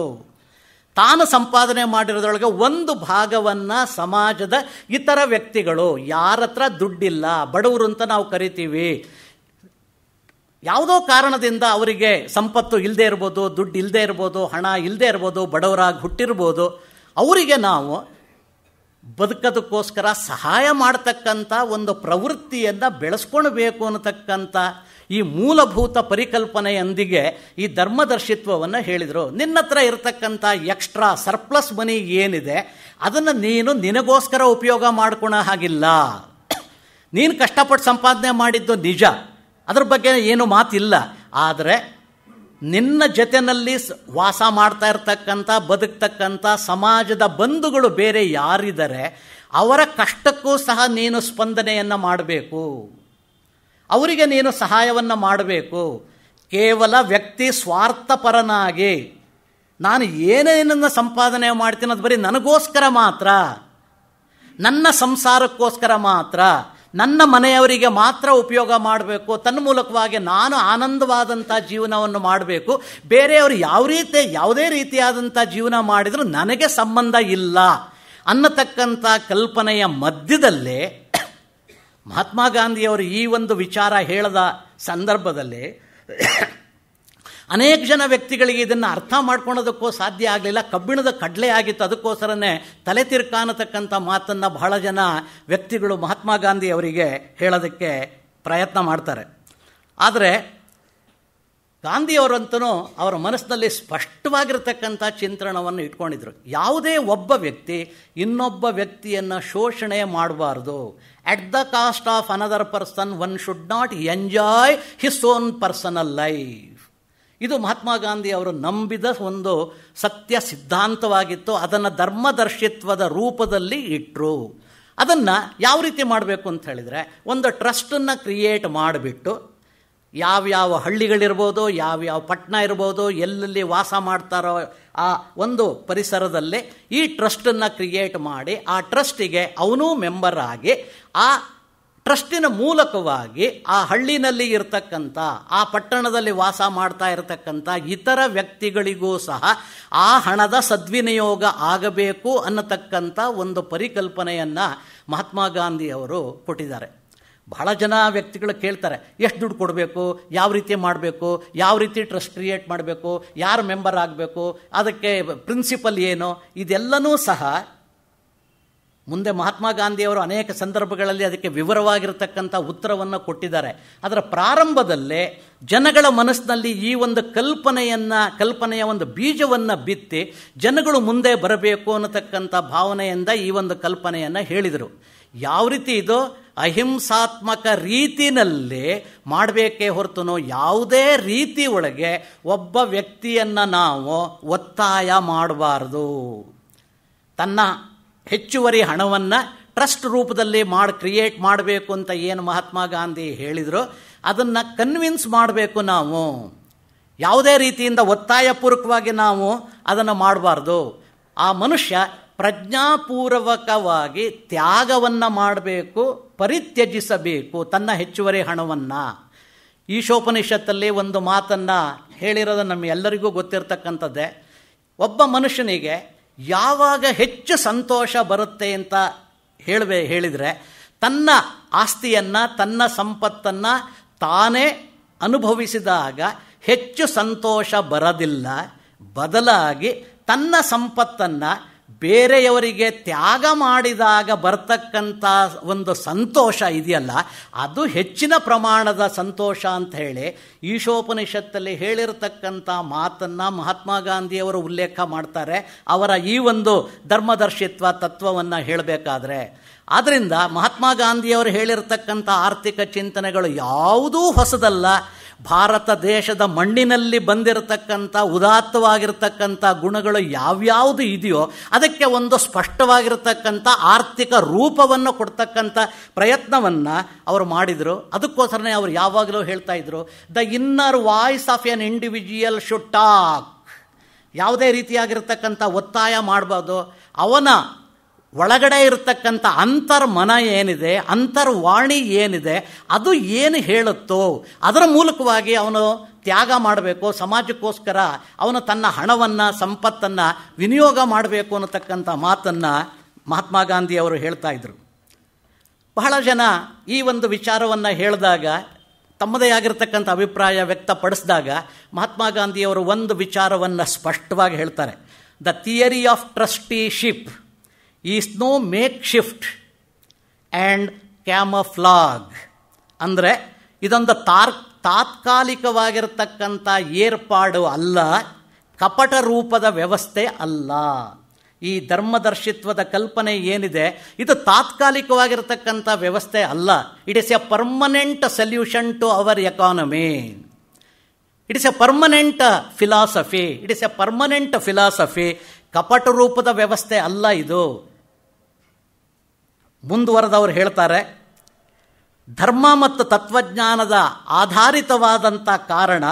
ತಾನು ಸಂಪಾದನೆ ಮಾಡಿರೋದ್ರೊಳಗೆ ಒಂದು ಭಾಗವನ್ನು ಸಮಾಜದ ಇತರ ವ್ಯಕ್ತಿಗಳು ಯಾರತ್ರ ದುಡ್ಡಿಲ್ಲ ಬಡವರು ಅಂತ ನಾವು ಕರಿತೀವಿ ಯಾವುದೋ ಕಾರಣದಿಂದ ಅವರಿಗೆ ಸಂಪತ್ತು ಇಲ್ಲದೆ ಇರ್ಬೋದು ದುಡ್ಡು ಇಲ್ಲದೆ ಇರ್ಬೋದು ಹಣ ಇಲ್ಲದೆ ಇರ್ಬೋದು ಬಡವರಾಗಿ ಹುಟ್ಟಿರ್ಬೋದು ಅವರಿಗೆ ನಾವು ಬದುಕೋದಕ್ಕೋಸ್ಕರ ಸಹಾಯ ಮಾಡತಕ್ಕಂಥ ಒಂದು ಪ್ರವೃತ್ತಿಯನ್ನು ಬೆಳೆಸ್ಕೊಳ್ಬೇಕು ಅನ್ನತಕ್ಕಂಥ ಈ ಮೂಲಭೂತ ಪರಿಕಲ್ಪನೆಯೊಂದಿಗೆ ಈ ಧರ್ಮದರ್ಶಿತ್ವವನ್ನು ಹೇಳಿದರು ನಿನ್ನ ಹತ್ರ ಇರತಕ್ಕಂಥ ಎಕ್ಸ್ಟ್ರಾ ಸರ್ಪ್ಲಸ್ ಮನಿ ಏನಿದೆ ಅದನ್ನು ನೀನು ನಿನಗೋಸ್ಕರ ಉಪಯೋಗ ಮಾಡ್ಕೊಳೋ ಹಾಗಿಲ್ಲ ನೀನು ಕಷ್ಟಪಟ್ಟು ಸಂಪಾದನೆ ಮಾಡಿದ್ದು ನಿಜ ಅದ್ರ ಬಗ್ಗೆ ಏನು ಮಾತಿಲ್ಲ ಆದರೆ ನಿನ್ನ ಜೊತೆಯಲ್ಲಿ ವಾಸ ಮಾಡ್ತಾ ಇರ್ತಕ್ಕಂಥ ಬದುಕ್ತಕ್ಕಂಥ ಸಮಾಜದ ಬಂಧುಗಳು ಬೇರೆ ಯಾರಿದ್ದಾರೆ ಅವರ ಕಷ್ಟಕ್ಕೂ ಸಹ ನೀನು ಸ್ಪಂದನೆಯನ್ನು ಮಾಡಬೇಕು ಅವರಿಗೆ ನೀನು ಸಹಾಯವನ್ನು ಮಾಡಬೇಕು ಕೇವಲ ವ್ಯಕ್ತಿ ಸ್ವಾರ್ಥಪರನಾಗಿ ನಾನು ಏನೇನನ್ನು ಸಂಪಾದನೆ ಮಾಡ್ತೀನಿ ಅದು ಬರೀ ನನಗೋಸ್ಕರ ಮಾತ್ರ ನನ್ನ ಸಂಸಾರಕ್ಕೋಸ್ಕರ ಮಾತ್ರ ನನ್ನ ಮನೆಯವರಿಗೆ ಮಾತ್ರ ಉಪಯೋಗ ಮಾಡಬೇಕು ತನ್ನ ಮೂಲಕವಾಗಿ ನಾನು ಆನಂದವಾದಂಥ ಜೀವನವನ್ನು ಮಾಡಬೇಕು ಬೇರೆಯವರು ಯಾವ ರೀತಿ ಯಾವುದೇ ರೀತಿಯಾದಂಥ ಜೀವನ ಮಾಡಿದರೂ ನನಗೆ ಸಂಬಂಧ ಇಲ್ಲ ಅನ್ನತಕ್ಕಂಥ ಕಲ್ಪನೆಯ ಮಧ್ಯದಲ್ಲೇ ಮಹಾತ್ಮ ಗಾಂಧಿಯವರು ಈ ಒಂದು ವಿಚಾರ ಹೇಳದ ಸಂದರ್ಭದಲ್ಲಿ ಅನೇಕ ಜನ ವ್ಯಕ್ತಿಗಳಿಗೆ ಇದನ್ನು ಅರ್ಥ ಮಾಡ್ಕೊಳ್ಳೋದಕ್ಕೂ ಸಾಧ್ಯ ಆಗಲಿಲ್ಲ ಕಬ್ಬಿಣದ ಕಡಲೆ ಆಗಿತ್ತು ಅದಕ್ಕೋಸ್ಕರನೇ ತಲೆ ತಿರ್ಕಾನತಕ್ಕಂಥ ಮಾತನ್ನು ಬಹಳ ಜನ ವ್ಯಕ್ತಿಗಳು ಮಹಾತ್ಮ ಗಾಂಧಿ ಅವರಿಗೆ ಹೇಳೋದಕ್ಕೆ ಪ್ರಯತ್ನ ಮಾಡ್ತಾರೆ ಆದರೆ ಗಾಂಧಿಯವರಂತೂ ಅವರ ಮನಸ್ಸಿನಲ್ಲಿ ಸ್ಪಷ್ಟವಾಗಿರ್ತಕ್ಕಂಥ ಚಿಂತನವನ್ನು ಇಟ್ಕೊಂಡಿದ್ರು ಯಾವುದೇ ಒಬ್ಬ ವ್ಯಕ್ತಿ ಇನ್ನೊಬ್ಬ ವ್ಯಕ್ತಿಯನ್ನು ಶೋಷಣೆ ಮಾಡಬಾರ್ದು at the cost of another person one should not enjoy his own personal life ಇದು ಮಹಾತ್ಮ ಗಾಂಧಿ ಅವರು ನಂಬಿದ ಒಂದು ಸತ್ಯ ಸಿದ್ಧಾಂತವಾಗಿತ್ತು ಅದನ್ನು ಧರ್ಮದರ್ಶಿತ್ವದ ರೂಪದಲ್ಲಿ ಇಟ್ಟರು ಅದನ್ನು ಯಾವ ರೀತಿ ಮಾಡಬೇಕು ಅಂತ ಹೇಳಿದರೆ ಒಂದು ಟ್ರಸ್ಟನ್ನು ಕ್ರಿಯೇಟ್ ಮಾಡಿಬಿಟ್ಟು ಯಾವ್ಯಾವ ಹಳ್ಳಿಗಳಿರ್ಬೋದು ಯಾವ್ಯಾವ ಪಟ್ಟಣ ಇರ್ಬೋದು ಎಲ್ಲೆಲ್ಲಿ ವಾಸ ಮಾಡ್ತಾರೋ ಆ ಒಂದು ಪರಿಸರದಲ್ಲೇ ಈ ಟ್ರಸ್ಟನ್ನು ಕ್ರಿಯೇಟ್ ಮಾಡಿ ಆ ಟ್ರಸ್ಟಿಗೆ ಅವನೂ ಮೆಂಬರ್ ಆಗಿ ಆ ಟ್ರಸ್ಟಿನ ಮೂಲಕವಾಗಿ ಆ ಹಳ್ಳಿನಲ್ಲಿ ಇರತಕ್ಕಂಥ ಆ ಪಟ್ಟಣದಲ್ಲಿ ವಾಸ ಮಾಡ್ತಾ ಇರತಕ್ಕಂಥ ಇತರ ವ್ಯಕ್ತಿಗಳಿಗೂ ಸಹ ಆ ಹಣದ ಸದ್ವಿನಿಯೋಗ ಆಗಬೇಕು ಅನ್ನತಕ್ಕಂಥ ಒಂದು ಪರಿಕಲ್ಪನೆಯನ್ನು ಮಹಾತ್ಮ ಗಾಂಧಿಯವರು ಕೊಟ್ಟಿದ್ದಾರೆ ಬಹಳ ಜನ ವ್ಯಕ್ತಿಗಳು ಕೇಳ್ತಾರೆ ಎಷ್ಟು ದುಡ್ಡು ಕೊಡಬೇಕು ಯಾವ ರೀತಿ ಮಾಡಬೇಕು ಯಾವ ರೀತಿ ಟ್ರಸ್ಟ್ ಕ್ರಿಯೇಟ್ ಮಾಡಬೇಕು ಯಾರು ಮೆಂಬರ್ ಆಗಬೇಕು ಅದಕ್ಕೆ ಪ್ರಿನ್ಸಿಪಲ್ ಏನು ಇದೆಲ್ಲನೂ ಸಹ ಮುಂದೆ ಮಹಾತ್ಮ ಗಾಂಧಿಯವರು ಅನೇಕ ಸಂದರ್ಭಗಳಲ್ಲಿ ಅದಕ್ಕೆ ವಿವರವಾಗಿರತಕ್ಕಂಥ ಉತ್ತರವನ್ನು ಕೊಟ್ಟಿದ್ದಾರೆ ಅದರ ಪ್ರಾರಂಭದಲ್ಲೇ ಜನಗಳ ಮನಸ್ಸಿನಲ್ಲಿ ಈ ಒಂದು ಕಲ್ಪನೆಯನ್ನು ಕಲ್ಪನೆಯ ಒಂದು ಬೀಜವನ್ನು ಬಿತ್ತಿ ಜನಗಳು ಮುಂದೆ ಬರಬೇಕು ಅನ್ನತಕ್ಕಂಥ ಭಾವನೆಯಿಂದ ಈ ಒಂದು ಕಲ್ಪನೆಯನ್ನು ಹೇಳಿದರು ಯಾವ ರೀತಿ ಇದು ಅಹಿಂಸಾತ್ಮಕ ರೀತಿಯಲ್ಲಿ ಮಾಡಬೇಕೇ ಹೊರತುನೋ ಯಾವುದೇ ರೀತಿ ಒಳಗೆ ಒಬ್ಬ ವ್ಯಕ್ತಿಯನ್ನು ನಾವು ಒತ್ತಾಯ ಮಾಡಬಾರ್ದು ತನ್ನ ಹೆಚ್ಚುವರಿ ಹಣವನ್ನು ಟ್ರಸ್ಟ್ ರೂಪದಲ್ಲಿ ಮಾಡಿ ಕ್ರಿಯೇಟ್ ಮಾಡಬೇಕು ಅಂತ ಏನು ಮಹಾತ್ಮ ಗಾಂಧಿ ಹೇಳಿದರು ಅದನ್ನು ಕನ್ವಿನ್ಸ್ ಮಾಡಬೇಕು ನಾವು ಯಾವುದೇ ರೀತಿಯಿಂದ ಒತ್ತಾಯಪೂರ್ವಕವಾಗಿ ನಾವು ಅದನ್ನು ಮಾಡಬಾರ್ದು ಆ ಮನುಷ್ಯ ಪ್ರಜ್ಞಾಪೂರ್ವಕವಾಗಿ ತ್ಯಾಗವನ್ನು ಮಾಡಬೇಕು ಪರಿತ್ಯಜಿಸಬೇಕು ತನ್ನ ಹೆಚ್ಚುವರಿ ಹಣವನ್ನು ಈಶೋಪನಿಷತ್ತಲ್ಲಿ ಒಂದು ಮಾತನ್ನು ಹೇಳಿರೋದು ನಮ್ಮ ಎಲ್ಲರಿಗೂ ಒಬ್ಬ ಮನುಷ್ಯನಿಗೆ ಯಾವಾಗ ಹೆಚ್ಚು ಸಂತೋಷ ಬರುತ್ತೆ ಅಂತ ಹೇಳಬೇ ಹೇಳಿದರೆ ತನ್ನ ಆಸ್ತಿಯನ್ನು ತನ್ನ ಸಂಪತ್ತನ್ನು ತಾನೇ ಅನುಭವಿಸಿದಾಗ ಹೆಚ್ಚು ಸಂತೋಷ ಬರದಿಲ್ಲ ಬದಲಾಗಿ ತನ್ನ ಸಂಪತ್ತನ್ನು ಬೇರೆಯವರಿಗೆ ತ್ಯಾಗ ಮಾಡಿದಾಗ ಬರ್ತಕ್ಕಂಥ ಒಂದು ಸಂತೋಷ ಇದೆಯಲ್ಲ ಅದು ಹೆಚ್ಚಿನ ಪ್ರಮಾಣದ ಸಂತೋಷ ಅಂತ ಹೇಳಿ ಈಶೋಪನಿಷತ್ತಲ್ಲಿ ಹೇಳಿರತಕ್ಕಂಥ ಮಾತನ್ನು ಮಹಾತ್ಮ ಗಾಂಧಿಯವರು ಉಲ್ಲೇಖ ಮಾಡ್ತಾರೆ ಅವರ ಈ ಒಂದು ಧರ್ಮದರ್ಶಿತ್ವ ತತ್ವವನ್ನು ಹೇಳಬೇಕಾದ್ರೆ ಆದ್ದರಿಂದ ಮಹಾತ್ಮ ಗಾಂಧಿಯವರು ಹೇಳಿರತಕ್ಕಂಥ ಆರ್ಥಿಕ ಚಿಂತನೆಗಳು ಯಾವುದೂ ಹೊಸದಲ್ಲ ಭಾರತ ದೇಶದ ಮಣ್ಣಿನಲ್ಲಿ ಬಂದಿರತಕ್ಕಂಥ ಉದಾತ್ತವಾಗಿರ್ತಕ್ಕಂಥ ಗುಣಗಳು ಯಾವ್ಯಾವುದು ಇದೆಯೋ ಅದಕ್ಕೆ ಒಂದು ಸ್ಪಷ್ಟವಾಗಿರತಕ್ಕಂಥ ಆರ್ಥಿಕ ರೂಪವನ್ನು ಕೊಡ್ತಕ್ಕಂಥ ಪ್ರಯತ್ನವನ್ನು ಅವರು ಮಾಡಿದರು ಅದಕ್ಕೋಸ್ಕರನೇ ಅವರು ಯಾವಾಗಲೂ ಹೇಳ್ತಾ ಇದ್ರು the inner voice of an individual should talk ಯಾವುದೇ ರೀತಿಯಾಗಿರ್ತಕ್ಕಂಥ ಒತ್ತಾಯ ಮಾಡಬಾರ್ದು ಅವನ ಒಳಗಡೆ ಇರತಕ್ಕಂಥ ಅಂತರ್ಮನ ಏನಿದೆ ಅಂತರ್ವಾಣಿ ಏನಿದೆ ಅದು ಏನು ಹೇಳುತ್ತೋ ಅದರ ಮೂಲಕವಾಗಿ ಅವನು ತ್ಯಾಗ ಮಾಡಬೇಕು ಸಮಾಜಕ್ಕೋಸ್ಕರ ಅವನು ತನ್ನ ಹಣವನ್ನು ಸಂಪತ್ತನ್ನು ವಿನಿಯೋಗ ಮಾಡಬೇಕು ಅನ್ನತಕ್ಕಂಥ ಮಾತನ್ನು ಮಹಾತ್ಮ ಗಾಂಧಿಯವರು ಹೇಳ್ತಾ ಇದ್ದರು ಬಹಳ ಜನ ಈ ಒಂದು ವಿಚಾರವನ್ನು ಹೇಳಿದಾಗ ತಮ್ಮದೇ ಆಗಿರತಕ್ಕಂಥ ಅಭಿಪ್ರಾಯ ವ್ಯಕ್ತಪಡಿಸಿದಾಗ ಮಹಾತ್ಮ ಗಾಂಧಿಯವರು ಒಂದು ವಿಚಾರವನ್ನು ಸ್ಪಷ್ಟವಾಗಿ ಹೇಳ್ತಾರೆ the theory of trusteeship is no makeshift and camouflage ಅಂದರೆ ಇದೊಂದು ತಾರ್ ತಾತ್ಕಾಲಿಕವಾಗಿರತಕ್ಕಂಥ ಏರ್ಪಾಡು ಅಲ್ಲ ಕಪಟ ರೂಪದ ವ್ಯವಸ್ಥೆ ಅಲ್ಲ ಈ ಧರ್ಮದರ್ಶಿತ್ವದ ಕಲ್ಪನೆ ಏನಿದೆ ಇದು ತಾತ್ಕಾಲಿಕವಾಗಿರತಕ್ಕಂಥ ವ್ಯವಸ್ಥೆ ಅಲ್ಲ it is a permanent solution to our economy it is a permanent philosophy it is a permanent philosophy ಕಪಟ ರೂಪದ ವ್ಯವಸ್ಥೆ ಅಲ್ಲ ಇದು ಮುಂದುವರೆದವರು ಹೇಳ್ತಾರೆ ಧರ್ಮ ಮತ್ತು ತತ್ವಜ್ಞಾನದ ಆಧಾರಿತವಾದಂಥ ಕಾರಣ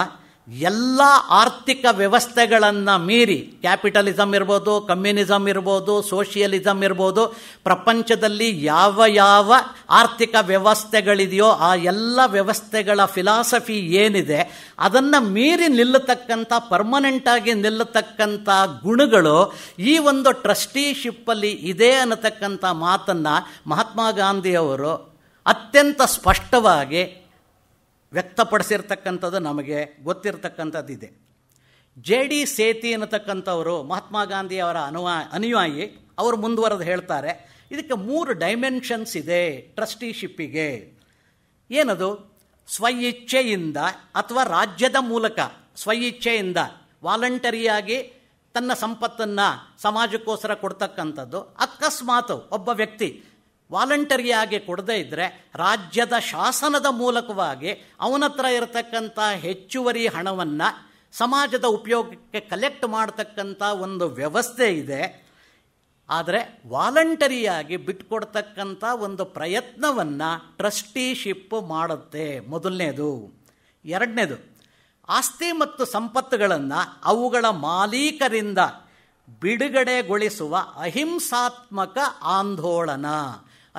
ಎಲ್ಲ ಆರ್ಥಿಕ ವ್ಯವಸ್ಥೆಗಳನ್ನು ಮೀರಿ ಕ್ಯಾಪಿಟಲಿಸಮ್ ಇರ್ಬೋದು ಕಮ್ಯುನಿಸಮ್ ಇರ್ಬೋದು ಸೋಷಿಯಲಿಸಮ್ ಇರ್ಬೋದು ಪ್ರಪಂಚದಲ್ಲಿ ಯಾವ ಯಾವ ಆರ್ಥಿಕ ವ್ಯವಸ್ಥೆಗಳಿದೆಯೋ ಆ ಎಲ್ಲ ವ್ಯವಸ್ಥೆಗಳ ಫಿಲಾಸಫಿ ಏನಿದೆ ಅದನ್ನು ಮೀರಿ ನಿಲ್ಲತಕ್ಕಂಥ ಪರ್ಮನೆಂಟಾಗಿ ನಿಲ್ಲತಕ್ಕಂಥ ಗುಣಗಳು ಈ ಒಂದು ಟ್ರಸ್ಟಿಶಿಪ್ಪಲ್ಲಿ ಇದೆ ಅನ್ನತಕ್ಕಂಥ ಮಾತನ್ನು ಮಹಾತ್ಮ ಗಾಂಧಿಯವರು ಅತ್ಯಂತ ಸ್ಪಷ್ಟವಾಗಿ ವ್ಯಕ್ತಪಡಿಸಿರ್ತಕ್ಕಂಥದ್ದು ನಮಗೆ ಗೊತ್ತಿರತಕ್ಕಂಥದ್ದಿದೆ ಜೆ ಡಿ ಸೇತಿ ಅನ್ನತಕ್ಕಂಥವರು ಮಹಾತ್ಮ ಗಾಂಧಿಯವರ ಅನುವಾ ಅನುಯಾಯಿ ಅವರು ಮುಂದುವರೆದು ಹೇಳ್ತಾರೆ ಇದಕ್ಕೆ ಮೂರು ಡೈಮೆನ್ಷನ್ಸ್ ಇದೆ ಟ್ರಸ್ಟಿಶಿಪ್ಪಿಗೆ ಏನದು ಸ್ವಇಚ್ಛೆಯಿಂದ ಅಥವಾ ರಾಜ್ಯದ ಮೂಲಕ ಸ್ವಇಚ್ಛೆಯಿಂದ ವಾಲಂಟರಿಯಾಗಿ ತನ್ನ ಸಂಪತ್ತನ್ನು ಸಮಾಜಕ್ಕೋಸ್ಕರ ಕೊಡ್ತಕ್ಕಂಥದ್ದು ಅಕಸ್ಮಾತ್ ಒಬ್ಬ ವ್ಯಕ್ತಿ ವಾಲಂಟರಿಯಾಗಿ ಕೊಡದೇ ಇದ್ದರೆ ರಾಜ್ಯದ ಶಾಸನದ ಮೂಲಕವಾಗಿ ಅವನ ಹತ್ರ ಇರತಕ್ಕಂಥ ಹೆಚ್ಚುವರಿ ಹಣವನ್ನು ಸಮಾಜದ ಉಪಯೋಗಕ್ಕೆ ಕಲೆಕ್ಟ್ ಮಾಡತಕ್ಕಂಥ ಒಂದು ವ್ಯವಸ್ಥೆ ಇದೆ ಆದರೆ ವಾಲಂಟರಿಯಾಗಿ ಬಿಟ್ಕೊಡ್ತಕ್ಕಂಥ ಒಂದು ಪ್ರಯತ್ನವನ್ನು ಟ್ರಸ್ಟಿಶಿಪ್ ಮಾಡುತ್ತೆ ಮೊದಲನೇದು ಎರಡನೇದು ಆಸ್ತಿ ಮತ್ತು ಸಂಪತ್ತುಗಳನ್ನು ಅವುಗಳ ಮಾಲೀಕರಿಂದ ಬಿಡುಗಡೆಗೊಳಿಸುವ ಅಹಿಂಸಾತ್ಮಕ ಆಂದೋಲನ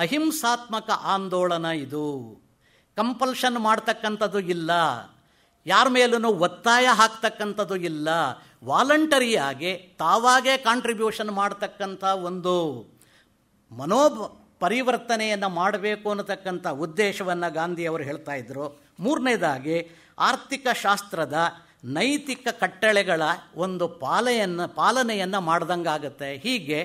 ಅಹಿಂಸಾತ್ಮಕ ಆಂದೋಲನ ಇದು ಕಂಪಲ್ಷನ್ ಮಾಡ್ತಕ್ಕಂಥದ್ದು ಇಲ್ಲ ಯಾರ ಮೇಲೂ ಒತ್ತಾಯ ಹಾಕ್ತಕ್ಕಂಥದ್ದು ಇಲ್ಲ ವಾಲಂಟರಿಯಾಗಿ ತಾವಾಗೇ ಕಾಂಟ್ರಿಬ್ಯೂಷನ್ ಮಾಡ್ತಕ್ಕಂಥ ಒಂದು ಮನೋ ಪರಿವರ್ತನೆಯನ್ನು ಮಾಡಬೇಕು ಅನ್ನತಕ್ಕಂಥ ಉದ್ದೇಶವನ್ನು ಗಾಂಧಿಯವರು ಹೇಳ್ತಾ ಇದ್ದರು ಮೂರನೇದಾಗಿ ಆರ್ಥಿಕ ಶಾಸ್ತ್ರದ ನೈತಿಕ ಕಟ್ಟಳೆಗಳ ಒಂದು ಪಾಲೆಯನ್ನು ಪಾಲನೆಯನ್ನು ಮಾಡ್ದಂಗೆ ಆಗುತ್ತೆ ಹೀಗೆ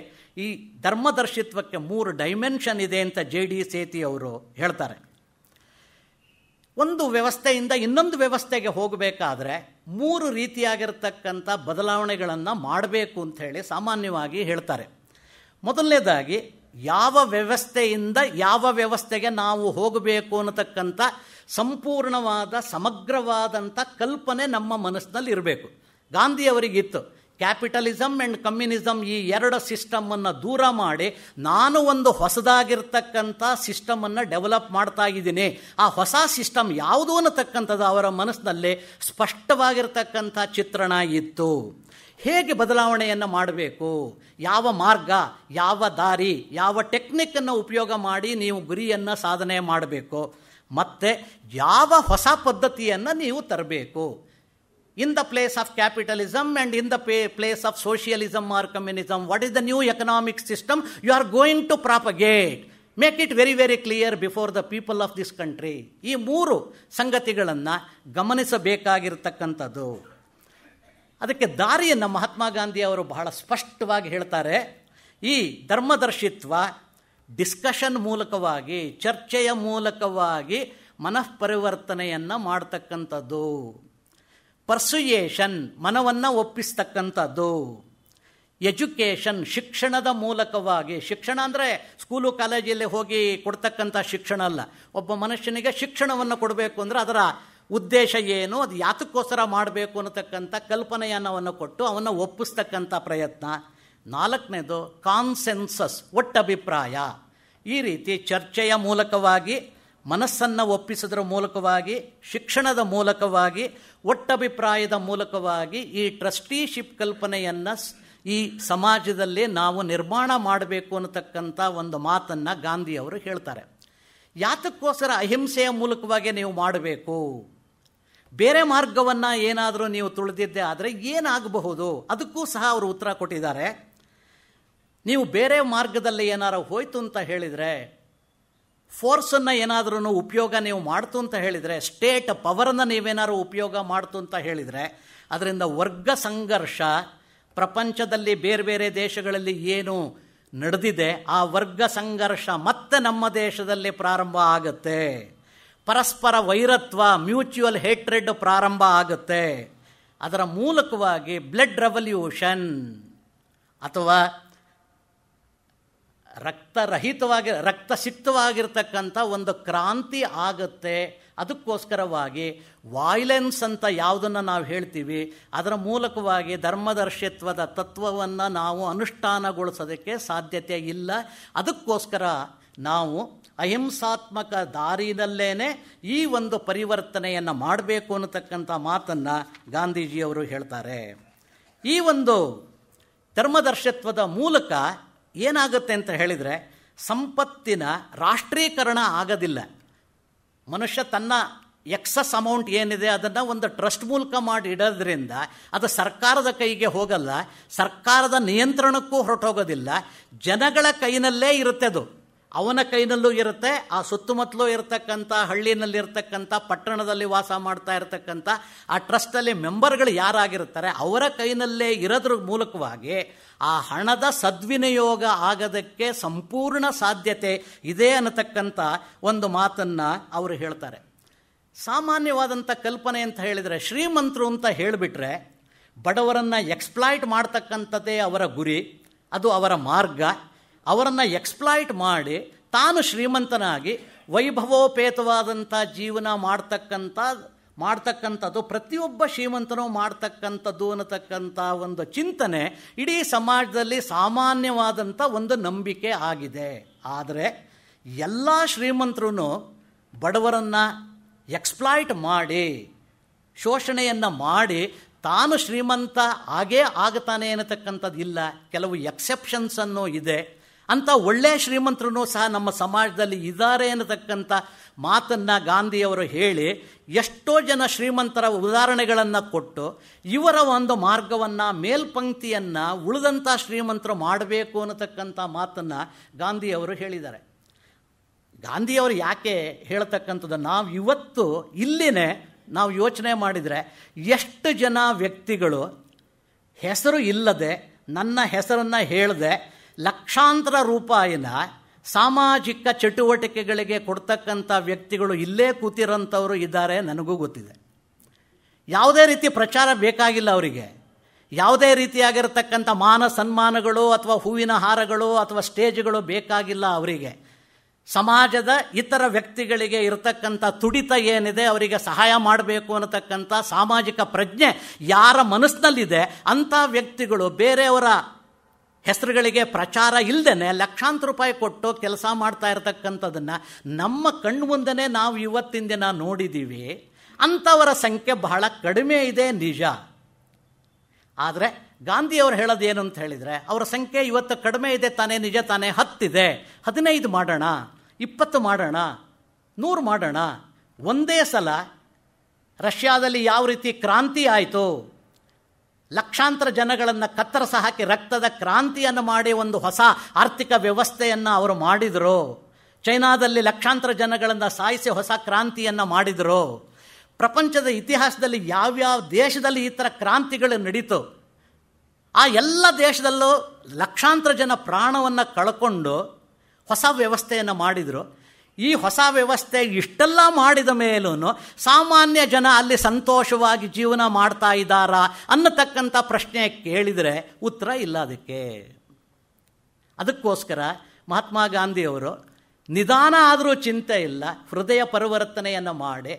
ಈ ಧರ್ಮದರ್ಶಿತ್ವಕ್ಕೆ ಮೂರು ಡೈಮೆನ್ಷನ್ ಇದೆ ಅಂತ ಜೆ ಡಿ ಸೇತಿ ಅವರು ಹೇಳ್ತಾರೆ ಒಂದು ವ್ಯವಸ್ಥೆಯಿಂದ ಇನ್ನೊಂದು ವ್ಯವಸ್ಥೆಗೆ ಹೋಗಬೇಕಾದ್ರೆ ಮೂರು ರೀತಿಯಾಗಿರ್ತಕ್ಕಂಥ ಬದಲಾವಣೆಗಳನ್ನು ಮಾಡಬೇಕು ಅಂತ ಹೇಳಿ ಸಾಮಾನ್ಯವಾಗಿ ಹೇಳ್ತಾರೆ ಮೊದಲನೇದಾಗಿ ಯಾವ ವ್ಯವಸ್ಥೆಯಿಂದ ಯಾವ ವ್ಯವಸ್ಥೆಗೆ ನಾವು ಹೋಗಬೇಕು ಅನ್ನತಕ್ಕಂಥ ಸಂಪೂರ್ಣವಾದ ಸಮಗ್ರವಾದಂಥ ಕಲ್ಪನೆ ನಮ್ಮ ಮನಸ್ಸಿನಲ್ಲಿ ಇರಬೇಕು ಗಾಂಧಿಯವರಿಗಿತ್ತು ಕ್ಯಾಪಿಟಲಿಸಮ್ ಆ್ಯಂಡ್ ಕಮ್ಯುನಿಸಮ್ ಈ ಎರಡು ಸಿಸ್ಟಮನ್ನು ದೂರ ಮಾಡಿ ನಾನು ಒಂದು ಹೊಸದಾಗಿರ್ತಕ್ಕಂಥ ಸಿಸ್ಟಮನ್ನು ಡೆವಲಪ್ ಮಾಡ್ತಾ ಇದ್ದೀನಿ ಆ ಹೊಸ ಸಿಸ್ಟಮ್ ಯಾವುದು ಅನ್ನತಕ್ಕಂಥದ್ದು ಅವರ ಮನಸ್ಸಿನಲ್ಲಿ ಸ್ಪಷ್ಟವಾಗಿರ್ತಕ್ಕಂಥ ಚಿತ್ರಣ ಇತ್ತು ಹೇಗೆ ಬದಲಾವಣೆಯನ್ನು ಮಾಡಬೇಕು ಯಾವ ಮಾರ್ಗ ಯಾವ ದಾರಿ ಯಾವ ಟೆಕ್ನಿಕ್ಕನ್ನು ಉಪಯೋಗ ಮಾಡಿ ನೀವು ಗುರಿಯನ್ನು ಸಾಧನೆ ಮಾಡಬೇಕು ಮತ್ತು ಯಾವ ಹೊಸ ಪದ್ಧತಿಯನ್ನು ನೀವು ತರಬೇಕು in the place of capitalism and in the place of socialism or communism what is the new economic system you are going to propagate make it very very clear before the people of this country ಈ ಮೂರು ಸಂಗತಿಗಳನ್ನು ಗಮನಿಸಬೇಕಾಗಿರ್ತಕ್ಕಂಥದ್ದು ಅದಕ್ಕೆ ದಾರಿಯನ್ನು ಮಹಾತ್ಮ ಗಾಂಧಿ ಅವರು ಬಹಳ ಸ್ಪಷ್ಟವಾಗಿ ಹೇಳ್ತಾರೆ ಈ ಧರ್ಮದರ್ಶಿತ್ವ ಡಿಸ್ಕಷನ್ ಮೂಲಕವಾಗಿ ಚರ್ಚೆಯ ಮೂಲಕವಾಗಿ ಮನಃಪರಿವರ್ತನೆಯನ್ನು ಮಾಡ್ತಕ್ಕಂಥದ್ದು ಪರ್ಸುಯೇಷನ್ ಮನವನ್ನು ಒಪ್ಪಿಸ್ತಕ್ಕಂಥದ್ದು ಎಜುಕೇಷನ್ ಶಿಕ್ಷಣದ ಮೂಲಕವಾಗಿ ಶಿಕ್ಷಣ ಅಂದರೆ ಸ್ಕೂಲು ಕಾಲೇಜಲ್ಲಿ ಹೋಗಿ ಕೊಡ್ತಕ್ಕಂಥ ಶಿಕ್ಷಣ ಅಲ್ಲ ಒಬ್ಬ ಮನುಷ್ಯನಿಗೆ ಶಿಕ್ಷಣವನ್ನು ಕೊಡಬೇಕು ಅಂದರೆ ಅದರ ಉದ್ದೇಶ ಏನು ಅದು ಯಾತಕ್ಕೋಸ್ಕರ ಮಾಡಬೇಕು ಅನ್ನತಕ್ಕಂಥ ಕಲ್ಪನೆಯನ್ನವನ್ನು ಕೊಟ್ಟು ಅವನ್ನು ಒಪ್ಪಿಸ್ತಕ್ಕಂಥ ಪ್ರಯತ್ನ ನಾಲ್ಕನೇದು ಕಾನ್ಸೆನ್ಸಸ್ ಒಟ್ಟಭಿಪ್ರಾಯ ಈ ರೀತಿ ಚರ್ಚೆಯ ಮೂಲಕವಾಗಿ ಮನಸ್ಸನ್ನು ಒಪ್ಪಿಸೋದ್ರ ಮೂಲಕವಾಗಿ ಶಿಕ್ಷಣದ ಮೂಲಕವಾಗಿ ಒಟ್ಟಭಿಪ್ರಾಯದ ಮೂಲಕವಾಗಿ ಈ ಟ್ರಸ್ಟಿಶಿಪ್ ಕಲ್ಪನೆಯನ್ನು ಈ ಸಮಾಜದಲ್ಲಿ ನಾವು ನಿರ್ಮಾಣ ಮಾಡಬೇಕು ಅನ್ನತಕ್ಕಂಥ ಒಂದು ಮಾತನ್ನು ಗಾಂಧಿಯವರು ಹೇಳ್ತಾರೆ ಯಾತಕ್ಕೋಸ್ಕರ ಅಹಿಂಸೆಯ ಮೂಲಕವಾಗಿ ನೀವು ಮಾಡಬೇಕು ಬೇರೆ ಮಾರ್ಗವನ್ನು ಏನಾದರೂ ನೀವು ತುಳಿದಿದ್ದೆ ಆದರೆ ಏನಾಗಬಹುದು ಅದಕ್ಕೂ ಸಹ ಅವರು ಉತ್ತರ ಕೊಟ್ಟಿದ್ದಾರೆ ನೀವು ಬೇರೆ ಮಾರ್ಗದಲ್ಲಿ ಏನಾರು ಹೋಯ್ತು ಅಂತ ಹೇಳಿದರೆ ಫೋರ್ಸನ್ನು ಏನಾದರೂ ಉಪಯೋಗ ನೀವು ಮಾಡ್ತು ಅಂತ ಹೇಳಿದರೆ ಸ್ಟೇಟ್ ಪವರನ್ನು ನೀವೇನಾದರೂ ಉಪಯೋಗ ಮಾಡ್ತು ಅಂತ ಹೇಳಿದರೆ ಅದರಿಂದ ವರ್ಗ ಸಂಘರ್ಷ ಪ್ರಪಂಚದಲ್ಲಿ ಬೇರೆ ಬೇರೆ ದೇಶಗಳಲ್ಲಿ ಏನು ನಡೆದಿದೆ ಆ ವರ್ಗ ಸಂಘರ್ಷ ಮತ್ತೆ ನಮ್ಮ ದೇಶದಲ್ಲಿ ಪ್ರಾರಂಭ ಆಗುತ್ತೆ ಪರಸ್ಪರ ವೈರತ್ವ ಮ್ಯೂಚುವಲ್ ಹೇಟ್ರೆಡ್ ಪ್ರಾರಂಭ ಆಗುತ್ತೆ ಅದರ ಮೂಲಕವಾಗಿ ಬ್ಲಡ್ ರೆವಲ್ಯೂಷನ್ ಅಥವಾ ರಕ್ತರಹಿತವಾಗಿ ರಕ್ತಸಿಕ್ತವಾಗಿರ್ತಕ್ಕಂಥ ಒಂದು ಕ್ರಾಂತಿ ಆಗುತ್ತೆ ಅದಕ್ಕೋಸ್ಕರವಾಗಿ ವಾಯ್ಲೆನ್ಸ್ ಅಂತ ಯಾವುದನ್ನು ನಾವು ಹೇಳ್ತೀವಿ ಅದರ ಮೂಲಕವಾಗಿ ಧರ್ಮದರ್ಶಿತ್ವದ ತತ್ವವನ್ನು ನಾವು ಅನುಷ್ಠಾನಗೊಳಿಸೋದಕ್ಕೆ ಸಾಧ್ಯತೆ ಇಲ್ಲ ಅದಕ್ಕೋಸ್ಕರ ನಾವು ಅಹಿಂಸಾತ್ಮಕ ದಾರಿನಲ್ಲೇ ಈ ಒಂದು ಪರಿವರ್ತನೆಯನ್ನು ಮಾಡಬೇಕು ಅನ್ನತಕ್ಕಂಥ ಮಾತನ್ನು ಗಾಂಧೀಜಿಯವರು ಹೇಳ್ತಾರೆ ಈ ಒಂದು ಧರ್ಮದರ್ಶತ್ವದ ಮೂಲಕ ಏನಾಗುತ್ತೆ ಅಂತ ಹೇಳಿದರೆ ಸಂಪತ್ತಿನ ರಾಷ್ಟ್ರೀಕರಣ ಆಗೋದಿಲ್ಲ ಮನುಷ್ಯ ತನ್ನ ಎಕ್ಸಸ್ ಅಮೌಂಟ್ ಏನಿದೆ ಅದನ್ನು ಒಂದು ಟ್ರಸ್ಟ್ ಮೂಲಕ ಮಾಡಿ ಇಡೋದ್ರಿಂದ ಅದು ಸರ್ಕಾರದ ಕೈಗೆ ಹೋಗಲ್ಲ ಸರ್ಕಾರದ ನಿಯಂತ್ರಣಕ್ಕೂ ಹೊರಟೋಗೋದಿಲ್ಲ ಜನಗಳ ಕೈನಲ್ಲೇ ಇರುತ್ತೆ ಅದು ಅವನ ಕೈನಲ್ಲೂ ಇರುತ್ತೆ ಆ ಸುತ್ತಮುತ್ತಲೂ ಇರತಕ್ಕಂಥ ಹಳ್ಳಿನಲ್ಲಿರ್ತಕ್ಕಂಥ ಪಟ್ಟಣದಲ್ಲಿ ವಾಸ ಮಾಡ್ತಾ ಇರತಕ್ಕಂಥ ಆ ಟ್ರಸ್ಟಲ್ಲಿ ಮೆಂಬರ್ಗಳು ಯಾರಾಗಿರ್ತಾರೆ ಅವರ ಕೈನಲ್ಲೇ ಇರೋದ್ರ ಮೂಲಕವಾಗಿ ಆ ಹಣದ ಸದ್ವಿನಿಯೋಗ ಆಗೋದಕ್ಕೆ ಸಂಪೂರ್ಣ ಸಾಧ್ಯತೆ ಇದೆ ಅನ್ನತಕ್ಕಂಥ ಒಂದು ಮಾತನ್ನು ಅವರು ಹೇಳ್ತಾರೆ ಸಾಮಾನ್ಯವಾದಂಥ ಕಲ್ಪನೆ ಅಂತ ಹೇಳಿದರೆ ಶ್ರೀಮಂತರು ಅಂತ ಹೇಳಿಬಿಟ್ರೆ ಬಡವರನ್ನು ಎಕ್ಸ್ಪ್ಲಾಯ್ಟ್ ಮಾಡ್ತಕ್ಕಂಥದ್ದೇ ಅವರ ಗುರಿ ಅದು ಅವರ ಮಾರ್ಗ ಅವರನ್ನು ಎಕ್ಸ್ಪ್ಲಾಯ್ಟ್ ಮಾಡಿ ತಾನು ಶ್ರೀಮಂತನಾಗಿ ವೈಭವೋಪೇತವಾದಂಥ ಜೀವನ ಮಾಡ್ತಕ್ಕಂಥ ಮಾಡ್ತಕ್ಕಂಥದ್ದು ಪ್ರತಿಯೊಬ್ಬ ಶ್ರೀಮಂತನೂ ಮಾಡ್ತಕ್ಕಂಥದ್ದು ಅನ್ನತಕ್ಕಂಥ ಒಂದು ಚಿಂತನೆ ಇಡೀ ಸಮಾಜದಲ್ಲಿ ಸಾಮಾನ್ಯವಾದಂಥ ಒಂದು ನಂಬಿಕೆ ಆಗಿದೆ ಆದರೆ ಎಲ್ಲ ಶ್ರೀಮಂತರೂ ಬಡವರನ್ನು ಎಕ್ಸ್ಪ್ಲಾಯ್ಟ್ ಮಾಡಿ ಶೋಷಣೆಯನ್ನು ಮಾಡಿ ತಾನು ಶ್ರೀಮಂತ ಆಗೇ ಆಗ್ತಾನೆ ಅನ್ನತಕ್ಕಂಥದ್ದು ಇಲ್ಲ ಕೆಲವು ಎಕ್ಸೆಪ್ಷನ್ಸನ್ನು ಇದೆ ಅಂಥ ಒಳ್ಳೆಯ ಶ್ರೀಮಂತರೂ ಸಹ ನಮ್ಮ ಸಮಾಜದಲ್ಲಿ ಇದ್ದಾರೆ ಅನ್ನತಕ್ಕಂಥ ಮಾತನ್ನು ಗಾಂಧಿಯವರು ಹೇಳಿ ಎಷ್ಟೋ ಜನ ಶ್ರೀಮಂತರ ಉದಾಹರಣೆಗಳನ್ನು ಕೊಟ್ಟು ಇವರ ಒಂದು ಮಾರ್ಗವನ್ನು ಮೇಲ್ಪಂಕ್ತಿಯನ್ನು ಉಳಿದಂಥ ಶ್ರೀಮಂತರು ಮಾಡಬೇಕು ಅನ್ನತಕ್ಕಂಥ ಮಾತನ್ನು ಗಾಂಧಿಯವರು ಹೇಳಿದ್ದಾರೆ ಗಾಂಧಿಯವರು ಯಾಕೆ ಹೇಳ್ತಕ್ಕಂಥದ್ದು ನಾವು ಇವತ್ತು ಇಲ್ಲಿನೇ ನಾವು ಯೋಚನೆ ಮಾಡಿದರೆ ಎಷ್ಟು ಜನ ವ್ಯಕ್ತಿಗಳು ಹೆಸರು ಇಲ್ಲದೆ ನನ್ನ ಹೆಸರನ್ನು ಹೇಳದೆ ಲಕ್ಷಾಂತರ ರೂಪಾಯಿನ ಸಾಮಾಜಿಕ ಚಟುವಟಿಕೆಗಳಿಗೆ ಕೊಡ್ತಕ್ಕಂಥ ವ್ಯಕ್ತಿಗಳು ಇಲ್ಲೇ ಕೂತಿರೋಂಥವರು ಇದ್ದಾರೆ ನನಗೂ ಗೊತ್ತಿದೆ ಯಾವುದೇ ರೀತಿ ಪ್ರಚಾರ ಬೇಕಾಗಿಲ್ಲ ಅವರಿಗೆ ಯಾವುದೇ ರೀತಿಯಾಗಿರ್ತಕ್ಕಂಥ ಮಾನ ಸನ್ಮಾನಗಳು ಅಥವಾ ಹೂವಿನ ಹಾರಗಳು ಅಥವಾ ಸ್ಟೇಜ್ಗಳು ಬೇಕಾಗಿಲ್ಲ ಅವರಿಗೆ ಸಮಾಜದ ಇತರ ವ್ಯಕ್ತಿಗಳಿಗೆ ಇರತಕ್ಕಂಥ ತುಡಿತ ಏನಿದೆ ಅವರಿಗೆ ಸಹಾಯ ಮಾಡಬೇಕು ಅನ್ನತಕ್ಕಂಥ ಸಾಮಾಜಿಕ ಪ್ರಜ್ಞೆ ಯಾರ ಮನಸ್ಸಿನಲ್ಲಿದೆ ಅಂಥ ವ್ಯಕ್ತಿಗಳು ಬೇರೆಯವರ ಹೆಸರುಗಳಿಗೆ ಪ್ರಚಾರ ಇಲ್ಲದೇ ಲಕ್ಷಾಂತರ ರೂಪಾಯಿ ಕೊಟ್ಟು ಕೆಲಸ ಮಾಡ್ತಾ ಇರತಕ್ಕಂಥದ್ದನ್ನು ನಮ್ಮ ಕಣ್ಣು ಮುಂದೆ ನಾವು ಇವತ್ತಿನ ದಿನ ನೋಡಿದ್ದೀವಿ ಅಂಥವರ ಸಂಖ್ಯೆ ಬಹಳ ಕಡಿಮೆ ಇದೆ ನಿಜ ಆದರೆ ಗಾಂಧಿಯವರು ಹೇಳೋದೇನು ಅಂತ ಹೇಳಿದರೆ ಅವರ ಸಂಖ್ಯೆ ಇವತ್ತು ಕಡಿಮೆ ಇದೆ ತಾನೇ ನಿಜ ತಾನೇ ಹತ್ತಿದೆ ಹದಿನೈದು ಮಾಡೋಣ ಇಪ್ಪತ್ತು ಮಾಡೋಣ ನೂರು ಮಾಡೋಣ ಒಂದೇ ಸಲ ರಷ್ಯಾದಲ್ಲಿ ಯಾವ ರೀತಿ ಕ್ರಾಂತಿ ಆಯಿತು ಲಕ್ಷಾಂತರ ಜನಗಳನ್ನು ಕತ್ತರಸ ಹಾಕಿ ರಕ್ತದ ಕ್ರಾಂತಿಯನ್ನು ಮಾಡಿ ಒಂದು ಹೊಸ ಆರ್ಥಿಕ ವ್ಯವಸ್ಥೆಯನ್ನು ಅವರು ಮಾಡಿದರು ಚೈನಾದಲ್ಲಿ ಲಕ್ಷಾಂತರ ಜನಗಳನ್ನು ಸಾಯಿಸಿ ಹೊಸ ಕ್ರಾಂತಿಯನ್ನು ಮಾಡಿದರು ಪ್ರಪಂಚದ ಇತಿಹಾಸದಲ್ಲಿ ಯಾವ್ಯಾವ ದೇಶದಲ್ಲಿ ಈ ಥರ ಕ್ರಾಂತಿಗಳು ನಡೀತು ಆ ಎಲ್ಲ ದೇಶದಲ್ಲೂ ಲಕ್ಷಾಂತರ ಜನ ಪ್ರಾಣವನ್ನು ಕಳ್ಕೊಂಡು ಹೊಸ ವ್ಯವಸ್ಥೆಯನ್ನು ಮಾಡಿದರು ಈ ಹೊಸ ವ್ಯವಸ್ಥೆ ಇಷ್ಟೆಲ್ಲ ಮಾಡಿದ ಮೇಲೂ ಸಾಮಾನ್ಯ ಜನ ಅಲ್ಲಿ ಸಂತೋಷವಾಗಿ ಜೀವನ ಮಾಡ್ತಾ ಇದ್ದಾರಾ ಅನ್ನತಕ್ಕಂಥ ಪ್ರಶ್ನೆ ಕೇಳಿದರೆ ಉತ್ತರ ಇಲ್ಲ ಅದಕ್ಕೆ ಅದಕ್ಕೋಸ್ಕರ ಮಹಾತ್ಮ ಗಾಂಧಿಯವರು ನಿಧಾನ ಆದರೂ ಚಿಂತೆ ಇಲ್ಲ ಹೃದಯ ಪರಿವರ್ತನೆಯನ್ನು ಮಾಡಿ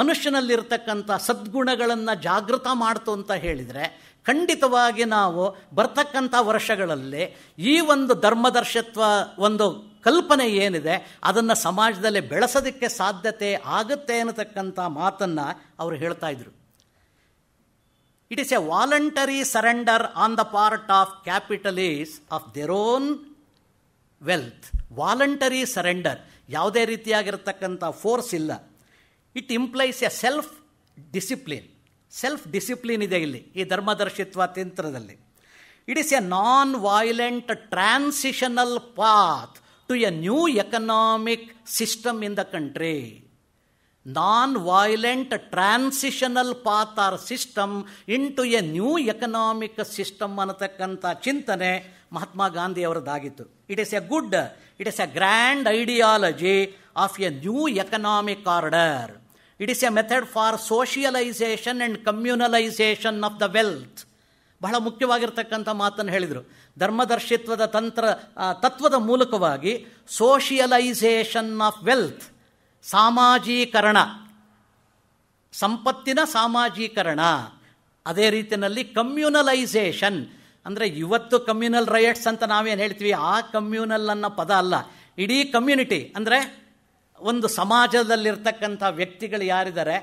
ಮನುಷ್ಯನಲ್ಲಿರ್ತಕ್ಕಂಥ ಸದ್ಗುಣಗಳನ್ನು ಜಾಗೃತ ಮಾಡ್ತು ಅಂತ ಹೇಳಿದರೆ ಖಂಡಿತವಾಗಿ ನಾವು ಬರ್ತಕ್ಕಂಥ ವರ್ಷಗಳಲ್ಲಿ ಈ ಒಂದು ಧರ್ಮದರ್ಶತ್ವ ಒಂದು ಕಲ್ಪನೆ ಏನಿದೆ ಅದನ್ನು ಸಮಾಜದಲ್ಲಿ ಬೆಳೆಸೋದಕ್ಕೆ ಸಾಧ್ಯತೆ ಆಗುತ್ತೆ ಅನ್ನತಕ್ಕಂಥ ಮಾತನ್ನು ಅವರು ಹೇಳ್ತಾ ಇದ್ರು it is a voluntary surrender on the part of capitalists of their own wealth voluntary surrender ಯಾವುದೇ ರೀತಿಯಾಗಿರ್ತಕ್ಕಂಥ ಫೋರ್ಸ್ ಇಲ್ಲ it implies a self discipline self discipline ಇದೆ ಇಲ್ಲಿ ಈ ಧರ್ಮದರ್ಶಿತ್ವ ತಂತ್ರದಲ್ಲಿ it is a non violent transitional path a new new system system the the non non transitional path path or system into a new economic system ಅನ್ನತಕ್ಕಂಥ ಚಿಂತನೆ ಮಹಾತ್ಮ ಗಾಂಧಿ ಅವರದ್ದಾಗಿತ್ತು it is A good it is a grand ideology of a new economic order it is a method for socialisation and communalisation of the wealth ಬಹಳ ಮುಖ್ಯವಾಗಿರ್ತಕ್ಕಂಥ ಮಾತನ್ನು ಹೇಳಿದರು ಧರ್ಮದರ್ಶಿತ್ವದ ತಂತ್ರ ತತ್ವದ ಮೂಲಕವಾಗಿ ಸೋಷಿಯಲೈಸೇಷನ್ ಆಫ್ ವೆಲ್ತ್ ಸಾಮಾಜೀಕರಣ ಸಂಪತ್ತಿನ ಸಾಮಾಜೀಕರಣ ಅದೇ ರೀತಿಯಲ್ಲಿ ಕಮ್ಯುನಲೈಸೇಷನ್ ಅಂದರೆ ಇವತ್ತು ಕಮ್ಯುನಲ್ ರೈಟ್ಸ್ ಅಂತ ನಾವೇನು ಹೇಳ್ತೀವಿ ಆ ಕಮ್ಯುನಲ್ ಅನ್ನೋ ಪದ ಅಲ್ಲ ಇಡೀ ಕಮ್ಯುನಿಟಿ ಅಂದರೆ ಒಂದು ಸಮಾಜದಲ್ಲಿರ್ತಕ್ಕಂಥ ವ್ಯಕ್ತಿಗಳು ಯಾರಿದ್ದಾರೆ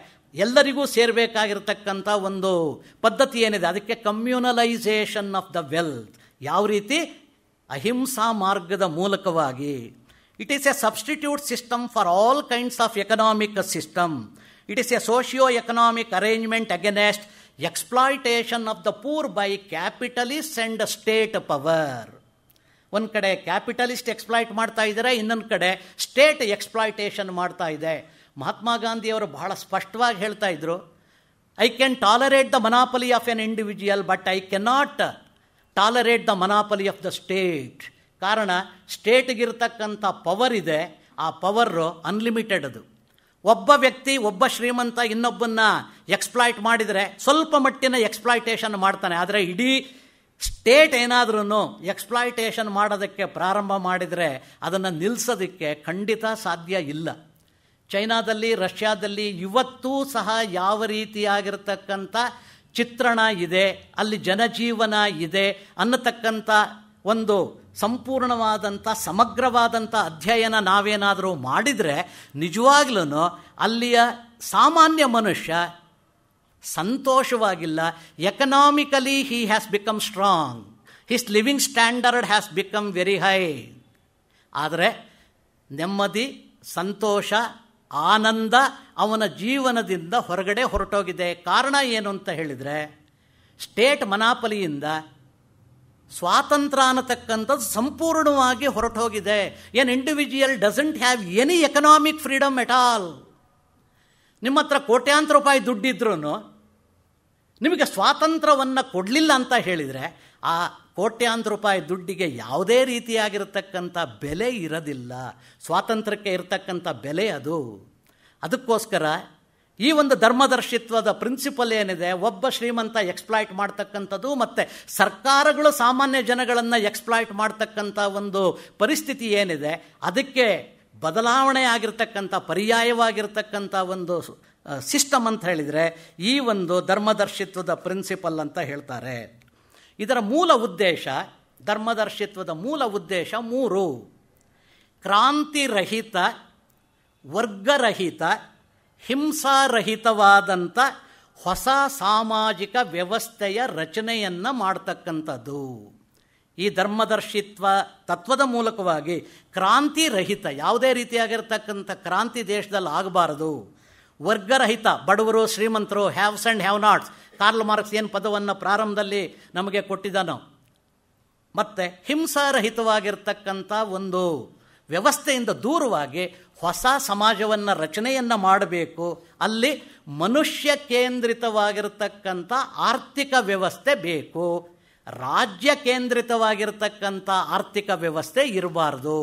ಎಲ್ಲರಿಗೂ ಸೇರಬೇಕಾಗಿರ್ತಕ್ಕಂಥ ಒಂದು ಪದ್ಧತಿ ಏನಿದೆ ಅದಕ್ಕೆ ಕಮ್ಯುನಲೈಸೇಷನ್ ಆಫ್ ದ ವೆಲ್ತ್ ಯಾವ ರೀತಿ ಅಹಿಂಸಾ ಮಾರ್ಗದ ಮೂಲಕವಾಗಿ it is a substitute system for all kinds of economic system it is a socio economic arrangement against exploitation of the poor by capitalist and state power ಒಂದು ಕಡೆ ಕ್ಯಾಪಿಟಲಿಸ್ಟ್ ಎಕ್ಸ್ಪ್ಲಾಯ್ಟ್ ಮಾಡ್ತಾ ಇದ್ದಾರೆ ಇನ್ನೊಂದು ಕಡೆ ಸ್ಟೇಟ್ ಎಕ್ಸ್ಪ್ಲಾಯಿಟೇಷನ್ ಮಾಡ್ತಾ ಇದೆ ಮಹಾತ್ಮ ಗಾಂಧಿಯವರು ಬಹಳ ಸ್ಪಷ್ಟವಾಗಿ ಹೇಳ್ತಾ ಇದ್ರು I can tolerate the monopoly of an individual but I cannot tolerate the monopoly of the state ಕಾರಣ ಸ್ಟೇಟ್ಗಿರ್ತಕ್ಕಂಥ ಪವರ್ ಇದೆ ಆ ಪವರು ಅನ್ಲಿಮಿಟೆಡ್ ಅದು ಒಬ್ಬ ವ್ಯಕ್ತಿ ಒಬ್ಬ ಶ್ರೀಮಂತ ಇನ್ನೊಬ್ಬನ್ನ ಎಕ್ಸ್ಪ್ಲಾಯ್ಟ್ ಮಾಡಿದರೆ ಸ್ವಲ್ಪ ಮಟ್ಟಿನ ಎಕ್ಸ್ಪ್ಲಾಯ್ಟೇಷನ್ ಮಾಡ್ತಾನೆ ಆದರೆ ಇಡೀ ಸ್ಟೇಟ್ ಏನಾದ್ರೂ ಎಕ್ಸ್ಪ್ಲಾಯ್ಟೇಷನ್ ಮಾಡೋದಕ್ಕೆ ಪ್ರಾರಂಭ ಮಾಡಿದರೆ ಅದನ್ನು ನಿಲ್ಲಿಸೋದಕ್ಕೆ ಖಂಡಿತ ಸಾಧ್ಯ ಇಲ್ಲ ಚೈನಾದಲ್ಲಿ ರಷ್ಯಾದಲ್ಲಿ ಇವತ್ತೂ ಸಹ ಯಾವ ರೀತಿಯಾಗಿರ್ತಕ್ಕಂಥ ಚಿತ್ರಣ ಇದೆ ಅಲ್ಲಿ ಜನಜೀವನ ಇದೆ ಅನ್ನತಕ್ಕಂಥ ಒಂದು ಸಂಪೂರ್ಣವಾದಂಥ ಸಮಗ್ರವಾದಂಥ ಅಧ್ಯಯನ ನಾವೇನಾದರೂ ಮಾಡಿದರೆ ನಿಜವಾಗ್ಲೂ ಅಲ್ಲಿಯ ಸಾಮಾನ್ಯ ಮನುಷ್ಯ ಸಂತೋಷವಾಗಿಲ್ಲ economically he has become strong his living standard has become very high ಆದರೆ ನೆಮ್ಮದಿ ಸಂತೋಷ ಆನಂದ ಅವನ ಜೀವನದಿಂದ ಹೊರಗಡೆ ಹೊರಟೋಗಿದೆ ಕಾರಣ ಏನು ಅಂತ ಹೇಳಿದರೆ ಸ್ಟೇಟ್ ಮನಾಪಲಿಯಿಂದ ಸ್ವಾತಂತ್ರ್ಯ ಅನ್ನತಕ್ಕಂಥದ್ದು ಸಂಪೂರ್ಣವಾಗಿ ಹೊರಟೋಗಿದೆ an individual doesn't have any economic freedom at all ನಿಮ್ಮ ಹತ್ರ ಕೋಟ್ಯಾಂತರ ರೂಪಾಯಿ ದುಡ್ಡಿದ್ರೂ ನಿಮಗೆ ಸ್ವಾತಂತ್ರ್ಯವನ್ನು ಕೊಡಲಿಲ್ಲ ಅಂತ ಹೇಳಿದರೆ ಆ ಕೋಟ್ಯಾಂತರ ರೂಪಾಯಿ ದುಡ್ಡಿಗೆ ಯಾವುದೇ ರೀತಿಯಾಗಿರತಕ್ಕಂಥ ಬೆಲೆ ಇರೋದಿಲ್ಲ ಸ್ವಾತಂತ್ರ್ಯಕ್ಕೆ ಇರತಕ್ಕಂಥ ಬೆಲೆ ಅದು ಅದಕ್ಕೋಸ್ಕರ ಈ ಒಂದು ಧರ್ಮದರ್ಶಿತ್ವದ ಪ್ರಿನ್ಸಿಪಲ್ ಏನಿದೆ ಒಬ್ಬ ಶ್ರೀಮಂತ ಎಕ್ಸ್ಪ್ಲಾಯ್ಟ್ ಮಾಡ್ತಕ್ಕಂಥದ್ದು ಮತ್ತು ಸರ್ಕಾರಗಳು ಸಾಮಾನ್ಯ ಜನಗಳನ್ನು ಎಕ್ಸ್ಪ್ಲಾಯ್ಟ್ ಮಾಡ್ತಕ್ಕಂಥ ಒಂದು ಪರಿಸ್ಥಿತಿ ಏನಿದೆ ಅದಕ್ಕೆ ಬದಲಾವಣೆ ಆಗಿರ್ತಕ್ಕಂಥ ಪರ್ಯಾಯವಾಗಿರ್ತಕ್ಕಂಥ ಒಂದು ಸಿಸ್ಟಮ್ ಅಂತ ಹೇಳಿದರೆ ಈ ಒಂದು ಧರ್ಮದರ್ಶಿತ್ವದ ಪ್ರಿನ್ಸಿಪಲ್ ಅಂತ ಹೇಳ್ತಾರೆ ಇದರ ಮೂಲ ಉದ್ದೇಶ ಧರ್ಮದರ್ಶಿತ್ವದ ಮೂಲ ಉದ್ದೇಶ ಮೂರು ಕ್ರಾಂತಿರಹಿತ ವರ್ಗರಹಿತ ಹಿಂಸಾರಹಿತವಾದಂಥ ಹೊಸ ಸಾಮಾಜಿಕ ವ್ಯವಸ್ಥೆಯ ರಚನೆಯನ್ನು ಮಾಡ್ತಕ್ಕಂಥದ್ದು ಈ ಧರ್ಮದರ್ಶಿತ್ವ ತತ್ವದ ಮೂಲಕವಾಗಿ ಕ್ರಾಂತಿರಹಿತ ಯಾವುದೇ ರೀತಿಯಾಗಿರ್ತಕ್ಕಂಥ ಕ್ರಾಂತಿ ದೇಶದಲ್ಲಿ ಆಗಬಾರದು ವರ್ಗರಹಿತ ಬಡವರು ಶ್ರೀಮಂತರು haves and have nots Karl Marx ಏನು ಪದವನ್ನು ಪ್ರಾರಂಭದಲ್ಲಿ ನಮಗೆ ಕೊಟ್ಟಿದ್ದಾನೋ ಮತ್ತು ಹಿಂಸಾರಹಿತವಾಗಿರ್ತಕ್ಕಂಥ ಒಂದು ವ್ಯವಸ್ಥೆಯಿಂದ ದೂರವಾಗಿ ಹೊಸ ಸಮಾಜವನ್ನು ರಚನೆಯನ್ನು ಮಾಡಬೇಕು ಅಲ್ಲಿ ಮನುಷ್ಯ ಕೇಂದ್ರಿತವಾಗಿರತಕ್ಕಂಥ ಆರ್ಥಿಕ ವ್ಯವಸ್ಥೆ ಬೇಕು ರಾಜ್ಯ ಕೇಂದ್ರಿತವಾಗಿರ್ತಕ್ಕಂಥ ಆರ್ಥಿಕ ವ್ಯವಸ್ಥೆ ಇರಬಾರ್ದು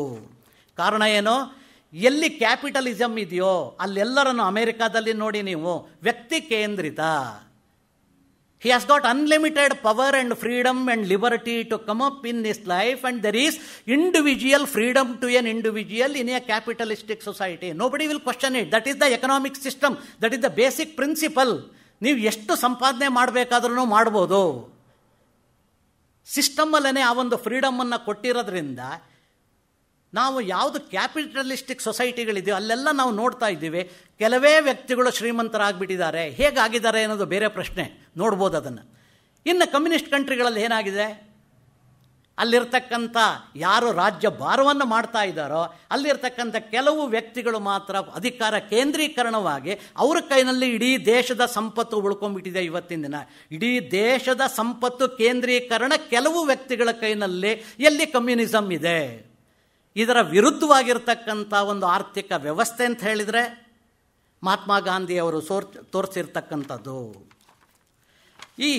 ಕಾರಣ ಏನು ಎಲ್ಲಿ ಕ್ಯಾಪಿಟಲಿಸಮ್ ಇದೆಯೋ ಅಲ್ಲೆಲ್ಲರನ್ನು ಅಮೆರಿಕಾದಲ್ಲಿ ನೋಡಿ ನೀವು ವ್ಯಕ್ತಿ ಕೇಂದ್ರಿತ He has got unlimited power and freedom and liberty to come up in his life, and there is individual freedom to an individual in a capitalistic society. Nobody will question it. That is the economic system, that is the basic principle. ನೀವು ಎಷ್ಟು ಸಂಪಾದನೆ system ಮಾಡ್ಬೋದು ಸಿಸ್ಟಮಲ್ಲೇ ಆ freedom anna ಕೊಟ್ಟಿರೋದ್ರಿಂದ ನಾವು ಯಾವುದು ಕ್ಯಾಪಿಟಲಿಸ್ಟಿಕ್ ಸೊಸೈಟಿಗಳಿದೆಯೋ ಅಲ್ಲೆಲ್ಲ ನಾವು ನೋಡ್ತಾ ಇದ್ದೀವಿ ಕೆಲವೇ ವ್ಯಕ್ತಿಗಳು ಶ್ರೀಮಂತರಾಗಿಬಿಟ್ಟಿದ್ದಾರೆ ಹೇಗಾಗಿದ್ದಾರೆ ಅನ್ನೋದು ಬೇರೆ ಪ್ರಶ್ನೆ ನೋಡ್ಬೋದು ಅದನ್ನು ಇನ್ನು ಕಮ್ಯುನಿಸ್ಟ್ ಕಂಟ್ರಿಗಳಲ್ಲಿ ಏನಾಗಿದೆ ಅಲ್ಲಿರ್ತಕ್ಕಂಥ ಯಾರು ರಾಜ್ಯ ಭಾರವನ್ನು ಮಾಡ್ತಾ ಇದ್ದಾರೋ ಅಲ್ಲಿರ್ತಕ್ಕಂಥ ಕೆಲವು ವ್ಯಕ್ತಿಗಳು ಮಾತ್ರ ಅಧಿಕಾರ ಕೇಂದ್ರೀಕರಣವಾಗಿ ಅವರ ಕೈನಲ್ಲಿ ಇಡೀ ದೇಶದ ಸಂಪತ್ತು ಉಳ್ಕೊಂಡ್ಬಿಟ್ಟಿದೆ ಇವತ್ತಿನ ದಿನ ಇಡೀ ದೇಶದ ಸಂಪತ್ತು ಕೇಂದ್ರೀಕರಣ ಕೆಲವು ವ್ಯಕ್ತಿಗಳ ಕೈನಲ್ಲಿ ಎಲ್ಲಿ ಕಮ್ಯುನಿಸಮ್ ಇದೆ ಇದರ ವಿರುದ್ಧವಾಗಿರ್ತಕ್ಕಂಥ ಒಂದು ಆರ್ಥಿಕ ವ್ಯವಸ್ಥೆ ಅಂತ ಹೇಳಿದರೆ ಮಹಾತ್ಮ ಗಾಂಧಿಯವರು ಸೋರ್ ತೋರಿಸಿರ್ತಕ್ಕಂಥದ್ದು ಈ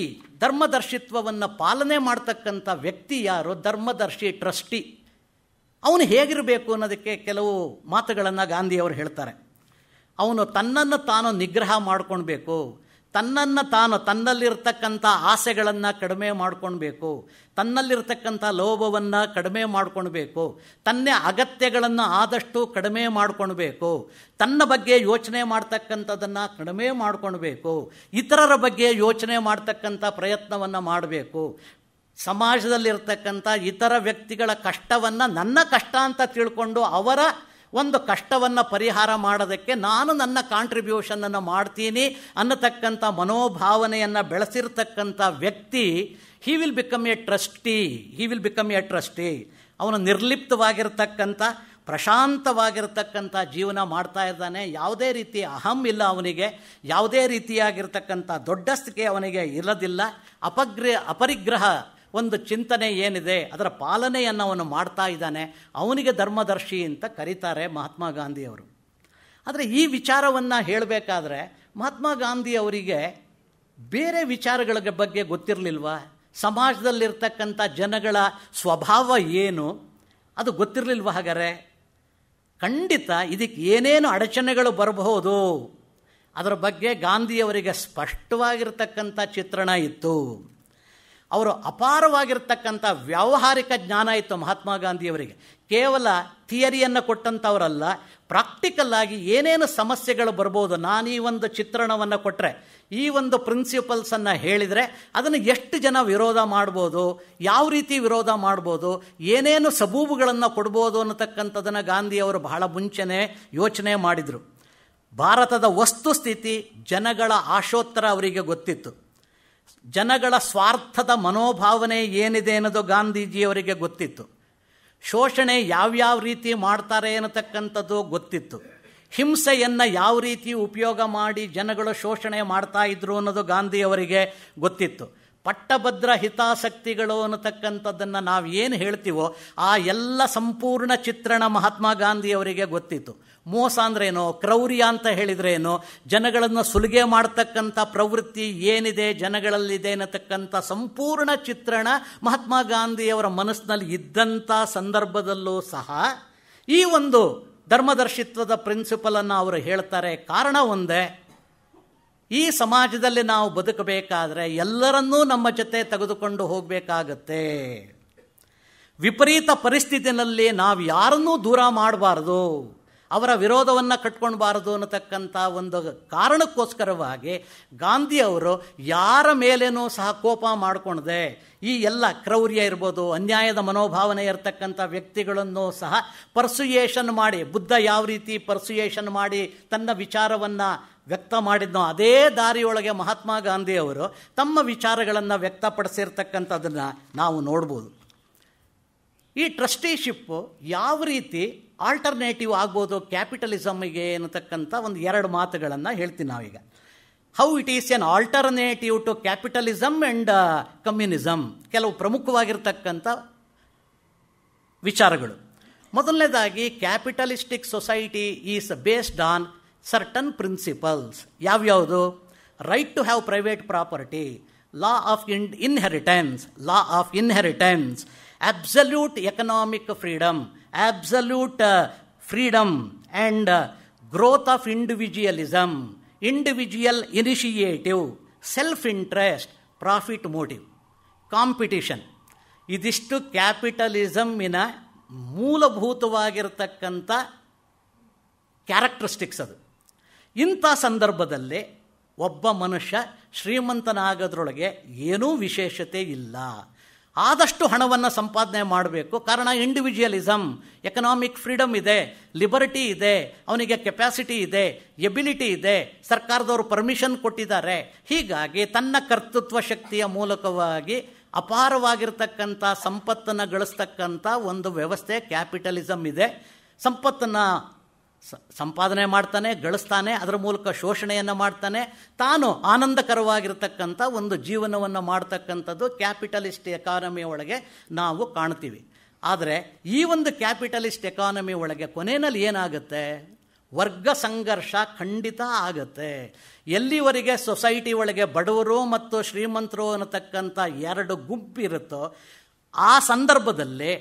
ಧರ್ಮದರ್ಶಿತ್ವವನ್ನು ಪಾಲನೆ ಮಾಡ್ತಕ್ಕಂಥ ವ್ಯಕ್ತಿ ಯಾರು ಧರ್ಮದರ್ಶಿ ಟ್ರಸ್ಟಿ ಅವನು ಹೇಗಿರಬೇಕು ಅನ್ನೋದಕ್ಕೆ ಕೆಲವು ಮಾತುಗಳನ್ನು ಗಾಂಧಿಯವರು ಹೇಳ್ತಾರೆ ಅವನು ತನ್ನನ್ನು ತಾನು ನಿಗ್ರಹ ಮಾಡ್ಕೊಳ್ಬೇಕು ತನ್ನನ್ನು ತಾನು ತನ್ನಲ್ಲಿರ್ತಕ್ಕಂಥ ಆಸೆಗಳನ್ನು ಕಡಿಮೆ ಮಾಡ್ಕೊಳ್ಬೇಕು ತನ್ನಲ್ಲಿರ್ತಕ್ಕಂಥ ಲೋಭವನ್ನು ಕಡಿಮೆ ಮಾಡ್ಕೊಳ್ಬೇಕು ತನ್ನ ಅಗತ್ಯಗಳನ್ನು ಆದಷ್ಟು ಕಡಿಮೆ ಮಾಡ್ಕೊಳ್ಬೇಕು ತನ್ನ ಬಗ್ಗೆ ಯೋಚನೆ ಮಾಡ್ತಕ್ಕಂಥದ್ದನ್ನು ಕಡಿಮೆ ಮಾಡ್ಕೊಳ್ಬೇಕು ಇತರರ ಬಗ್ಗೆ ಯೋಚನೆ ಮಾಡ್ತಕ್ಕಂಥ ಪ್ರಯತ್ನವನ್ನು ಮಾಡಬೇಕು ಸಮಾಜದಲ್ಲಿರ್ತಕ್ಕಂಥ ಇತರ ವ್ಯಕ್ತಿಗಳ ಕಷ್ಟವನ್ನು ನನ್ನ ಕಷ್ಟ ಅಂತ ತಿಳ್ಕೊಂಡು ಅವರ ಒಂದು ಕಷ್ಟವನ್ನು ಪರಿಹಾರ ಮಾಡೋದಕ್ಕೆ ನಾನು ನನ್ನ ಕಾಂಟ್ರಿಬ್ಯೂಷನನ್ನು ಮಾಡ್ತೀನಿ ಅನ್ನತಕ್ಕಂಥ ಮನೋಭಾವನೆಯನ್ನು ಬೆಳೆಸಿರ್ತಕ್ಕಂಥ ವ್ಯಕ್ತಿ he will become a trustee he will become a trustee ಅವನು ನಿರ್ಲಿಪ್ತವಾಗಿರ್ತಕ್ಕಂಥ ಪ್ರಶಾಂತವಾಗಿರತಕ್ಕಂಥ ಜೀವನ ಮಾಡ್ತಾ ಇದ್ದಾನೆ ಯಾವುದೇ ರೀತಿ ಅಹಂ ಇಲ್ಲ ಅವನಿಗೆ ಯಾವುದೇ ರೀತಿಯಾಗಿರ್ತಕ್ಕಂಥ ದೊಡ್ಡ ಅವನಿಗೆ ಇರೋದಿಲ್ಲ ಅಪಗ್ರ ಅಪರಿಗ್ರಹ ಒಂದು ಚಿಂತನೆ ಏನಿದೆ ಅದರ ಪಾಲನೆಯನ್ನು ಅವನು ಮಾಡ್ತಾ ಇದ್ದಾನೆ ಅವನಿಗೆ ಧರ್ಮದರ್ಶಿ ಅಂತ ಕರೀತಾರೆ ಮಹಾತ್ಮ ಗಾಂಧಿಯವರು ಆದರೆ ಈ ವಿಚಾರವನ್ನು ಹೇಳಬೇಕಾದ್ರೆ ಮಹಾತ್ಮ ಗಾಂಧಿ ಅವರಿಗೆ ಬೇರೆ ವಿಚಾರಗಳ ಬಗ್ಗೆ ಗೊತ್ತಿರಲಿಲ್ವಾ ಸಮಾಜದಲ್ಲಿರ್ತಕ್ಕಂಥ ಜನಗಳ ಸ್ವಭಾವ ಏನು ಅದು ಗೊತ್ತಿರಲಿಲ್ವ ಹಾಗಾದರೆ ಖಂಡಿತ ಇದಕ್ಕೆ ಏನೇನು ಅಡಚಣೆಗಳು ಬರಬಹುದು ಅದರ ಬಗ್ಗೆ ಗಾಂಧಿಯವರಿಗೆ ಸ್ಪಷ್ಟವಾಗಿರ್ತಕ್ಕಂಥ ಚಿತ್ರಣ ಇತ್ತು ಅವರು ಅಪಾರವಾಗಿರ್ತಕ್ಕಂಥ ವ್ಯಾವಹಾರಿಕ ಜ್ಞಾನ ಇತ್ತು ಮಹಾತ್ಮ ಗಾಂಧಿಯವರಿಗೆ ಕೇವಲ ಥಿಯರಿಯನ್ನು ಕೊಟ್ಟಂಥವರಲ್ಲ ಆಗಿ ಏನೇನು ಸಮಸ್ಯೆಗಳು ಬರ್ಬೋದು ನಾನು ಈ ಒಂದು ಚಿತ್ರಣವನ್ನು ಕೊಟ್ಟರೆ ಈ ಒಂದು ಪ್ರಿನ್ಸಿಪಲ್ಸನ್ನು ಹೇಳಿದರೆ ಅದನ್ನು ಎಷ್ಟು ಜನ ವಿರೋಧ ಮಾಡ್ಬೋದು ಯಾವ ರೀತಿ ವಿರೋಧ ಮಾಡ್ಬೋದು ಏನೇನು ಸಬೂಬುಗಳನ್ನು ಕೊಡ್ಬೋದು ಅನ್ನತಕ್ಕಂಥದ್ದನ್ನು ಗಾಂಧಿಯವರು ಬಹಳ ಮುಂಚೆನೆ ಯೋಚನೆ ಮಾಡಿದರು ಭಾರತದ ವಸ್ತುಸ್ಥಿತಿ ಜನಗಳ ಆಶೋತ್ತರ ಅವರಿಗೆ ಗೊತ್ತಿತ್ತು ಜನಗಳ ಸ್ವಾರ್ಥದ ಮನೋಭಾವನೆ ಏನಿದೆ ಅನ್ನೋದು ಗಾಂಧೀಜಿಯವರಿಗೆ ಗೊತ್ತಿತ್ತು ಶೋಷಣೆ ಯಾವ್ಯಾವ ರೀತಿ ಮಾಡ್ತಾರೆ ಅನ್ನತಕ್ಕಂಥದ್ದು ಗೊತ್ತಿತ್ತು ಹಿಂಸೆಯನ್ನು ಯಾವ ರೀತಿ ಉಪಯೋಗ ಮಾಡಿ ಜನಗಳು ಶೋಷಣೆ ಮಾಡ್ತಾ ಇದ್ರು ಅನ್ನೋದು ಗಾಂಧಿಯವರಿಗೆ ಗೊತ್ತಿತ್ತು ಪಟ್ಟಭದ್ರ ಹಿತಾಸಕ್ತಿಗಳು ಅನ್ನತಕ್ಕಂಥದ್ದನ್ನು ನಾವು ಏನು ಹೇಳ್ತೀವೋ ಆ ಎಲ್ಲ ಸಂಪೂರ್ಣ ಚಿತ್ರಣ ಮಹಾತ್ಮ ಗಾಂಧಿಯವರಿಗೆ ಗೊತ್ತಿತ್ತು ಮೋಸ ಅಂದ್ರೇನು ಕ್ರೌರ್ಯ ಅಂತ ಹೇಳಿದ್ರೇನು ಜನಗಳನ್ನು ಸುಲಿಗೆ ಮಾಡ್ತಕ್ಕಂಥ ಪ್ರವೃತ್ತಿ ಏನಿದೆ ಜನಗಳಲ್ಲಿದೆ ಅನ್ನತಕ್ಕಂಥ ಸಂಪೂರ್ಣ ಚಿತ್ರಣ ಮಹಾತ್ಮ ಗಾಂಧಿಯವರ ಮನಸ್ಸಿನಲ್ಲಿ ಇದ್ದಂಥ ಸಂದರ್ಭದಲ್ಲೂ ಸಹ ಈ ಒಂದು ಧರ್ಮದರ್ಶಿತ್ವದ ಪ್ರಿನ್ಸಿಪಲನ್ನು ಅವರು ಹೇಳ್ತಾರೆ ಕಾರಣ ಒಂದೇ ಈ ಸಮಾಜದಲ್ಲಿ ನಾವು ಬದುಕಬೇಕಾದರೆ ಎಲ್ಲರನ್ನೂ ನಮ್ಮ ಜೊತೆ ತೆಗೆದುಕೊಂಡು ಹೋಗಬೇಕಾಗತ್ತೆ ವಿಪರೀತ ಪರಿಸ್ಥಿತಿನಲ್ಲಿ ನಾವು ಯಾರನ್ನೂ ದೂರ ಮಾಡಬಾರ್ದು ಅವರ ವಿರೋಧವನ್ನು ಕಟ್ಕೊಳ್ಬಾರದು ಅನ್ನತಕ್ಕಂಥ ಒಂದು ಕಾರಣಕ್ಕೋಸ್ಕರವಾಗಿ ಗಾಂಧಿಯವರು ಯಾರ ಮೇಲೇನೂ ಸಹ ಕೋಪ ಮಾಡಿಕೊಂಡದೆ ಈ ಎಲ್ಲ ಕ್ರೌರ್ಯ ಇರ್ಬೋದು ಅನ್ಯಾಯದ ಮನೋಭಾವನೆ ಇರತಕ್ಕಂಥ ವ್ಯಕ್ತಿಗಳನ್ನು ಸಹ ಪರ್ಸುಯೇಷನ್ ಮಾಡಿ ಬುದ್ಧ ಯಾವ ರೀತಿ ಪರ್ಸುಯೇಷನ್ ಮಾಡಿ ತನ್ನ ವಿಚಾರವನ್ನು ವ್ಯಕ್ತ ಮಾಡಿದ್ನೋ ಅದೇ ದಾರಿಯೊಳಗೆ ಮಹಾತ್ಮ ಗಾಂಧಿಯವರು ತಮ್ಮ ವಿಚಾರಗಳನ್ನು ವ್ಯಕ್ತಪಡಿಸಿರ್ತಕ್ಕಂಥದನ್ನು ನಾವು ನೋಡ್ಬೋದು ಈ ಟ್ರಸ್ಟಿಶಿಪ್ಪು ಯಾವ ರೀತಿ ಆಲ್ಟರ್ನೇಟಿವ್ ಆಗ್ಬೋದು ಕ್ಯಾಪಿಟಲಿಸಮ್ಗೆ ಅನ್ನತಕ್ಕಂಥ ಒಂದು ಎರಡು ಮಾತುಗಳನ್ನು ಹೇಳ್ತೀನಿ ನಾವೀಗ how it is an alternative to capitalism and communism ಕೆಲವು ಪ್ರಮುಖವಾಗಿರ್ತಕ್ಕಂಥ ವಿಚಾರಗಳು ಮೊದಲನೇದಾಗಿ capitalistic society is based on certain principles ಯಾವ್ಯಾವುದು right to have private property law of in inheritance law of inheritance absolute economic freedom absolute freedom and growth of individualism individual initiative self interest profit motive competition ಇದಿಷ್ಟು ಕ್ಯಾಪಿಟಲಿಸಮಿನ ಮೂಲಭೂತವಾಗಿರತಕ್ಕಂಥ ಕ್ಯಾರೆಕ್ಟ್ರಿಸ್ಟಿಕ್ಸ್ ಅದು ಇಂಥ ಸಂದರ್ಭದಲ್ಲಿ ಒಬ್ಬ ಮನುಷ್ಯ ಶ್ರೀಮಂತನಾಗದ್ರೊಳಗೆ ಏನೂ ವಿಶೇಷತೆ ಇಲ್ಲ ಆದಷ್ಟು ಹಣವನ್ನು ಸಂಪಾದನೆ ಮಾಡಬೇಕು ಕಾರಣ ಇಂಡಿವಿಜುವಲಿಸಮ್ ಎಕನಾಮಿಕ್ ಫ್ರೀಡಮ್ ಇದೆ ಲಿಬರ್ಟಿ ಇದೆ ಅವನಿಗೆ ಕೆಪ್ಯಾಸಿಟಿ ಇದೆ ಎಬಿಲಿಟಿ ಇದೆ ಸರ್ಕಾರದವರು ಪರ್ಮಿಷನ್ ಕೊಟ್ಟಿದ್ದಾರೆ ಹೀಗಾಗಿ ತನ್ನ ಕರ್ತೃತ್ವ ಶಕ್ತಿಯ ಮೂಲಕವಾಗಿ ಅಪಾರವಾಗಿರ್ತಕ್ಕಂಥ ಸಂಪತ್ತನ್ನು ಗಳಿಸ್ತಕ್ಕಂಥ ಒಂದು ವ್ಯವಸ್ಥೆ ಕ್ಯಾಪಿಟಲಿಸಮ್ ಇದೆ ಸಂಪತ್ತನ್ನು ಸಂಪಾದನೆ ಮಾಡ್ತಾನೆ ಗಳಿಸ್ತಾನೆ ಅದರ ಮೂಲಕ ಶೋಷಣೆಯನ್ನು ಮಾಡ್ತಾನೆ ತಾನು ಆನಂದಕರವಾಗಿರ್ತಕ್ಕಂಥ ಒಂದು ಜೀವನವನ್ನು ಮಾಡ್ತಕ್ಕಂಥದ್ದು ಕ್ಯಾಪಿಟಲಿಸ್ಟ್ ಎಕಾನಮಿ ಒಳಗೆ ನಾವು ಕಾಣ್ತೀವಿ ಆದರೆ ಈ ಒಂದು ಕ್ಯಾಪಿಟಲಿಸ್ಟ್ ಎಕಾನಮಿ ಒಳಗೆ ಕೊನೆಯಲ್ಲಿ ಏನಾಗುತ್ತೆ ವರ್ಗ ಸಂಘರ್ಷ ಖಂಡಿತ ಆಗುತ್ತೆ ಎಲ್ಲಿವರೆಗೆ ಸೊಸೈಟಿ ಒಳಗೆ ಬಡವರು ಮತ್ತು ಶ್ರೀಮಂತರು ಅನ್ನತಕ್ಕಂಥ ಎರಡು ಗುಂಪಿರುತ್ತೋ ಆ ಸಂದರ್ಭದಲ್ಲಿ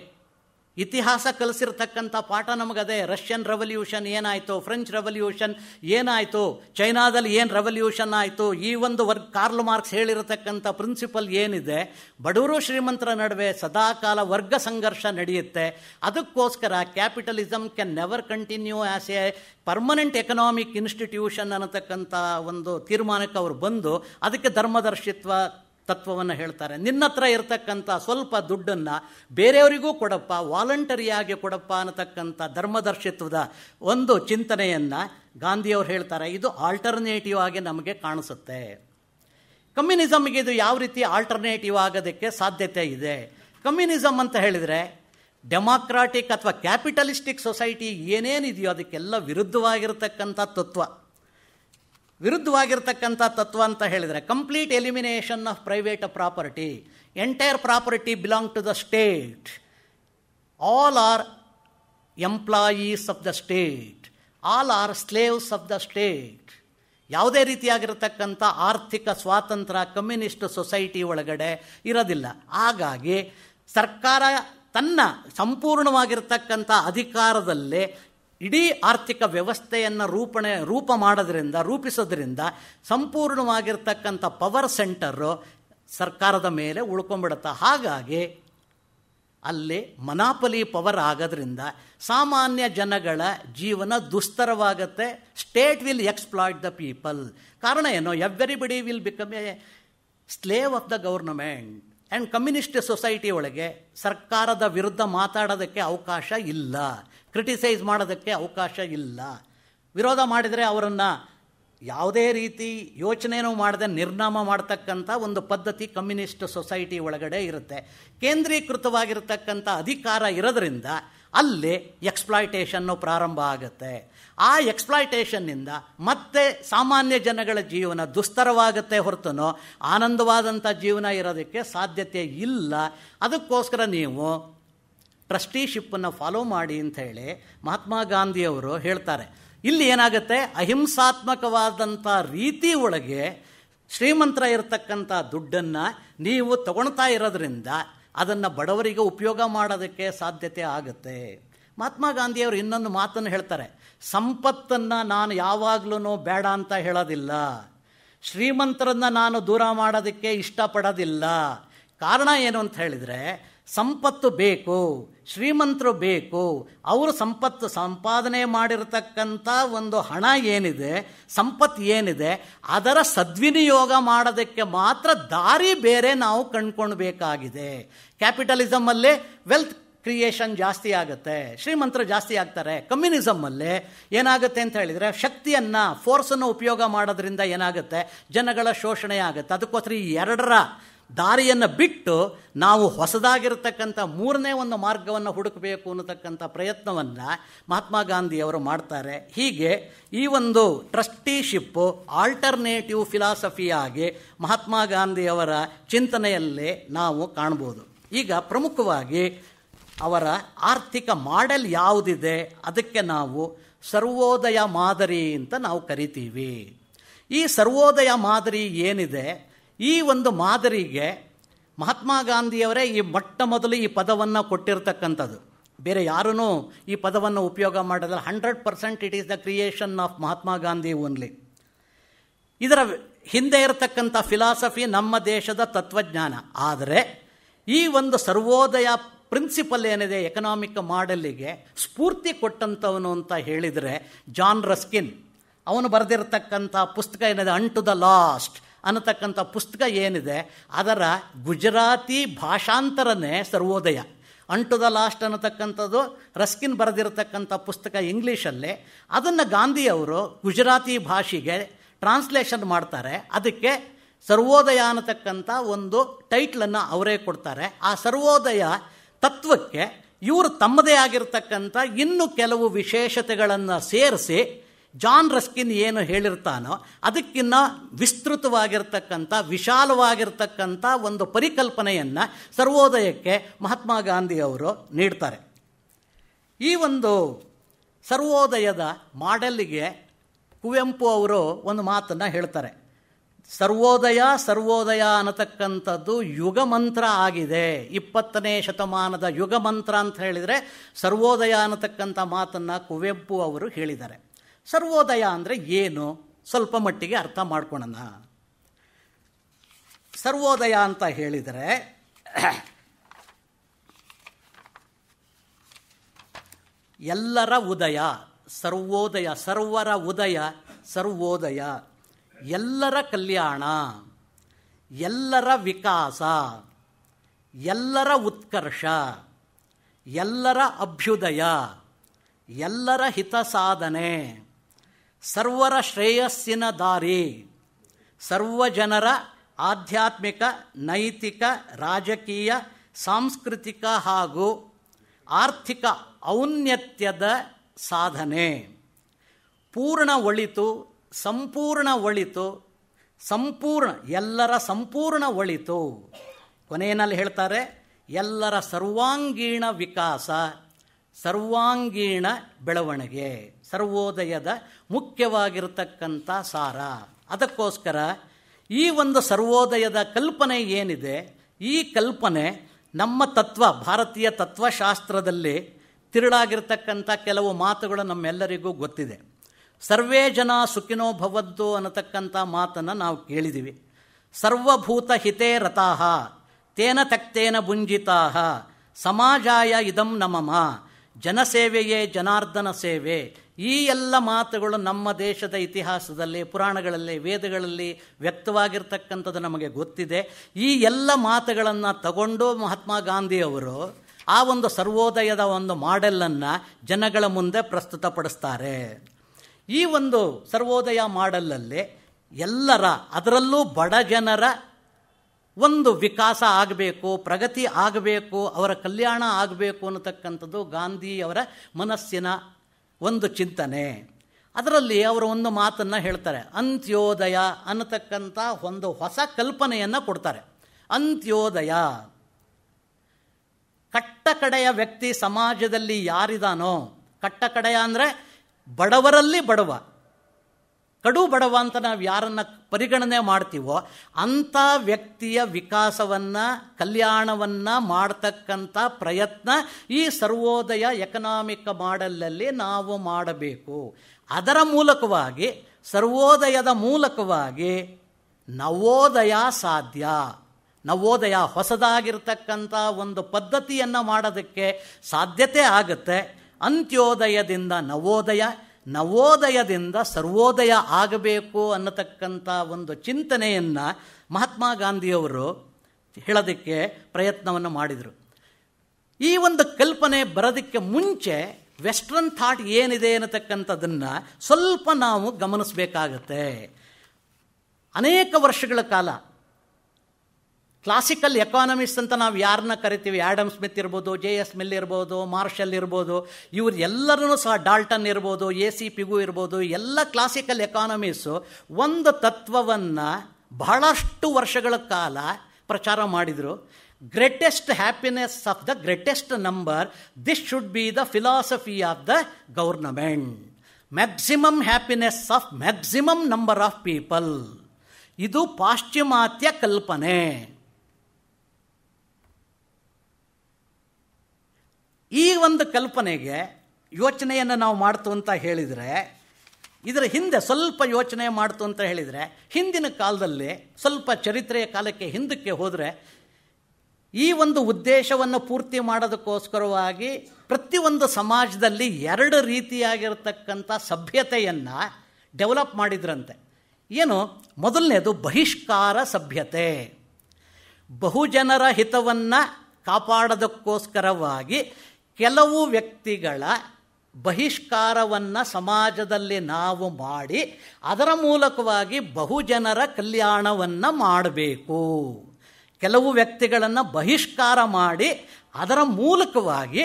ಇತಿಹಾಸ ಕಲಿಸಿರ್ತಕ್ಕಂಥ ಪಾಠ ನಮಗದೇ ರಷ್ಯನ್ ರೆವಲ್ಯೂಷನ್ ಏನಾಯಿತು ಫ್ರೆಂಚ್ ರೆವಲ್ಯೂಷನ್ ಏನಾಯಿತು ಚೈನಾದಲ್ಲಿ ಏನು ರೆವಲ್ಯೂಷನ್ ಆಯಿತು ಈ ಒಂದು ವರ್ಗ ಕಾರ್ಲ್ ಮಾರ್ಕ್ಸ್ ಹೇಳಿರತಕ್ಕಂಥ ಪ್ರಿನ್ಸಿಪಲ್ ಏನಿದೆ ಬಡವರು ಶ್ರೀಮಂತರ ನಡುವೆ ಸದಾಕಾಲ ವರ್ಗ ಸಂಘರ್ಷ ನಡೆಯುತ್ತೆ ಅದಕ್ಕೋಸ್ಕರ capitalism can never continue as a permanent economic institution ಅನ್ನತಕ್ಕಂಥ ಒಂದು ತೀರ್ಮಾನಕ್ಕೆ ಅವರು ಬಂದು ಅದಕ್ಕೆ ಧರ್ಮದರ್ಶಿತ್ವ ತತ್ವವನ್ನು ಹೇಳ್ತಾರೆ ನಿನ್ನ ಹತ್ರ ಇರತಕ್ಕಂಥ ಸ್ವಲ್ಪ ದುಡ್ಡನ್ನು ಬೇರೆಯವರಿಗೂ ಕೊಡಪ್ಪ ವಾಲಂಟರಿಯಾಗಿ ಕೊಡಪ್ಪ ಅನ್ನತಕ್ಕಂಥ ಧರ್ಮದರ್ಶಿತ್ವದ ಒಂದು ಚಿಂತನೆಯನ್ನು ಗಾಂಧಿಯವರು ಹೇಳ್ತಾರೆ ಇದು ಆಲ್ಟರ್ನೇಟಿವ್ ಆಗಿ ನಮಗೆ ಕಾಣಿಸುತ್ತೆ ಕಮ್ಯುನಿಸಮ್ಗೆ ಇದು ಯಾವ ರೀತಿ ಆಲ್ಟರ್ನೇಟಿವ್ ಆಗೋದಕ್ಕೆ ಸಾಧ್ಯತೆ ಇದೆ ಕಮ್ಯುನಿಸಮ್ ಅಂತ ಹೇಳಿದರೆ ಡೆಮಾಕ್ರಾಟಿಕ್ ಅಥವಾ ಕ್ಯಾಪಿಟಲಿಸ್ಟಿಕ್ ಸೊಸೈಟಿ ಏನೇನಿದೆಯೋ ಅದಕ್ಕೆಲ್ಲ ವಿರುದ್ಧವಾಗಿರತಕ್ಕಂಥ ತತ್ವ ವಿರುದ್ಧವಾಗಿರ್ತಕ್ಕಂಥ ತತ್ವ ಅಂತ ಹೇಳಿದರೆ complete elimination of private property entire property belong to the state all are employees of the state all are slaves of the state ಯಾವುದೇ ರೀತಿಯಾಗಿರತಕ್ಕಂಥ ಆರ್ಥಿಕ ಸ್ವಾತಂತ್ರ್ಯ ಕಮ್ಯುನಿಸ್ಟ್ ಸೊಸೈಟಿ ಒಳಗಡೆ ಇರೋದಿಲ್ಲ ಹಾಗಾಗಿ ಸರ್ಕಾರ ತನ್ನ ಸಂಪೂರ್ಣವಾಗಿರ್ತಕ್ಕಂಥ ಅಧಿಕಾರದಲ್ಲೇ ಇಡೀ ಆರ್ಥಿಕ ವ್ಯವಸ್ಥೆಯನ್ನು ರೂಪಣೆ ರೂಪ ಮಾಡೋದ್ರಿಂದ ರೂಪಿಸೋದ್ರಿಂದ ಸಂಪೂರ್ಣವಾಗಿರ್ತಕ್ಕಂಥ ಪವರ್ ಸೆಂಟರು ಸರ್ಕಾರದ ಮೇಲೆ ಉಳ್ಕೊಂಡ್ಬಿಡುತ್ತೆ ಹಾಗಾಗಿ ಅಲ್ಲಿ ಮನಾಪಲಿ ಪವರ್ ಆಗೋದ್ರಿಂದ ಸಾಮಾನ್ಯ ಜನಗಳ ಜೀವನ ದುಸ್ತರವಾಗುತ್ತೆ state will exploit the people ಕಾರಣ ಏನು everybody will become a slave of the government and communist society ಒಳಗೆ ಸರ್ಕಾರದ ವಿರುದ್ಧ ಮಾತಾಡೋದಕ್ಕೆ ಅವಕಾಶ ಇಲ್ಲ ಕ್ರಿಟಿಸೈಸ್ ಮಾಡೋದಕ್ಕೆ ಅವಕಾಶ ಇಲ್ಲ ವಿರೋಧ ಮಾಡಿದರೆ ಅವರನ್ನು ಯಾವುದೇ ರೀತಿ ಯೋಚನೆಯೂ ಮಾಡದೆ ನಿರ್ನಾಮ ಮಾಡತಕ್ಕಂಥ ಒಂದು ಪದ್ಧತಿ ಕಮ್ಯುನಿಸ್ಟ್ ಸೊಸೈಟಿ ಒಳಗಡೆ ಇರುತ್ತೆ ಕೇಂದ್ರೀಕೃತವಾಗಿರ್ತಕ್ಕಂಥ ಅಧಿಕಾರ ಇರೋದ್ರಿಂದ ಅಲ್ಲಿ ಎಕ್ಸ್ಪ್ಲಾಯ್ಟೇಷನ್ನು ಪ್ರಾರಂಭ ಆಗುತ್ತೆ ಆ ಎಕ್ಸ್ಪ್ಲಾಯ್ಟೇಷನ್ನಿಂದ ಮತ್ತೆ ಸಾಮಾನ್ಯ ಜನಗಳ ಜೀವನ ದುಸ್ತರವಾಗುತ್ತೆ ಹೊರತುನೋ ಆನಂದವಾದಂಥ ಜೀವನ ಇರೋದಕ್ಕೆ ಸಾಧ್ಯತೆ ಇಲ್ಲ ಅದಕ್ಕೋಸ್ಕರ ನೀವು ಟ್ರಸ್ಟಿಶಿಪ್ಪನ್ನು ಫಾಲೋ ಮಾಡಿ ಅಂತ ಹೇಳಿ ಮಹಾತ್ಮ ಗಾಂಧಿಯವರು ಹೇಳ್ತಾರೆ ಇಲ್ಲಿ ಏನಾಗುತ್ತೆ ಅಹಿಂಸಾತ್ಮಕವಾದಂಥ ರೀತಿ ಒಳಗೆ ಶ್ರೀಮಂತರ ಇರತಕ್ಕಂಥ ದುಡ್ಡನ್ನು ನೀವು ತಗೊಳ್ತಾ ಇರೋದ್ರಿಂದ ಅದನ್ನು ಬಡವರಿಗೆ ಉಪಯೋಗ ಮಾಡೋದಕ್ಕೆ ಸಾಧ್ಯತೆ ಆಗುತ್ತೆ ಮಹಾತ್ಮ ಗಾಂಧಿಯವರು ಇನ್ನೊಂದು ಮಾತನ್ನು ಹೇಳ್ತಾರೆ ಸಂಪತ್ತನ್ನು ನಾನು ಯಾವಾಗಲೂ ಬೇಡ ಅಂತ ಹೇಳೋದಿಲ್ಲ ಶ್ರೀಮಂತರನ್ನು ನಾನು ದೂರ ಮಾಡೋದಕ್ಕೆ ಇಷ್ಟಪಡೋದಿಲ್ಲ ಕಾರಣ ಏನು ಅಂತ ಹೇಳಿದರೆ ಸಂಪತ್ತು ಬೇಕು ಶ್ರೀಮಂತರು ಬೇಕು ಅವರು ಸಂಪತ್ತು ಸಂಪಾದನೆ ಮಾಡಿರತಕ್ಕಂಥ ಒಂದು ಹಣ ಏನಿದೆ ಸಂಪತ್ತು ಏನಿದೆ ಅದರ ಸದ್ವಿನಿಯೋಗ ಮಾಡೋದಕ್ಕೆ ಮಾತ್ರ ದಾರಿ ಬೇರೆ ನಾವು ಕಂಡ್ಕೊಳ್ಬೇಕಾಗಿದೆ ಕ್ಯಾಪಿಟಲಿಸಮಲ್ಲಿ ವೆಲ್ತ್ ಕ್ರಿಯೇಷನ್ ಜಾಸ್ತಿ ಆಗುತ್ತೆ ಶ್ರೀಮಂತರು ಜಾಸ್ತಿ ಆಗ್ತಾರೆ ಕಮ್ಯುನಿಸಮಲ್ಲಿ ಏನಾಗುತ್ತೆ ಅಂತ ಹೇಳಿದರೆ ಶಕ್ತಿಯನ್ನು ಫೋರ್ಸನ್ನು ಉಪಯೋಗ ಮಾಡೋದ್ರಿಂದ ಏನಾಗುತ್ತೆ ಜನಗಳ ಶೋಷಣೆ ಆಗುತ್ತೆ ಅದಕ್ಕೋಸ್ಕರ ಈ ಎರಡರ ದಾರಿಯನ್ನು ಬಿಟ್ಟು ನಾವು ಹೊಸದಾಗಿರತಕ್ಕಂಥ ಮೂರನೇ ಒಂದು ಮಾರ್ಗವನ್ನು ಹುಡುಕಬೇಕು ಅನ್ನತಕ್ಕಂಥ ಪ್ರಯತ್ನವನ್ನು ಮಹಾತ್ಮ ಗಾಂಧಿಯವರು ಮಾಡ್ತಾರೆ ಹೀಗೆ ಈ ಒಂದು ಟ್ರಸ್ಟಿಶಿಪ್ಪು ಆಲ್ಟರ್ನೇಟಿವ್ ಫಿಲಾಸಫಿಯಾಗಿ ಮಹಾತ್ಮ ಗಾಂಧಿಯವರ ಚಿಂತನೆಯಲ್ಲೇ ನಾವು ಕಾಣ್ಬೋದು ಈಗ ಪ್ರಮುಖವಾಗಿ ಅವರ ಆರ್ಥಿಕ ಮಾಡೆಲ್ ಯಾವುದಿದೆ ಅದಕ್ಕೆ ನಾವು ಸರ್ವೋದಯ ಮಾದರಿ ಅಂತ ನಾವು ಕರಿತೀವಿ ಈ ಸರ್ವೋದಯ ಮಾದರಿ ಏನಿದೆ ಈ ಒಂದು ಮಾದರಿಗೆ ಮಹಾತ್ಮ ಗಾಂಧಿಯವರೇ ಈ ಮೊಟ್ಟ ಮೊದಲು ಈ ಪದವನ್ನು ಕೊಟ್ಟಿರತಕ್ಕಂಥದ್ದು ಬೇರೆ ಯಾರೂ ಈ ಪದವನ್ನು ಉಪಯೋಗ ಮಾಡಿದ್ರೆ hundred percent it is the creation of Mahatma Gandhi only ಇದರ ಹಿಂದೆ ಇರತಕ್ಕಂಥ ಫಿಲಾಸಫಿ ನಮ್ಮ ದೇಶದ ತತ್ವಜ್ಞಾನ ಆದರೆ ಈ ಒಂದು ಸರ್ವೋದಯ ಪ್ರಿನ್ಸಿಪಲ್ ಏನಿದೆ ಎಕನಾಮಿಕ್ ಮಾಡೆಲ್ಲಿಗೆ ಸ್ಫೂರ್ತಿ ಕೊಟ್ಟಂಥವನು ಅಂತ ಹೇಳಿದರೆ ಜಾನ್ ರಸ್ಕಿನ್ ಅವನು ಬರೆದಿರತಕ್ಕಂಥ ಪುಸ್ತಕ ಏನಿದೆ ಟು ದ ಲಾಸ್ಟ್ ಅನ್ನತಕ್ಕಂಥ ಪುಸ್ತಕ ಏನಿದೆ ಅದರ ಗುಜರಾತಿ ಭಾಷಾಂತರನೇ ಸರ್ವೋದಯ ಅಂಟು ದ ಲಾಸ್ಟ್ ಅನ್ನತಕ್ಕಂಥದ್ದು ರಸ್ಕಿನ್ ಬರೆದಿರತಕ್ಕಂಥ ಪುಸ್ತಕ ಇಂಗ್ಲೀಷಲ್ಲಿ ಅದನ್ನು ಗಾಂಧಿಯವರು ಗುಜರಾತಿ ಭಾಷೆಗೆ ಟ್ರಾನ್ಸ್ಲೇಷನ್ ಮಾಡ್ತಾರೆ ಅದಕ್ಕೆ ಸರ್ವೋದಯ ಅನ್ನತಕ್ಕಂಥ ಒಂದು ಟೈಟ್ಲನ್ನು ಅವರೇ ಕೊಡ್ತಾರೆ ಆ ಸರ್ವೋದಯ ತತ್ವಕ್ಕೆ ಇವರು ತಮ್ಮದೇ ಆಗಿರತಕ್ಕಂಥ ಇನ್ನೂ ಕೆಲವು ವಿಶೇಷತೆಗಳನ್ನು ಸೇರಿಸಿ ಜಾನ್ ರಸ್ಕಿನ್ ಏನು ಹೇಳಿರ್ತಾನೋ ಅದಕ್ಕಿನ್ನ ವಿಸ್ತೃತವಾಗಿರ್ತಕ್ಕಂಥ ವಿಶಾಲವಾಗಿರ್ತಕ್ಕಂಥ ಒಂದು ಪರಿಕಲ್ಪನೆಯನ್ನು ಸರ್ವೋದಯಕ್ಕೆ ಮಹಾತ್ಮ ಗಾಂಧಿಯವರು ನೀಡ್ತಾರೆ ಈ ಒಂದು ಸರ್ವೋದಯದ ಮಾಡೆಲ್ಲಿಗೆ ಕುವೆಂಪು ಅವರು ಒಂದು ಮಾತನ್ನು ಹೇಳ್ತಾರೆ ಸರ್ವೋದಯ ಸರ್ವೋದಯ ಅನ್ನತಕ್ಕಂಥದ್ದು ಯುಗಮಂತ್ರ ಆಗಿದೆ ಇಪ್ಪತ್ತನೇ ಶತಮಾನದ ಯುಗಮಂತ್ರ ಅಂತ ಹೇಳಿದರೆ ಸರ್ವೋದಯ ಅನ್ನತಕ್ಕಂಥ ಮಾತನ್ನು ಕುವೆಂಪು ಅವರು ಹೇಳಿದ್ದಾರೆ ಸರ್ವೋದಯ ಅಂದರೆ ಏನು ಸ್ವಲ್ಪ ಮಟ್ಟಿಗೆ ಅರ್ಥ ಮಾಡ್ಕೊಳೋಣ ಸರ್ವೋದಯ ಅಂತ ಹೇಳಿದರೆ ಎಲ್ಲರ ಉದಯ ಸರ್ವೋದಯ ಸರ್ವರ ಉದಯ ಸರ್ವೋದಯ ಎಲ್ಲರ ಕಲ್ಯಾಣ ಎಲ್ಲರ ವಿಕಾಸ ಎಲ್ಲರ ಉತ್ಕರ್ಷ ಎಲ್ಲರ ಅಭ್ಯುದಯ ಎಲ್ಲರ ಹಿತ ಸಾಧನೆ ಸರ್ವರ ಶ್ರೇಯಸ್ಸಿನ ದಾರಿ ಸರ್ವಜನರ ಆಧ್ಯಾತ್ಮಿಕ ನೈತಿಕ ರಾಜಕೀಯ ಸಾಂಸ್ಕೃತಿಕ ಹಾಗೂ ಆರ್ಥಿಕ ಔನ್ನತ್ಯದ ಸಾಧನೆ ಪೂರ್ಣ ಒಳಿತು ಸಂಪೂರ್ಣ ಒಳಿತು ಸಂಪೂರ್ಣ ಎಲ್ಲರ ಸಂಪೂರ್ಣ ಒಳಿತು ಕೊನೆಯಲ್ಲಿ ಹೇಳ್ತಾರೆ ಎಲ್ಲರ ಸರ್ವಾಂಗೀಣ ವಿಕಾಸ ಸರ್ವಾಂಗೀಣ ಬೆಳವಣಿಗೆ ಸರ್ವೋದಯದ ಮುಖ್ಯವಾಗಿರತಕ್ಕಂಥ ಸಾರ ಅದಕ್ಕೋಸ್ಕರ ಈ ಒಂದು ಸರ್ವೋದಯದ ಕಲ್ಪನೆ ಏನಿದೆ ಈ ಕಲ್ಪನೆ ನಮ್ಮ ತತ್ವ ಭಾರತೀಯ ತತ್ವಶಾಸ್ತ್ರದಲ್ಲಿ ತಿರುಳಾಗಿರ್ತಕ್ಕಂಥ ಕೆಲವು ಮಾತುಗಳು ನಮ್ಮೆಲ್ಲರಿಗೂ ಗೊತ್ತಿದೆ ಸರ್ವೇ ಜನ ಸುಖಿನೋ ಭವದ್ದು ಅನ್ನತಕ್ಕಂಥ ಮಾತನ್ನು ನಾವು ಕೇಳಿದ್ದೀವಿ ಸರ್ವಭೂತ ಹಿತೇ ತೇನ ತಕ್ತೇನ ಭುಂಜಿತಾ ಸಮಾಜಾಯ ಇದಂ ನಮಮ ಜನಸೇವೆಯೇ ಜನಾರ್ದನ ಸೇವೆ ಈ ಎಲ್ಲ ಮಾತುಗಳು ನಮ್ಮ ದೇಶದ ಇತಿಹಾಸದಲ್ಲಿ ಪುರಾಣಗಳಲ್ಲಿ ವೇದಗಳಲ್ಲಿ ವ್ಯಕ್ತವಾಗಿರ್ತಕ್ಕಂಥದ್ದು ನಮಗೆ ಗೊತ್ತಿದೆ ಈ ಎಲ್ಲ ಮಾತುಗಳನ್ನು ತಗೊಂಡು ಮಹಾತ್ಮ ಗಾಂಧಿಯವರು ಆ ಒಂದು ಸರ್ವೋದಯದ ಒಂದು ಮಾಡೆಲ್ಲನ್ನು ಜನಗಳ ಮುಂದೆ ಪ್ರಸ್ತುತಪಡಿಸ್ತಾರೆ ಈ ಒಂದು ಸರ್ವೋದಯ ಮಾಡೆಲ್ಲಲ್ಲಿ ಎಲ್ಲರ ಅದರಲ್ಲೂ ಬಡ ಜನರ ಒಂದು ವಿಕಾಸ ಆಗಬೇಕು ಪ್ರಗತಿ ಆಗಬೇಕು ಅವರ ಕಲ್ಯಾಣ ಆಗಬೇಕು ಅನ್ನತಕ್ಕಂಥದ್ದು ಗಾಂಧಿಯವರ ಮನಸ್ಸಿನ ಒಂದು ಚಿಂತನೆ ಅದರಲ್ಲಿ ಅವರು ಒಂದು ಮಾತನ್ನು ಹೇಳ್ತಾರೆ ಅಂತ್ಯೋದಯ ಅನ್ನತಕ್ಕಂಥ ಒಂದು ಹೊಸ ಕಲ್ಪನೆಯನ್ನು ಕೊಡ್ತಾರೆ ಅಂತ್ಯೋದಯ ಕಟ್ಟ ಕಡೆಯ ವ್ಯಕ್ತಿ ಸಮಾಜದಲ್ಲಿ ಯಾರಿದಾನೋ ಕಟ್ಟ ಕಡೆಯ ಅಂದರೆ ಬಡವರಲ್ಲಿ ಬಡವ ಕಡು ಬಡವ ಅಂತ ನಾವು ಯಾರನ್ನು ಪರಿಗಣನೆ ಮಾಡ್ತೀವೋ ಅಂಥ ವ್ಯಕ್ತಿಯ ವಿಕಾಸವನ್ನು ಕಲ್ಯಾಣವನ್ನು ಮಾಡ್ತಕ್ಕಂಥ ಪ್ರಯತ್ನ ಈ ಸರ್ವೋದಯ ಎಕನಾಮಿಕ್ ಮಾಡಲಲ್ಲಿ ನಾವು ಮಾಡಬೇಕು ಅದರ ಮೂಲಕವಾಗಿ ಸರ್ವೋದಯದ ಮೂಲಕವಾಗಿ ನವೋದಯ ಸಾಧ್ಯ ನವೋದಯ ಹೊಸದಾಗಿರ್ತಕ್ಕಂಥ ಒಂದು ಪದ್ಧತಿಯನ್ನು ಮಾಡೋದಕ್ಕೆ ಸಾಧ್ಯತೆ ಆಗುತ್ತೆ ಅಂತ್ಯೋದಯದಿಂದ ನವೋದಯ ನವೋದಯದಿಂದ ಸರ್ವೋದಯ ಆಗಬೇಕು ಅನ್ನತಕ್ಕಂಥ ಒಂದು ಚಿಂತನೆಯನ್ನು ಮಹಾತ್ಮ ಗಾಂಧಿಯವರು ಹೇಳೋದಕ್ಕೆ ಪ್ರಯತ್ನವನ್ನು ಮಾಡಿದರು ಈ ಒಂದು ಕಲ್ಪನೆ ಬರೋದಕ್ಕೆ ಮುಂಚೆ ವೆಸ್ಟ್ರನ್ ಥಾಟ್ ಏನಿದೆ ಅನ್ನತಕ್ಕಂಥದ್ದನ್ನು ಸ್ವಲ್ಪ ನಾವು ಗಮನಿಸಬೇಕಾಗತ್ತೆ ಅನೇಕ ವರ್ಷಗಳ ಕಾಲ ಕ್ಲಾಸಿಕಲ್ ಎಕಾನಮಿಸ್ಟ್ ಅಂತ ನಾವು ಯಾರನ್ನ ಕರಿತೀವಿ ಆ್ಯಡಮ್ ಸ್ಮಿತ್ ಇರ್ಬೋದು ಜೆ ಎಸ್ ಮಿಲ್ ಇರ್ಬೋದು ಮಾರ್ಷಲ್ ಇರ್ಬೋದು ಇವ್ರು ಎಲ್ಲರನ್ನೂ ಸಹ ಡಾಲ್ಟನ್ ಇರ್ಬೋದು ಎ ಸಿ ಪಿಗು ಇರ್ಬೋದು ಎಲ್ಲ ಕ್ಲಾಸಿಕಲ್ ಎಕಾನಮೀಸು ಒಂದು ತತ್ವವನ್ನು ಬಹಳಷ್ಟು ವರ್ಷಗಳ ಕಾಲ ಪ್ರಚಾರ ಮಾಡಿದರು greatest happiness of the greatest number this should be the philosophy of the government maximum happiness of maximum number of people ಇದು ಪಾಶ್ಚಿಮಾತ್ಯ ಕಲ್ಪನೆ ಈ ಒಂದು ಕಲ್ಪನೆಗೆ ಯೋಚನೆಯನ್ನು ನಾವು ಮಾಡ್ತು ಅಂತ ಹೇಳಿದರೆ ಇದರ ಹಿಂದೆ ಸ್ವಲ್ಪ ಯೋಚನೆ ಮಾಡ್ತು ಅಂತ ಹೇಳಿದರೆ ಹಿಂದಿನ ಕಾಲದಲ್ಲಿ ಸ್ವಲ್ಪ ಚರಿತ್ರೆಯ ಕಾಲಕ್ಕೆ ಹಿಂದಕ್ಕೆ ಹೋದರೆ ಈ ಒಂದು ಉದ್ದೇಶವನ್ನು ಪೂರ್ತಿ ಮಾಡೋದಕ್ಕೋಸ್ಕರವಾಗಿ ಪ್ರತಿಯೊಂದು ಸಮಾಜದಲ್ಲಿ ಎರಡು ರೀತಿಯಾಗಿರತಕ್ಕಂಥ ಸಭ್ಯತೆಯನ್ನು ಡೆವಲಪ್ ಮಾಡಿದ್ರಂತೆ ಏನು ಮೊದಲನೇದು ಬಹಿಷ್ಕಾರ ಸಭ್ಯತೆ ಬಹುಜನರ ಹಿತವನ್ನು ಕಾಪಾಡೋದಕ್ಕೋಸ್ಕರವಾಗಿ ಕೆಲವು ವ್ಯಕ್ತಿಗಳ ಬಹಿಷ್ಕಾರವನ್ನು ಸಮಾಜದಲ್ಲಿ ನಾವು ಮಾಡಿ ಅದರ ಮೂಲಕವಾಗಿ ಬಹುಜನರ ಕಲ್ಯಾಣವನ್ನು ಮಾಡಬೇಕು ಕೆಲವು ವ್ಯಕ್ತಿಗಳನ್ನು ಬಹಿಷ್ಕಾರ ಮಾಡಿ ಅದರ ಮೂಲಕವಾಗಿ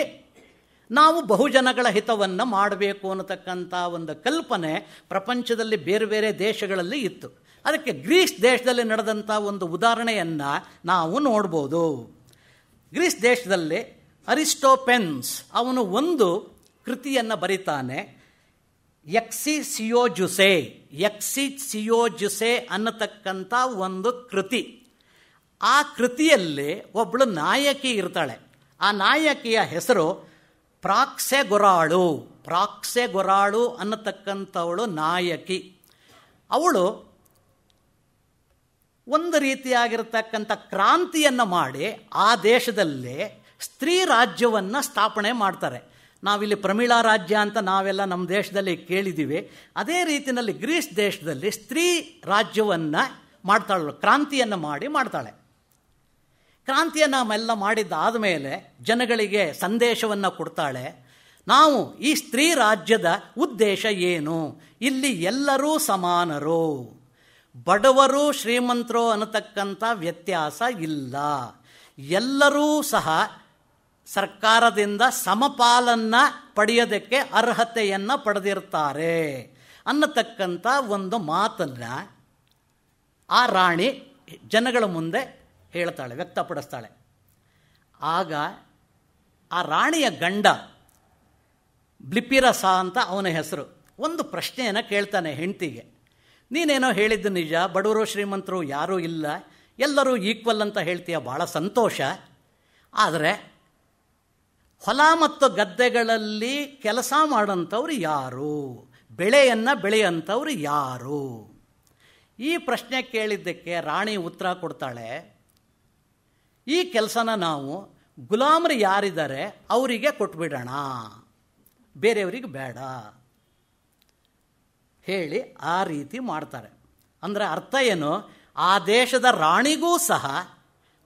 ನಾವು ಬಹುಜನಗಳ ಹಿತವನ್ನು ಮಾಡಬೇಕು ಅನ್ನತಕ್ಕಂಥ ಒಂದು ಕಲ್ಪನೆ ಪ್ರಪಂಚದಲ್ಲಿ ಬೇರೆ ಬೇರೆ ದೇಶಗಳಲ್ಲಿ ಇತ್ತು ಅದಕ್ಕೆ ಗ್ರೀಸ್ ದೇಶದಲ್ಲಿ ನಡೆದಂಥ ಒಂದು ಉದಾಹರಣೆಯನ್ನು ನಾವು ನೋಡ್ಬೋದು ಗ್ರೀಸ್ ದೇಶದಲ್ಲಿ ಅರಿಸ್ಟೋಪೆನ್ಸ್ ಅವನು ಒಂದು ಕೃತಿಯನ್ನು ಬರೀತಾನೆ ಎಕ್ಸಿ ಸಿಯೋಜುಸೆ ಎಕ್ಸಿ ಸಿಯೋಜುಸೆ ಅನ್ನತಕ್ಕಂಥ ಒಂದು ಕೃತಿ ಆ ಕೃತಿಯಲ್ಲಿ ಒಬ್ಬಳು ನಾಯಕಿ ಇರ್ತಾಳೆ ಆ ನಾಯಕಿಯ ಹೆಸರು ಪ್ರಾಕ್ಸೆ ಗೊರಾಳು ಪ್ರಾಕ್ಸೆ ಗೊರಾಳು ಅನ್ನತಕ್ಕಂಥವಳು ನಾಯಕಿ ಅವಳು ಒಂದು ರೀತಿಯಾಗಿರ್ತಕ್ಕಂಥ ಕ್ರಾಂತಿಯನ್ನು ಮಾಡಿ ಆ ದೇಶದಲ್ಲಿ ಸ್ತ್ರೀ ರಾಜ್ಯವನ್ನು ಸ್ಥಾಪನೆ ಮಾಡ್ತಾರೆ ನಾವಿಲ್ಲಿ ಪ್ರಮೀಳಾ ರಾಜ್ಯ ಅಂತ ನಾವೆಲ್ಲ ನಮ್ಮ ದೇಶದಲ್ಲಿ ಕೇಳಿದ್ದೀವಿ ಅದೇ ರೀತಿಯಲ್ಲಿ ಗ್ರೀಸ್ ದೇಶದಲ್ಲಿ ಸ್ತ್ರೀ ರಾಜ್ಯವನ್ನು ಮಾಡ್ತಾಳು ಕ್ರಾಂತಿಯನ್ನು ಮಾಡಿ ಮಾಡ್ತಾಳೆ ಕ್ರಾಂತಿಯನ್ನು ಎಲ್ಲ ಮಾಡಿದ್ದಾದ ಮೇಲೆ ಜನಗಳಿಗೆ ಸಂದೇಶವನ್ನು ಕೊಡ್ತಾಳೆ ನಾವು ಈ ಸ್ತ್ರೀ ರಾಜ್ಯದ ಉದ್ದೇಶ ಏನು ಇಲ್ಲಿ ಎಲ್ಲರೂ ಸಮಾನರು ಬಡವರು ಶ್ರೀಮಂತರು ಅನ್ನತಕ್ಕಂಥ ವ್ಯತ್ಯಾಸ ಇಲ್ಲ ಎಲ್ಲರೂ ಸಹ ಸರ್ಕಾರದಿಂದ ಸಮಪಾಲನ್ನು ಪಡೆಯೋದಕ್ಕೆ ಅರ್ಹತೆಯನ್ನು ಪಡೆದಿರ್ತಾರೆ ಅನ್ನತಕ್ಕಂಥ ಒಂದು ಮಾತನ್ನು ಆ ರಾಣಿ ಜನಗಳ ಮುಂದೆ ಹೇಳ್ತಾಳೆ ವ್ಯಕ್ತಪಡಿಸ್ತಾಳೆ ಆಗ ಆ ರಾಣಿಯ ಗಂಡ ಬ್ಲಿಪಿರಸ ಅಂತ ಅವನ ಹೆಸರು ಒಂದು ಪ್ರಶ್ನೆಯನ್ನು ಕೇಳ್ತಾನೆ ಹೆಂಡತಿಗೆ ನೀನೇನೋ ಹೇಳಿದ್ದು ನಿಜ ಬಡವರು ಶ್ರೀಮಂತರು ಯಾರೂ ಇಲ್ಲ ಎಲ್ಲರೂ ಈಕ್ವಲ್ ಅಂತ ಹೇಳ್ತೀಯ ಭಾಳ ಸಂತೋಷ ಆದರೆ ಹೊಲ ಮತ್ತು ಗದ್ದೆಗಳಲ್ಲಿ ಕೆಲಸ ಮಾಡೋಂಥವ್ರು ಯಾರು ಬೆಳೆಯನ್ನು ಬೆಳೆಯಂಥವ್ರು ಯಾರು ಈ ಪ್ರಶ್ನೆ ಕೇಳಿದ್ದಕ್ಕೆ ರಾಣಿ ಉತ್ತರ ಕೊಡ್ತಾಳೆ ಈ ಕೆಲಸನ ನಾವು ಗುಲಾಮರು ಯಾರಿದ್ದಾರೆ ಅವರಿಗೆ ಕೊಟ್ಬಿಡೋಣ ಬೇರೆಯವರಿಗೆ ಬೇಡ ಹೇಳಿ ಆ ರೀತಿ ಮಾಡ್ತಾರೆ ಅಂದರೆ ಅರ್ಥ ಏನು ಆ ದೇಶದ ರಾಣಿಗೂ ಸಹ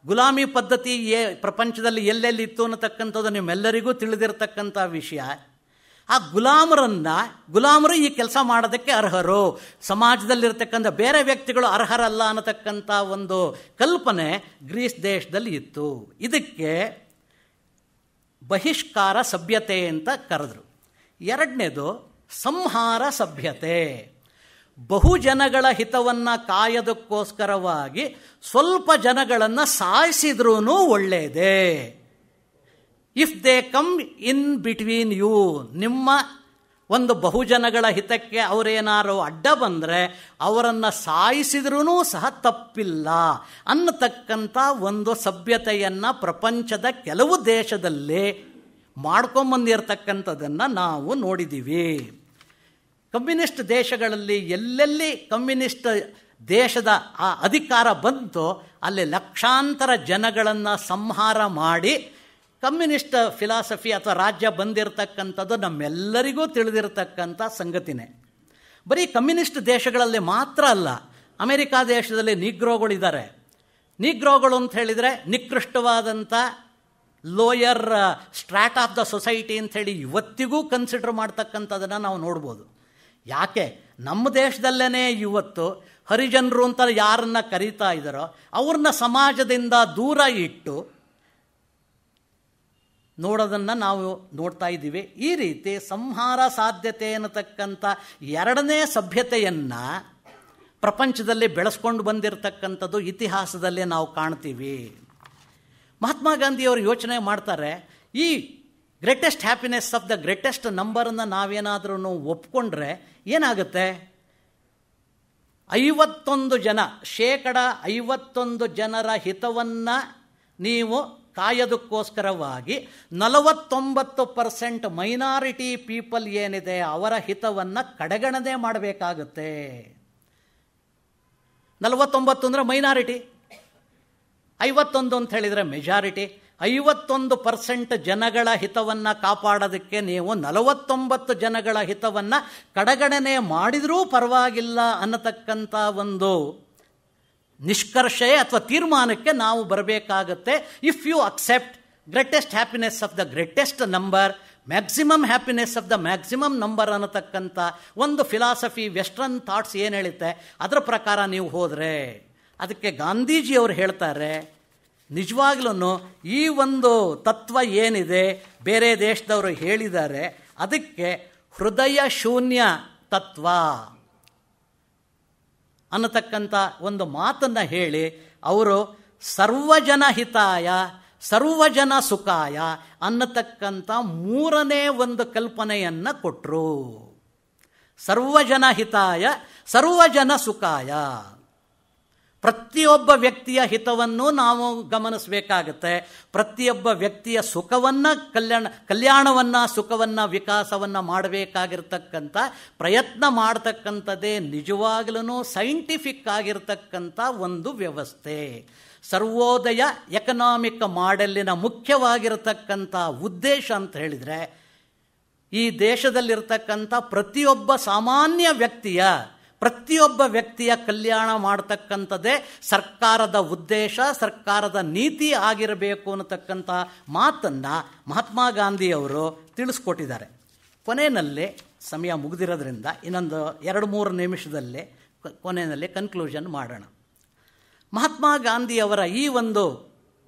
ಗುಲಾಮಿ ಪದ್ಧತಿ ಏ ಪ್ರಪಂಚದಲ್ಲಿ ಎಲ್ಲೆಲ್ಲಿತ್ತು ಅನ್ನತಕ್ಕಂಥದ್ದು ನಿಮ್ಮೆಲ್ಲರಿಗೂ ತಿಳಿದಿರತಕ್ಕಂಥ ವಿಷಯ ಆ ಗುಲಾಮರನ್ನು ಗುಲಾಮರು ಈ ಕೆಲಸ ಮಾಡೋದಕ್ಕೆ ಅರ್ಹರು ಸಮಾಜದಲ್ಲಿರ್ತಕ್ಕಂಥ ಬೇರೆ ವ್ಯಕ್ತಿಗಳು ಅರ್ಹರಲ್ಲ ಅನ್ನತಕ್ಕಂಥ ಒಂದು ಕಲ್ಪನೆ ಗ್ರೀಸ್ ದೇಶದಲ್ಲಿ ಇತ್ತು ಇದಕ್ಕೆ ಬಹಿಷ್ಕಾರ ಸಭ್ಯತೆ ಅಂತ ಕರೆದ್ರು ಎರಡನೇದು ಸಂಹಾರ ಸಭ್ಯತೆ ಬಹು ಜನಗಳ ಹಿತವನ್ನು ಕಾಯೋದಕ್ಕೋಸ್ಕರವಾಗಿ ಸ್ವಲ್ಪ ಜನಗಳನ್ನು ಸಾಯಿಸಿದ್ರೂ ಒಳ್ಳೆಯದೇ if they come in between you ನಿಮ್ಮ ಒಂದು ಬಹುಜನಗಳ ಹಿತಕ್ಕೆ ಅವರೇನಾರು ಅಡ್ಡ ಬಂದರೆ ಅವರನ್ನು ಸಾಯಿಸಿದ್ರೂ ಸಹ ತಪ್ಪಿಲ್ಲ ಅನ್ನತಕ್ಕಂಥ ಒಂದು ಸಭ್ಯತೆಯನ್ನು ಪ್ರಪಂಚದ ಕೆಲವು ದೇಶದಲ್ಲಿ ಮಾಡ್ಕೊಂಬಂದಿರತಕ್ಕಂಥದ್ದನ್ನು ನಾವು ನೋಡಿದ್ದೀವಿ ಕಮ್ಯುನಿಸ್ಟ್ ದೇಶಗಳಲ್ಲಿ ಎಲ್ಲೆಲ್ಲಿ ಕಮ್ಯುನಿಸ್ಟ್ ದೇಶದ ಆ ಅಧಿಕಾರ ಬಂತು ಅಲ್ಲಿ ಲಕ್ಷಾಂತರ ಜನಗಳನ್ನು ಸಂಹಾರ ಮಾಡಿ ಕಮ್ಯುನಿಸ್ಟ್ ಫಿಲಾಸಫಿ ಅಥವಾ ರಾಜ್ಯ ಬಂದಿರತಕ್ಕಂಥದ್ದು ನಮ್ಮೆಲ್ಲರಿಗೂ ತಿಳಿದಿರತಕ್ಕಂಥ ಸಂಗತಿನೇ ಬರೀ ಕಮ್ಯುನಿಸ್ಟ್ ದೇಶಗಳಲ್ಲಿ ಮಾತ್ರ ಅಲ್ಲ ಅಮೆರಿಕಾ ದೇಶದಲ್ಲಿ ನಿಗ್ರೋಗಳಿದ್ದಾರೆ ನಿಗ್ರೋಗಳು ಅಂತ ಹೇಳಿದರೆ ನಿಕೃಷ್ಟವಾದಂಥ lower strata of the society ಅಂಥೇಳಿ ಇವತ್ತಿಗೂ ಕನ್ಸಿಡರ್ ಮಾಡ್ತಕ್ಕಂಥದ್ದನ್ನು ನಾವು ನೋಡ್ಬೋದು ಯಾಕೆ ನಮ್ಮ ದೇಶದಲ್ಲೇ ಇವತ್ತು ಹರಿಜನರು ಅಂತ ಯಾರನ್ನ ಕರೀತಾ ಇದ್ದಾರೋ ಅವ್ರನ್ನ ಸಮಾಜದಿಂದ ದೂರ ಇಟ್ಟು ನೋಡೋದನ್ನು ನಾವು ನೋಡ್ತಾ ಇದ್ದೀವಿ ಈ ರೀತಿ ಸಂಹಾರ ಸಾಧ್ಯತೆ ಅನ್ನತಕ್ಕಂಥ ಎರಡನೇ ಸಭ್ಯತೆಯನ್ನು ಪ್ರಪಂಚದಲ್ಲಿ ಬೆಳೆಸ್ಕೊಂಡು ಬಂದಿರತಕ್ಕಂಥದ್ದು ಇತಿಹಾಸದಲ್ಲೇ ನಾವು ಕಾಣ್ತೀವಿ ಮಹಾತ್ಮ ಗಾಂಧಿಯವರು ಯೋಚನೆ ಮಾಡ್ತಾರೆ ಈ greatest happiness of the greatest ನಂಬರನ್ನು ನಾವೇನಾದ್ರೂ ಒಪ್ಕೊಂಡ್ರೆ ಏನಾಗುತ್ತೆ ಐವತ್ತೊಂದು ಜನ ಶೇಕಡ ಐವತ್ತೊಂದು ಜನರ ಹಿತವನ್ನು ನೀವು ಕಾಯೋದಕ್ಕೋಸ್ಕರವಾಗಿ ನಲವತ್ತೊಂಬತ್ತು ಪರ್ಸೆಂಟ್ ಮೈನಾರಿಟಿ ಪೀಪಲ್ ಏನಿದೆ ಅವರ ಹಿತವನ್ನು ಕಡೆಗಣನೆ ಮಾಡಬೇಕಾಗುತ್ತೆ ನಲವತ್ತೊಂಬತ್ತು ಅಂದರೆ ಮೈನಾರಿಟಿ ಐವತ್ತೊಂದು ಅಂತ ಹೇಳಿದರೆ ಮೆಜಾರಿಟಿ ಐವತ್ತೊಂದು ಪರ್ಸೆಂಟ್ ಜನಗಳ ಹಿತವನ್ನು ಕಾಪಾಡೋದಕ್ಕೆ ನೀವು ನಲವತ್ತೊಂಬತ್ತು ಜನಗಳ ಹಿತವನ್ನು ಕಡೆಗಣನೆ ಮಾಡಿದರೂ ಪರವಾಗಿಲ್ಲ ಅನ್ನತಕ್ಕಂಥ ಒಂದು ನಿಷ್ಕರ್ಷೆ ಅಥವಾ ತೀರ್ಮಾನಕ್ಕೆ ನಾವು ಬರಬೇಕಾಗತ್ತೆ if you accept greatest happiness of the greatest number maximum happiness of the maximum number ಅನ್ನತಕ್ಕಂಥ ಒಂದು ಫಿಲಾಸಫಿ ವೆಸ್ಟರ್ನ್ ಥಾಟ್ಸ್ ಏನು ಹೇಳುತ್ತೆ ಅದರ ಪ್ರಕಾರ ನೀವು ಹೋದರೆ ಅದಕ್ಕೆ ಗಾಂಧೀಜಿಯವರು ಹೇಳ್ತಾರೆ ನಿಜವಾಗ್ಲೂ ಈ ಒಂದು ತತ್ವ ಏನಿದೆ ಬೇರೆ ದೇಶದವರು ಹೇಳಿದ್ದಾರೆ ಅದಕ್ಕೆ ಹೃದಯ ಶೂನ್ಯ ತತ್ವ ಅನ್ನತಕ್ಕಂಥ ಒಂದು ಮಾತನ್ನು ಹೇಳಿ ಅವರು ಸರ್ವಜನ ಹಿತಾಯ ಸರ್ವಜನ ಸುಖಾಯ ಅನ್ನತಕ್ಕಂಥ ಮೂರನೇ ಒಂದು ಕಲ್ಪನೆಯನ್ನು ಕೊಟ್ಟರು ಸರ್ವಜನ ಹಿತಾಯ ಸರ್ವಜನ ಸುಖಾಯ ಪ್ರತಿಯೊಬ್ಬ ವ್ಯಕ್ತಿಯ ಹಿತವನ್ನು ನಾವು ಗಮನಿಸಬೇಕಾಗತ್ತೆ ಪ್ರತಿಯೊಬ್ಬ ವ್ಯಕ್ತಿಯ ಸುಖವನ್ನು ಕಲ್ಯಾಣ ಕಲ್ಯಾಣವನ್ನು ಸುಖವನ್ನು ವಿಕಾಸವನ್ನು ಮಾಡಬೇಕಾಗಿರ್ತಕ್ಕಂಥ ಪ್ರಯತ್ನ ಮಾಡ್ತಕ್ಕಂಥದ್ದೇ ನಿಜವಾಗ್ಲೂ ಸೈಂಟಿಫಿಕ್ ಆಗಿರತಕ್ಕಂಥ ಒಂದು ವ್ಯವಸ್ಥೆ ಸರ್ವೋದಯ ಎಕನಾಮಿಕ್ ಮಾಡೆಲ್ಲಿನ ಮುಖ್ಯವಾಗಿರತಕ್ಕಂಥ ಉದ್ದೇಶ ಅಂತ ಹೇಳಿದರೆ ಈ ದೇಶದಲ್ಲಿರ್ತಕ್ಕಂಥ ಪ್ರತಿಯೊಬ್ಬ ಸಾಮಾನ್ಯ ವ್ಯಕ್ತಿಯ ಪ್ರತಿಯೊಬ್ಬ ವ್ಯಕ್ತಿಯ ಕಲ್ಯಾಣ ಮಾಡತಕ್ಕಂಥದ್ದೇ ಸರ್ಕಾರದ ಉದ್ದೇಶ ಸರ್ಕಾರದ ನೀತಿ ಆಗಿರಬೇಕು ಅನ್ನತಕ್ಕಂಥ ಮಾತನ್ನು ಮಹಾತ್ಮ ಗಾಂಧಿಯವರು ತಿಳಿಸ್ಕೊಟ್ಟಿದ್ದಾರೆ ಕೊನೆಯಲ್ಲಿ ಸಮಯ ಮುಗಿದಿರೋದ್ರಿಂದ ಇನ್ನೊಂದು ಎರಡು ಮೂರು ನಿಮಿಷದಲ್ಲಿ ಕೊನೆಯಲ್ಲಿ ಕನ್ಕ್ಲೂಷನ್ ಮಾಡೋಣ ಮಹಾತ್ಮ ಗಾಂಧಿಯವರ ಈ ಒಂದು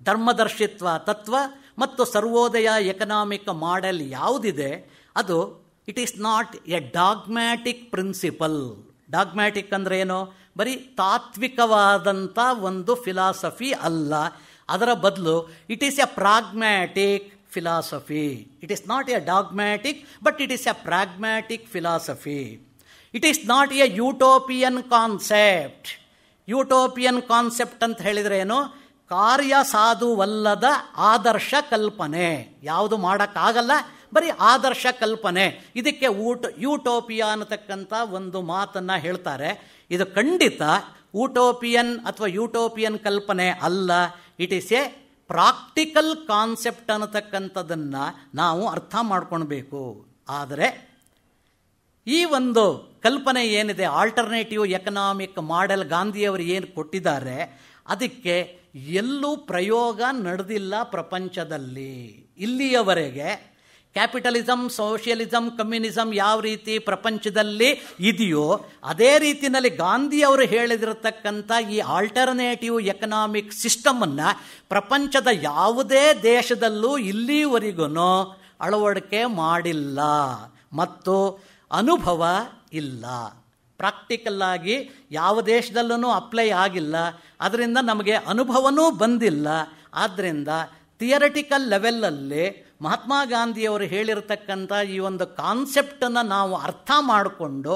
ಧರ್ಮದರ್ಶಿತ್ವ ತತ್ವ ಮತ್ತು ಸರ್ವೋದಯ ಎಕನಾಮಿಕ್ ಮಾಡೆಲ್ ಯಾವುದಿದೆ ಅದು it is not a dogmatic principle dogmatic ಅಂದರೆ ಏನು ಬರೀ ತಾತ್ವಿಕವಾದಂಥ ಒಂದು ಫಿಲಾಸಫಿ ಅಲ್ಲ ಅದರ ಬದಲು it is a pragmatic philosophy it is not a dogmatic but it is a pragmatic philosophy it is not a utopian concept utopian concept ಅಂತ ಹೇಳಿದರೆ ಏನು ಕಾರ್ಯ ಸಾಧುವಲ್ಲದ ಆದರ್ಶ ಕಲ್ಪನೆ ಯಾವುದು ಮಾಡೋಕ್ಕಾಗಲ್ಲ ಬರೀ ಆದರ್ಶ ಕಲ್ಪನೆ ಇದಕ್ಕೆ ಊಟ ಯೂಟೋಪಿಯಾ ಅನ್ನತಕ್ಕಂಥ ಒಂದು ಮಾತನ್ನು ಹೇಳ್ತಾರೆ ಇದು ಖಂಡಿತ ಊಟೋಪಿಯನ್ ಅಥವಾ ಯೂಟೋಪಿಯನ್ ಕಲ್ಪನೆ ಅಲ್ಲ it is a practical concept ಅನ್ನತಕ್ಕಂಥದ್ದನ್ನು ನಾವು ಅರ್ಥ ಮಾಡ್ಕೊಳ್ಬೇಕು ಆದರೆ ಈ ಒಂದು ಕಲ್ಪನೆ ಏನಿದೆ ಆಲ್ಟರ್ನೇಟಿವ್ ಎಕನಾಮಿಕ್ ಮಾಡೆಲ್ ಗಾಂಧಿಯವರು ಏನು ಕೊಟ್ಟಿದ್ದಾರೆ ಅದಕ್ಕೆ ಎಲ್ಲೂ ಪ್ರಯೋಗ ನಡೆದಿಲ್ಲ ಪ್ರಪಂಚದಲ್ಲಿ ಇಲ್ಲಿಯವರೆಗೆ ಕ್ಯಾಪಿಟಲಿಸಮ್ ಸೋಷಿಯಲಿಸಮ್ ಕಮ್ಯುನಿಸಂ ಯಾವ ರೀತಿ ಪ್ರಪಂಚದಲ್ಲಿ ಇದೆಯೋ ಅದೇ ರೀತಿಯಲ್ಲಿ ಗಾಂಧಿ ಅವರು ಹೇಳಿದಿರತಕ್ಕಂಥ ಈ ಆಲ್ಟರ್ನೇಟಿವ್ ಎಕನಾಮಿಕ್ ಸಿಸ್ಟಮನ್ನು ಪ್ರಪಂಚದ ಯಾವುದೇ ದೇಶದಲ್ಲೂ ಇಲ್ಲಿವರೆಗೂ ಅಳವಡಿಕೆ ಮಾಡಿಲ್ಲ ಮತ್ತು ಅನುಭವ ಇಲ್ಲ ಪ್ರಾಕ್ಟಿಕಲ್ಲಾಗಿ ಯಾವ ದೇಶದಲ್ಲೂ ಅಪ್ಲೈ ಆಗಿಲ್ಲ ಅದರಿಂದ ನಮಗೆ ಅನುಭವನೂ ಬಂದಿಲ್ಲ ಆದ್ದರಿಂದ ಥಿಯರಿಟಿಕಲ್ ಲೆವೆಲಲ್ಲಿ ಮಹಾತ್ಮ ಗಾಂಧಿಯವರು ಹೇಳಿರತಕ್ಕಂಥ ಈ ಒಂದು ಕಾನ್ಸೆಪ್ಟನ್ನು ನಾವು ಅರ್ಥ ಮಾಡಿಕೊಂಡು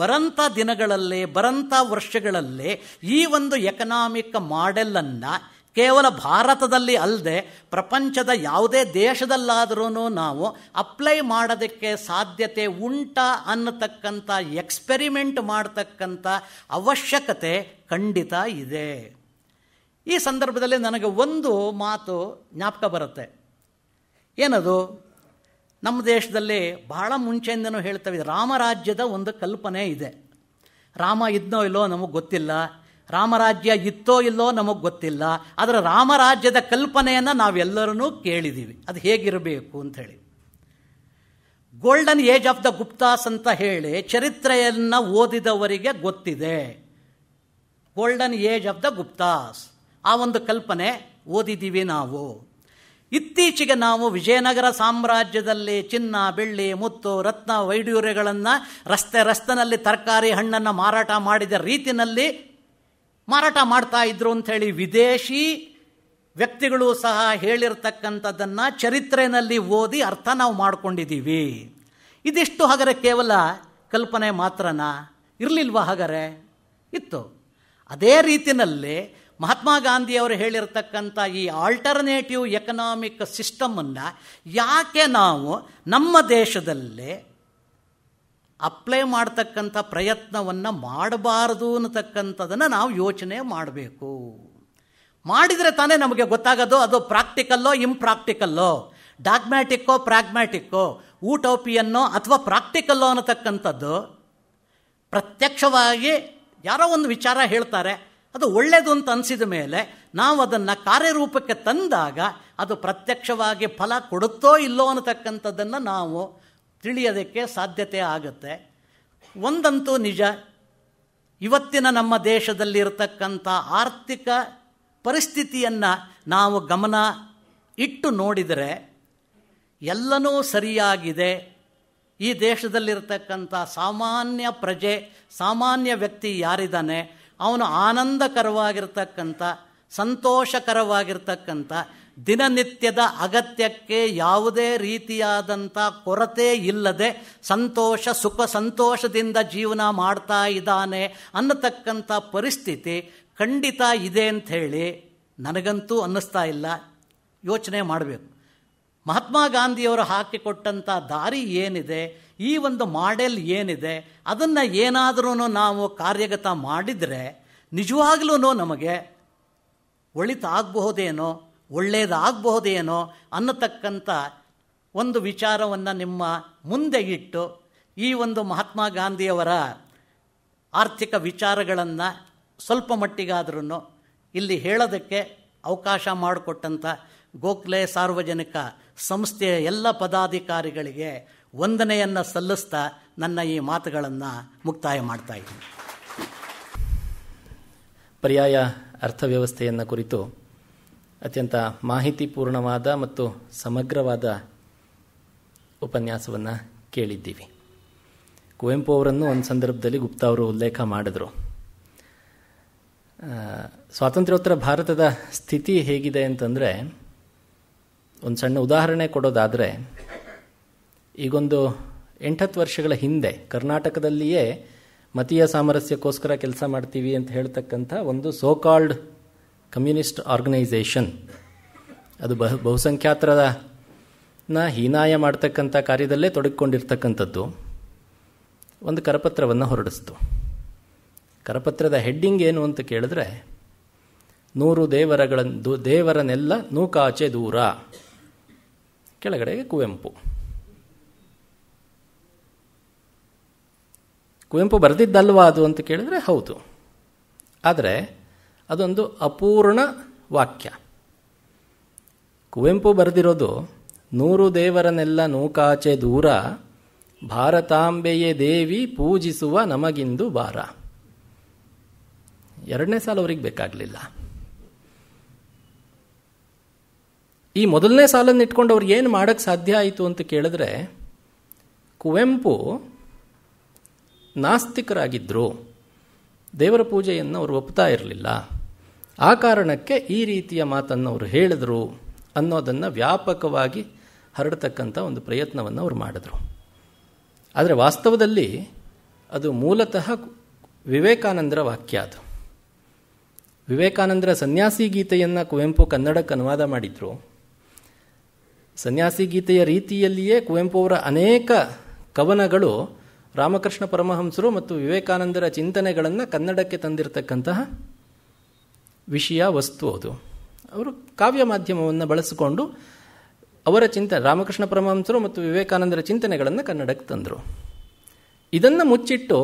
ಬರಂಥ ದಿನಗಳಲ್ಲಿ ಬರಂಥ ವರ್ಷಗಳಲ್ಲಿ ಈ ಒಂದು ಎಕನಾಮಿಕ್ ಮಾಡೆಲನ್ನು ಕೇವಲ ಭಾರತದಲ್ಲಿ ಅಲ್ಲದೆ ಪ್ರಪಂಚದ ಯಾವುದೇ ದೇಶದಲ್ಲಾದರೂ ನಾವು ಅಪ್ಲೈ ಮಾಡೋದಕ್ಕೆ ಸಾಧ್ಯತೆ ಉಂಟ ಅನ್ನತಕ್ಕಂಥ ಎಕ್ಸ್ಪೆರಿಮೆಂಟ್ ಮಾಡತಕ್ಕಂಥ ಅವಶ್ಯಕತೆ ಖಂಡಿತ ಇದೆ ಈ ಸಂದರ್ಭದಲ್ಲಿ ನನಗೆ ಒಂದು ಮಾತು ಜ್ಞಾಪಕ ಬರುತ್ತೆ ಏನದು ನಮ್ಮ ದೇಶದಲ್ಲಿ ಬಹಳ ಮುಂಚೆಯಿಂದನೂ ಹೇಳ್ತವೆ ರಾಮರಾಜ್ಯದ ಒಂದು ಕಲ್ಪನೆ ಇದೆ ರಾಮ ಇದ್ನೋ ಇಲ್ಲೋ ನಮಗೆ ಗೊತ್ತಿಲ್ಲ ರಾಮರಾಜ್ಯ ಇತ್ತೋ ಇಲ್ಲೋ ನಮಗೆ ಗೊತ್ತಿಲ್ಲ ಆದರೆ ರಾಮರಾಜ್ಯದ ಕಲ್ಪನೆಯನ್ನು ನಾವೆಲ್ಲರೂ ಕೇಳಿದ್ದೀವಿ ಅದು ಹೇಗಿರಬೇಕು ಅಂಥೇಳಿ golden age of the Guptas ಅಂತ ಹೇಳಿ ಚರಿತ್ರೆಯನ್ನು ಓದಿದವರಿಗೆ ಗೊತ್ತಿದೆ golden age of the Guptas ಆ ಒಂದು ಕಲ್ಪನೆ ಓದಿದ್ದೀವಿ ನಾವು ಇತ್ತೀಚೆಗೆ ನಾವು ವಿಜಯನಗರ ಸಾಮ್ರಾಜ್ಯದಲ್ಲಿ ಚಿನ್ನ ಬೆಳ್ಳಿ ಮುತ್ತು ರತ್ನ ವೈಡೂರ್ಯಗಳನ್ನು ರಸ್ತೆ ರಸ್ತನಲ್ಲಿ ತರಕಾರಿ ಹಣ್ಣನ್ನು ಮಾರಾಟ ಮಾಡಿದ ರೀತಿಯಲ್ಲಿ ಮಾರಾಟ ಮಾಡ್ತಾ ಇದ್ರು ಅಂಥೇಳಿ ವಿದೇಶಿ ವ್ಯಕ್ತಿಗಳು ಸಹ ಹೇಳಿರ್ತಕ್ಕಂಥದ್ದನ್ನು ಚರಿತ್ರೆಯಲ್ಲಿ ಓದಿ ಅರ್ಥ ನಾವು ಮಾಡಿಕೊಂಡಿದ್ದೀವಿ ಇದಿಷ್ಟು ಹಾಗರೆ ಕೇವಲ ಕಲ್ಪನೆ ಮಾತ್ರನಾ ಇರಲಿಲ್ವ ಹಾಗರೆ ಇತ್ತು ಅದೇ ರೀತಿಯಲ್ಲಿ ಮಹಾತ್ಮ ಗಾಂಧಿಯವರು ಹೇಳಿರ್ತಕ್ಕಂಥ ಈ ಆಲ್ಟರ್ನೇಟಿವ್ ಎಕನಾಮಿಕ್ ಸಿಸ್ಟಮನ್ನು ಯಾಕೆ ನಾವು ನಮ್ಮ ದೇಶದಲ್ಲೇ ಅಪ್ಲೈ ಮಾಡ್ತಕ್ಕಂಥ ಪ್ರಯತ್ನವನ್ನು ಮಾಡಬಾರ್ದು ಅನ್ನತಕ್ಕಂಥದ್ದನ್ನು ನಾವು ಯೋಚನೆ ಮಾಡಬೇಕು ಮಾಡಿದರೆ ತಾನೇ ನಮಗೆ ಗೊತ್ತಾಗೋದು ಅದು ಪ್ರಾಕ್ಟಿಕಲ್ಲೋ ಇಂಪ್ರಾಕ್ಟಿಕಲ್ಲೋ ಡಾಗ್ಮ್ಯಾಟಿಕ್ಕೋ ಪ್ರಾಗ್ಮ್ಯಾಟಿಕ್ಕೋ ಊಟೋಪಿಯನ್ನೋ ಅಥವಾ ಪ್ರಾಕ್ಟಿಕಲ್ಲೋ ಅನ್ನತಕ್ಕಂಥದ್ದು ಪ್ರತ್ಯಕ್ಷವಾಗಿ ಯಾರೋ ಒಂದು ವಿಚಾರ ಹೇಳ್ತಾರೆ ಅದು ಒಳ್ಳೆಯದು ಅಂತ ಅನಿಸಿದ ಮೇಲೆ ನಾವು ಅದನ್ನು ಕಾರ್ಯರೂಪಕ್ಕೆ ತಂದಾಗ ಅದು ಪ್ರತ್ಯಕ್ಷವಾಗಿ ಫಲ ಕೊಡುತ್ತೋ ಇಲ್ಲೋ ಅನ್ನತಕ್ಕಂಥದ್ದನ್ನು ನಾವು ತಿಳಿಯೋದಕ್ಕೆ ಸಾಧ್ಯತೆ ಆಗುತ್ತೆ ಒಂದಂತೂ ನಿಜ ಇವತ್ತಿನ ನಮ್ಮ ದೇಶದಲ್ಲಿರತಕ್ಕಂಥ ಆರ್ಥಿಕ ಪರಿಸ್ಥಿತಿಯನ್ನು ನಾವು ಗಮನ ಇಟ್ಟು ನೋಡಿದರೆ ಎಲ್ಲನೂ ಸರಿಯಾಗಿದೆ ಈ ದೇಶದಲ್ಲಿರತಕ್ಕಂಥ ಸಾಮಾನ್ಯ ಪ್ರಜೆ ಸಾಮಾನ್ಯ ವ್ಯಕ್ತಿ ಯಾರಿದ್ದಾನೆ ಅವನು ಆನಂದಕರವಾಗಿರ್ತಕ್ಕಂಥ ಸಂತೋಷಕರವಾಗಿರ್ತಕ್ಕಂಥ ದಿನನಿತ್ಯದ ಅಗತ್ಯಕ್ಕೆ ಯಾವುದೇ ರೀತಿಯಾದಂಥ ಕೊರತೆ ಇಲ್ಲದೆ ಸಂತೋಷ ಸುಖ ಸಂತೋಷದಿಂದ ಜೀವನ ಮಾಡ್ತಾ ಇದ್ದಾನೆ ಅನ್ನತಕ್ಕಂಥ ಪರಿಸ್ಥಿತಿ ಖಂಡಿತ ಇದೆ ಅಂತ ಹೇಳಿ ನನಗಂತೂ ಅನ್ನಿಸ್ತಾ ಇಲ್ಲ ಯೋಚನೆ ಮಾಡಬೇಕು ಮಹಾತ್ಮ ಗಾಂಧಿಯವರು ಹಾಕಿಕೊಟ್ಟಂಥ ದಾರಿ ಏನಿದೆ ಈ ಒಂದು ಮಾಡೆಲ್ ಏನಿದೆ ಅದನ್ನು ಏನಾದರೂ ನಾವು ಕಾರ್ಯಗತ ಮಾಡಿದರೆ ನಿಜವಾಗ್ಲೂ ನಮಗೆ ಒಳಿತಾಗಬಹುದೇನೋ ಒಳ್ಳೆಯದಾಗಬಹುದೇನೋ ಅನ್ನತಕ್ಕಂಥ ಒಂದು ವಿಚಾರವನ್ನು ನಿಮ್ಮ ಮುಂದೆ ಇಟ್ಟು ಈ ಒಂದು ಮಹಾತ್ಮ ಗಾಂಧಿಯವರ ಆರ್ಥಿಕ ವಿಚಾರಗಳನ್ನು ಸ್ವಲ್ಪ ಮಟ್ಟಿಗಾದ್ರೂ ಇಲ್ಲಿ ಹೇಳೋದಕ್ಕೆ ಅವಕಾಶ ಮಾಡಿಕೊಟ್ಟಂಥ ಗೋಖಲೆ ಸಾರ್ವಜನಿಕ ಸಂಸ್ಥೆಯ ಎಲ್ಲ ಪದಾಧಿಕಾರಿಗಳಿಗೆ ವಂದನೆಯನ್ನು ಸಲ್ಲಿಸ್ತಾ ನನ್ನ ಈ ಮಾತುಗಳನ್ನು ಮುಕ್ತಾಯ ಮಾಡ್ತಾ ಇದ್ದೀನಿ ಪರ್ಯಾಯ ಅರ್ಥವ್ಯವಸ್ಥೆಯನ್ನು ಕುರಿತು ಅತ್ಯಂತ ಮಾಹಿತಿಪೂರ್ಣವಾದ ಮತ್ತು ಸಮಗ್ರವಾದ ಉಪನ್ಯಾಸವನ್ನು ಕೇಳಿದ್ದೀವಿ ಕುವೆಂಪು ಅವರನ್ನು ಒಂದು ಸಂದರ್ಭದಲ್ಲಿ ಗುಪ್ತಾ ಅವರು ಉಲ್ಲೇಖ ಮಾಡಿದರು ಸ್ವಾತಂತ್ರ್ಯೋತ್ತರ ಭಾರತದ ಸ್ಥಿತಿ ಹೇಗಿದೆ ಅಂತಂದರೆ ಒಂದು ಸಣ್ಣ ಉದಾಹರಣೆ ಕೊಡೋದಾದರೆ ಈಗೊಂದು ಎಂಟತ್ತು ವರ್ಷಗಳ ಹಿಂದೆ ಕರ್ನಾಟಕದಲ್ಲಿಯೇ ಮತೀಯ ಸಾಮರಸ್ಯಕ್ಕೋಸ್ಕರ ಕೆಲಸ ಮಾಡ್ತೀವಿ ಅಂತ ಹೇಳ್ತಕ್ಕಂಥ ಒಂದು ಸೋಕಾಲ್ಡ್ ಕಮ್ಯುನಿಸ್ಟ್ ಆರ್ಗನೈಸೇಷನ್ ಅದು ಬಹು ಬಹುಸಂಖ್ಯಾತರನ್ನ ಹೀನಾಯ ಮಾಡ್ತಕ್ಕಂಥ ಕಾರ್ಯದಲ್ಲೇ ತೊಡಗಿಕೊಂಡಿರ್ತಕ್ಕಂಥದ್ದು ಒಂದು ಕರಪತ್ರವನ್ನು ಹೊರಡಿಸ್ತು ಕರಪತ್ರದ ಹೆಡ್ಡಿಂಗ್ ಏನು ಅಂತ ಕೇಳಿದ್ರೆ ನೂರು ದೇವರಗಳನ್ನು ದೇವರನ್ನೆಲ್ಲ ನೂಕಾಚೆ ದೂರ ಕೆಳಗಡೆಗೆ ಕುವೆಂಪು ಕುವೆಂಪು ಬರೆದಿದ್ದಲ್ವಾ ಅದು ಅಂತ ಕೇಳಿದ್ರೆ ಹೌದು ಆದರೆ ಅದೊಂದು ಅಪೂರ್ಣ ವಾಕ್ಯ ಕುವೆಂಪು ಬರೆದಿರೋದು ನೂರು ದೇವರನೆಲ್ಲ ನೂಕಾಚೆ ದೂರ ಭಾರತಾಂಬೆಯೇ ದೇವಿ ಪೂಜಿಸುವ ನಮಗಿಂದು ಬಾರ ಎರಡನೇ ಸಾಲ ಅವ್ರಿಗೆ ಬೇಕಾಗಲಿಲ್ಲ ಈ ಮೊದಲನೇ ಸಾಲನ್ನು ಇಟ್ಕೊಂಡು ಅವ್ರಿಗೆ ಏನು ಮಾಡೋಕ್ಕೆ ಸಾಧ್ಯ ಆಯಿತು ಅಂತ ಕೇಳಿದ್ರೆ ಕುವೆಂಪು ನಾಸ್ತಿಕರಾಗಿದ್ದರು ದೇವರ ಪೂಜೆಯನ್ನು ಅವರು ಒಪ್ತಾ ಇರಲಿಲ್ಲ ಆ ಕಾರಣಕ್ಕೆ ಈ ರೀತಿಯ ಮಾತನ್ನು ಅವರು ಹೇಳಿದರು ಅನ್ನೋದನ್ನು ವ್ಯಾಪಕವಾಗಿ ಹರಡತಕ್ಕಂಥ ಒಂದು ಪ್ರಯತ್ನವನ್ನು ಅವರು ಮಾಡಿದರು ಆದರೆ ವಾಸ್ತವದಲ್ಲಿ ಅದು ಮೂಲತಃ ವಿವೇಕಾನಂದರ ವಾಕ್ಯ ಅದು ವಿವೇಕಾನಂದರ ಸನ್ಯಾಸಿ ಗೀತೆಯನ್ನು ಕುವೆಂಪು ಕನ್ನಡಕ್ಕೆ ಅನುವಾದ ಮಾಡಿದರು ಸನ್ಯಾಸಿ ಗೀತೆಯ ರೀತಿಯಲ್ಲಿಯೇ ಕುವೆಂಪು ಅವರ ಅನೇಕ ಕವನಗಳು ರಾಮಕೃಷ್ಣ ಪರಮಹಂಸರು ಮತ್ತು ವಿವೇಕಾನಂದರ ಚಿಂತನೆಗಳನ್ನು ಕನ್ನಡಕ್ಕೆ ತಂದಿರತಕ್ಕಂತಹ ವಿಷಯ ವಸ್ತು ಅದು ಅವರು ಕಾವ್ಯ ಮಾಧ್ಯಮವನ್ನು ಬಳಸಿಕೊಂಡು ಅವರ ಚಿಂತನೆ ರಾಮಕೃಷ್ಣ ಪರಮಹಂಸರು ಮತ್ತು ವಿವೇಕಾನಂದರ ಚಿಂತನೆಗಳನ್ನು ಕನ್ನಡಕ್ಕೆ ತಂದರು ಇದನ್ನು ಮುಚ್ಚಿಟ್ಟು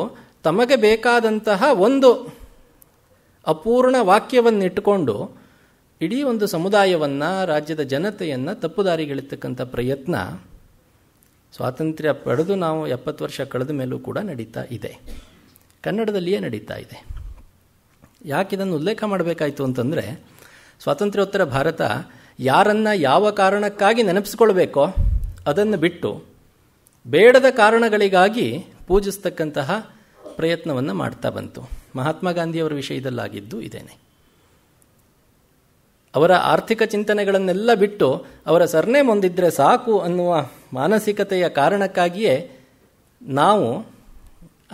ತಮಗೆ ಬೇಕಾದಂತಹ ಒಂದು ಅಪೂರ್ಣ ವಾಕ್ಯವನ್ನು ಇಟ್ಟುಕೊಂಡು ಇಡೀ ಒಂದು ಸಮುದಾಯವನ್ನು ರಾಜ್ಯದ ಜನತೆಯನ್ನು ತಪ್ಪುದಾರಿಗಿಳಿತಕ್ಕಂಥ ಪ್ರಯತ್ನ ಸ್ವಾತಂತ್ರ್ಯ ಪಡೆದು ನಾವು ಎಪ್ಪತ್ತು ವರ್ಷ ಕಳೆದ ಮೇಲೂ ಕೂಡ ನಡೀತಾ ಇದೆ ಕನ್ನಡದಲ್ಲಿಯೇ ನಡೀತಾ ಇದೆ ಯಾಕೆ ಇದನ್ನು ಉಲ್ಲೇಖ ಮಾಡಬೇಕಾಯಿತು ಅಂತಂದರೆ ಸ್ವಾತಂತ್ರ್ಯೋತ್ತರ ಭಾರತ ಯಾರನ್ನು ಯಾವ ಕಾರಣಕ್ಕಾಗಿ ನೆನಪಿಸ್ಕೊಳ್ಬೇಕೋ ಅದನ್ನು ಬಿಟ್ಟು ಬೇಡದ ಕಾರಣಗಳಿಗಾಗಿ ಪೂಜಿಸ್ತಕ್ಕಂತಹ ಪ್ರಯತ್ನವನ್ನು ಮಾಡ್ತಾ ಬಂತು ಮಹಾತ್ಮ ಗಾಂಧಿಯವರ ವಿಷಯದಲ್ಲಾಗಿದ್ದು ಇದೇನೆ ಅವರ ಆರ್ಥಿಕ ಚಿಂತನೆಗಳನ್ನೆಲ್ಲ ಬಿಟ್ಟು ಅವರ ಸರ್ನೇಮ್ ಹೊಂದಿದ್ರೆ ಸಾಕು ಅನ್ನುವ ಮಾನಸಿಕತೆಯ ಕಾರಣಕ್ಕಾಗಿಯೇ ನಾವು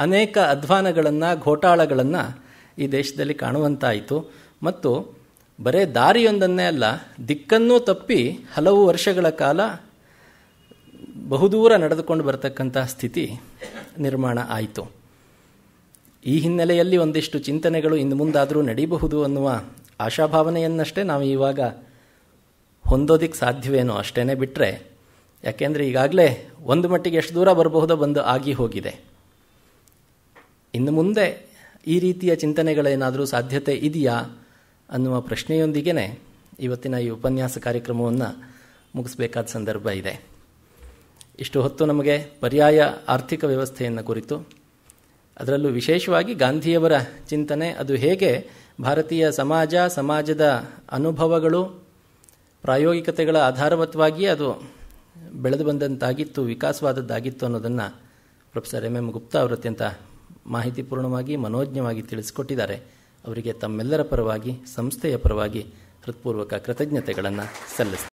ಅನೇಕ ಅಧ್ವಾನಗಳನ್ನು ಘೋಟಾಳಗಳನ್ನು ಈ ದೇಶದಲ್ಲಿ ಕಾಣುವಂತಾಯಿತು ಮತ್ತು ಬರೇ ದಾರಿಯೊಂದನ್ನೇ ಅಲ್ಲ ದಿಕ್ಕನ್ನೂ ತಪ್ಪಿ ಹಲವು ವರ್ಷಗಳ ಕಾಲ ಬಹುದೂರ ನಡೆದುಕೊಂಡು ಬರತಕ್ಕಂತಹ ಸ್ಥಿತಿ ನಿರ್ಮಾಣ ಆಯಿತು ಈ ಹಿನ್ನೆಲೆಯಲ್ಲಿ ಒಂದಿಷ್ಟು ಚಿಂತನೆಗಳು ಇನ್ನು ಮುಂದಾದರೂ ನಡೀಬಹುದು ಅನ್ನುವ ಆಶಾಭಾವನೆಯನ್ನಷ್ಟೇ ನಾವು ಇವಾಗ ಹೊಂದೋದಿಕ್ಕೆ ಸಾಧ್ಯವೇನೋ ಅಷ್ಟೇ ಬಿಟ್ಟರೆ ಯಾಕೆಂದರೆ ಈಗಾಗಲೇ ಒಂದು ಮಟ್ಟಿಗೆ ಎಷ್ಟು ದೂರ ಬರಬಹುದೋ ಬಂದು ಆಗಿ ಹೋಗಿದೆ ಇನ್ನು ಮುಂದೆ ಈ ರೀತಿಯ ಚಿಂತನೆಗಳೇನಾದರೂ ಸಾಧ್ಯತೆ ಇದೆಯಾ ಅನ್ನುವ ಪ್ರಶ್ನೆಯೊಂದಿಗೇ ಇವತ್ತಿನ ಈ ಉಪನ್ಯಾಸ ಕಾರ್ಯಕ್ರಮವನ್ನು ಮುಗಿಸ್ಬೇಕಾದ ಸಂದರ್ಭ ಇದೆ ಇಷ್ಟು ಹೊತ್ತು ನಮಗೆ ಪರ್ಯಾಯ ಆರ್ಥಿಕ ವ್ಯವಸ್ಥೆಯನ್ನು ಕುರಿತು ಅದರಲ್ಲೂ ವಿಶೇಷವಾಗಿ ಗಾಂಧಿಯವರ ಚಿಂತನೆ ಅದು ಹೇಗೆ ಭಾರತೀಯ ಸಮಾಜ ಸಮಾಜದ ಅನುಭವಗಳು ಪ್ರಾಯೋಗಿಕತೆಗಳ ಆಧಾರವತ್ವಾಗಿ ಅದು ಬೆಳೆದು ಬಂದಂತಾಗಿತ್ತು ವಿಕಾಸವಾದದ್ದಾಗಿತ್ತು ಅನ್ನೋದನ್ನು ಪ್ರೊಫೆಸರ್ ಎಂ ಎಂ ಗುಪ್ತಾ ಅವರು ಅತ್ಯಂತ ಮಾಹಿತಿಪೂರ್ಣವಾಗಿ ಮನೋಜ್ಞವಾಗಿ ತಿಳಿಸಿಕೊಟ್ಟಿದ್ದಾರೆ ಅವರಿಗೆ ತಮ್ಮೆಲ್ಲರ ಪರವಾಗಿ ಸಂಸ್ಥೆಯ ಪರವಾಗಿ ಹೃತ್ಪೂರ್ವಕ ಕೃತಜ್ಞತೆಗಳನ್ನು ಸಲ್ಲಿಸ್ತಾರೆ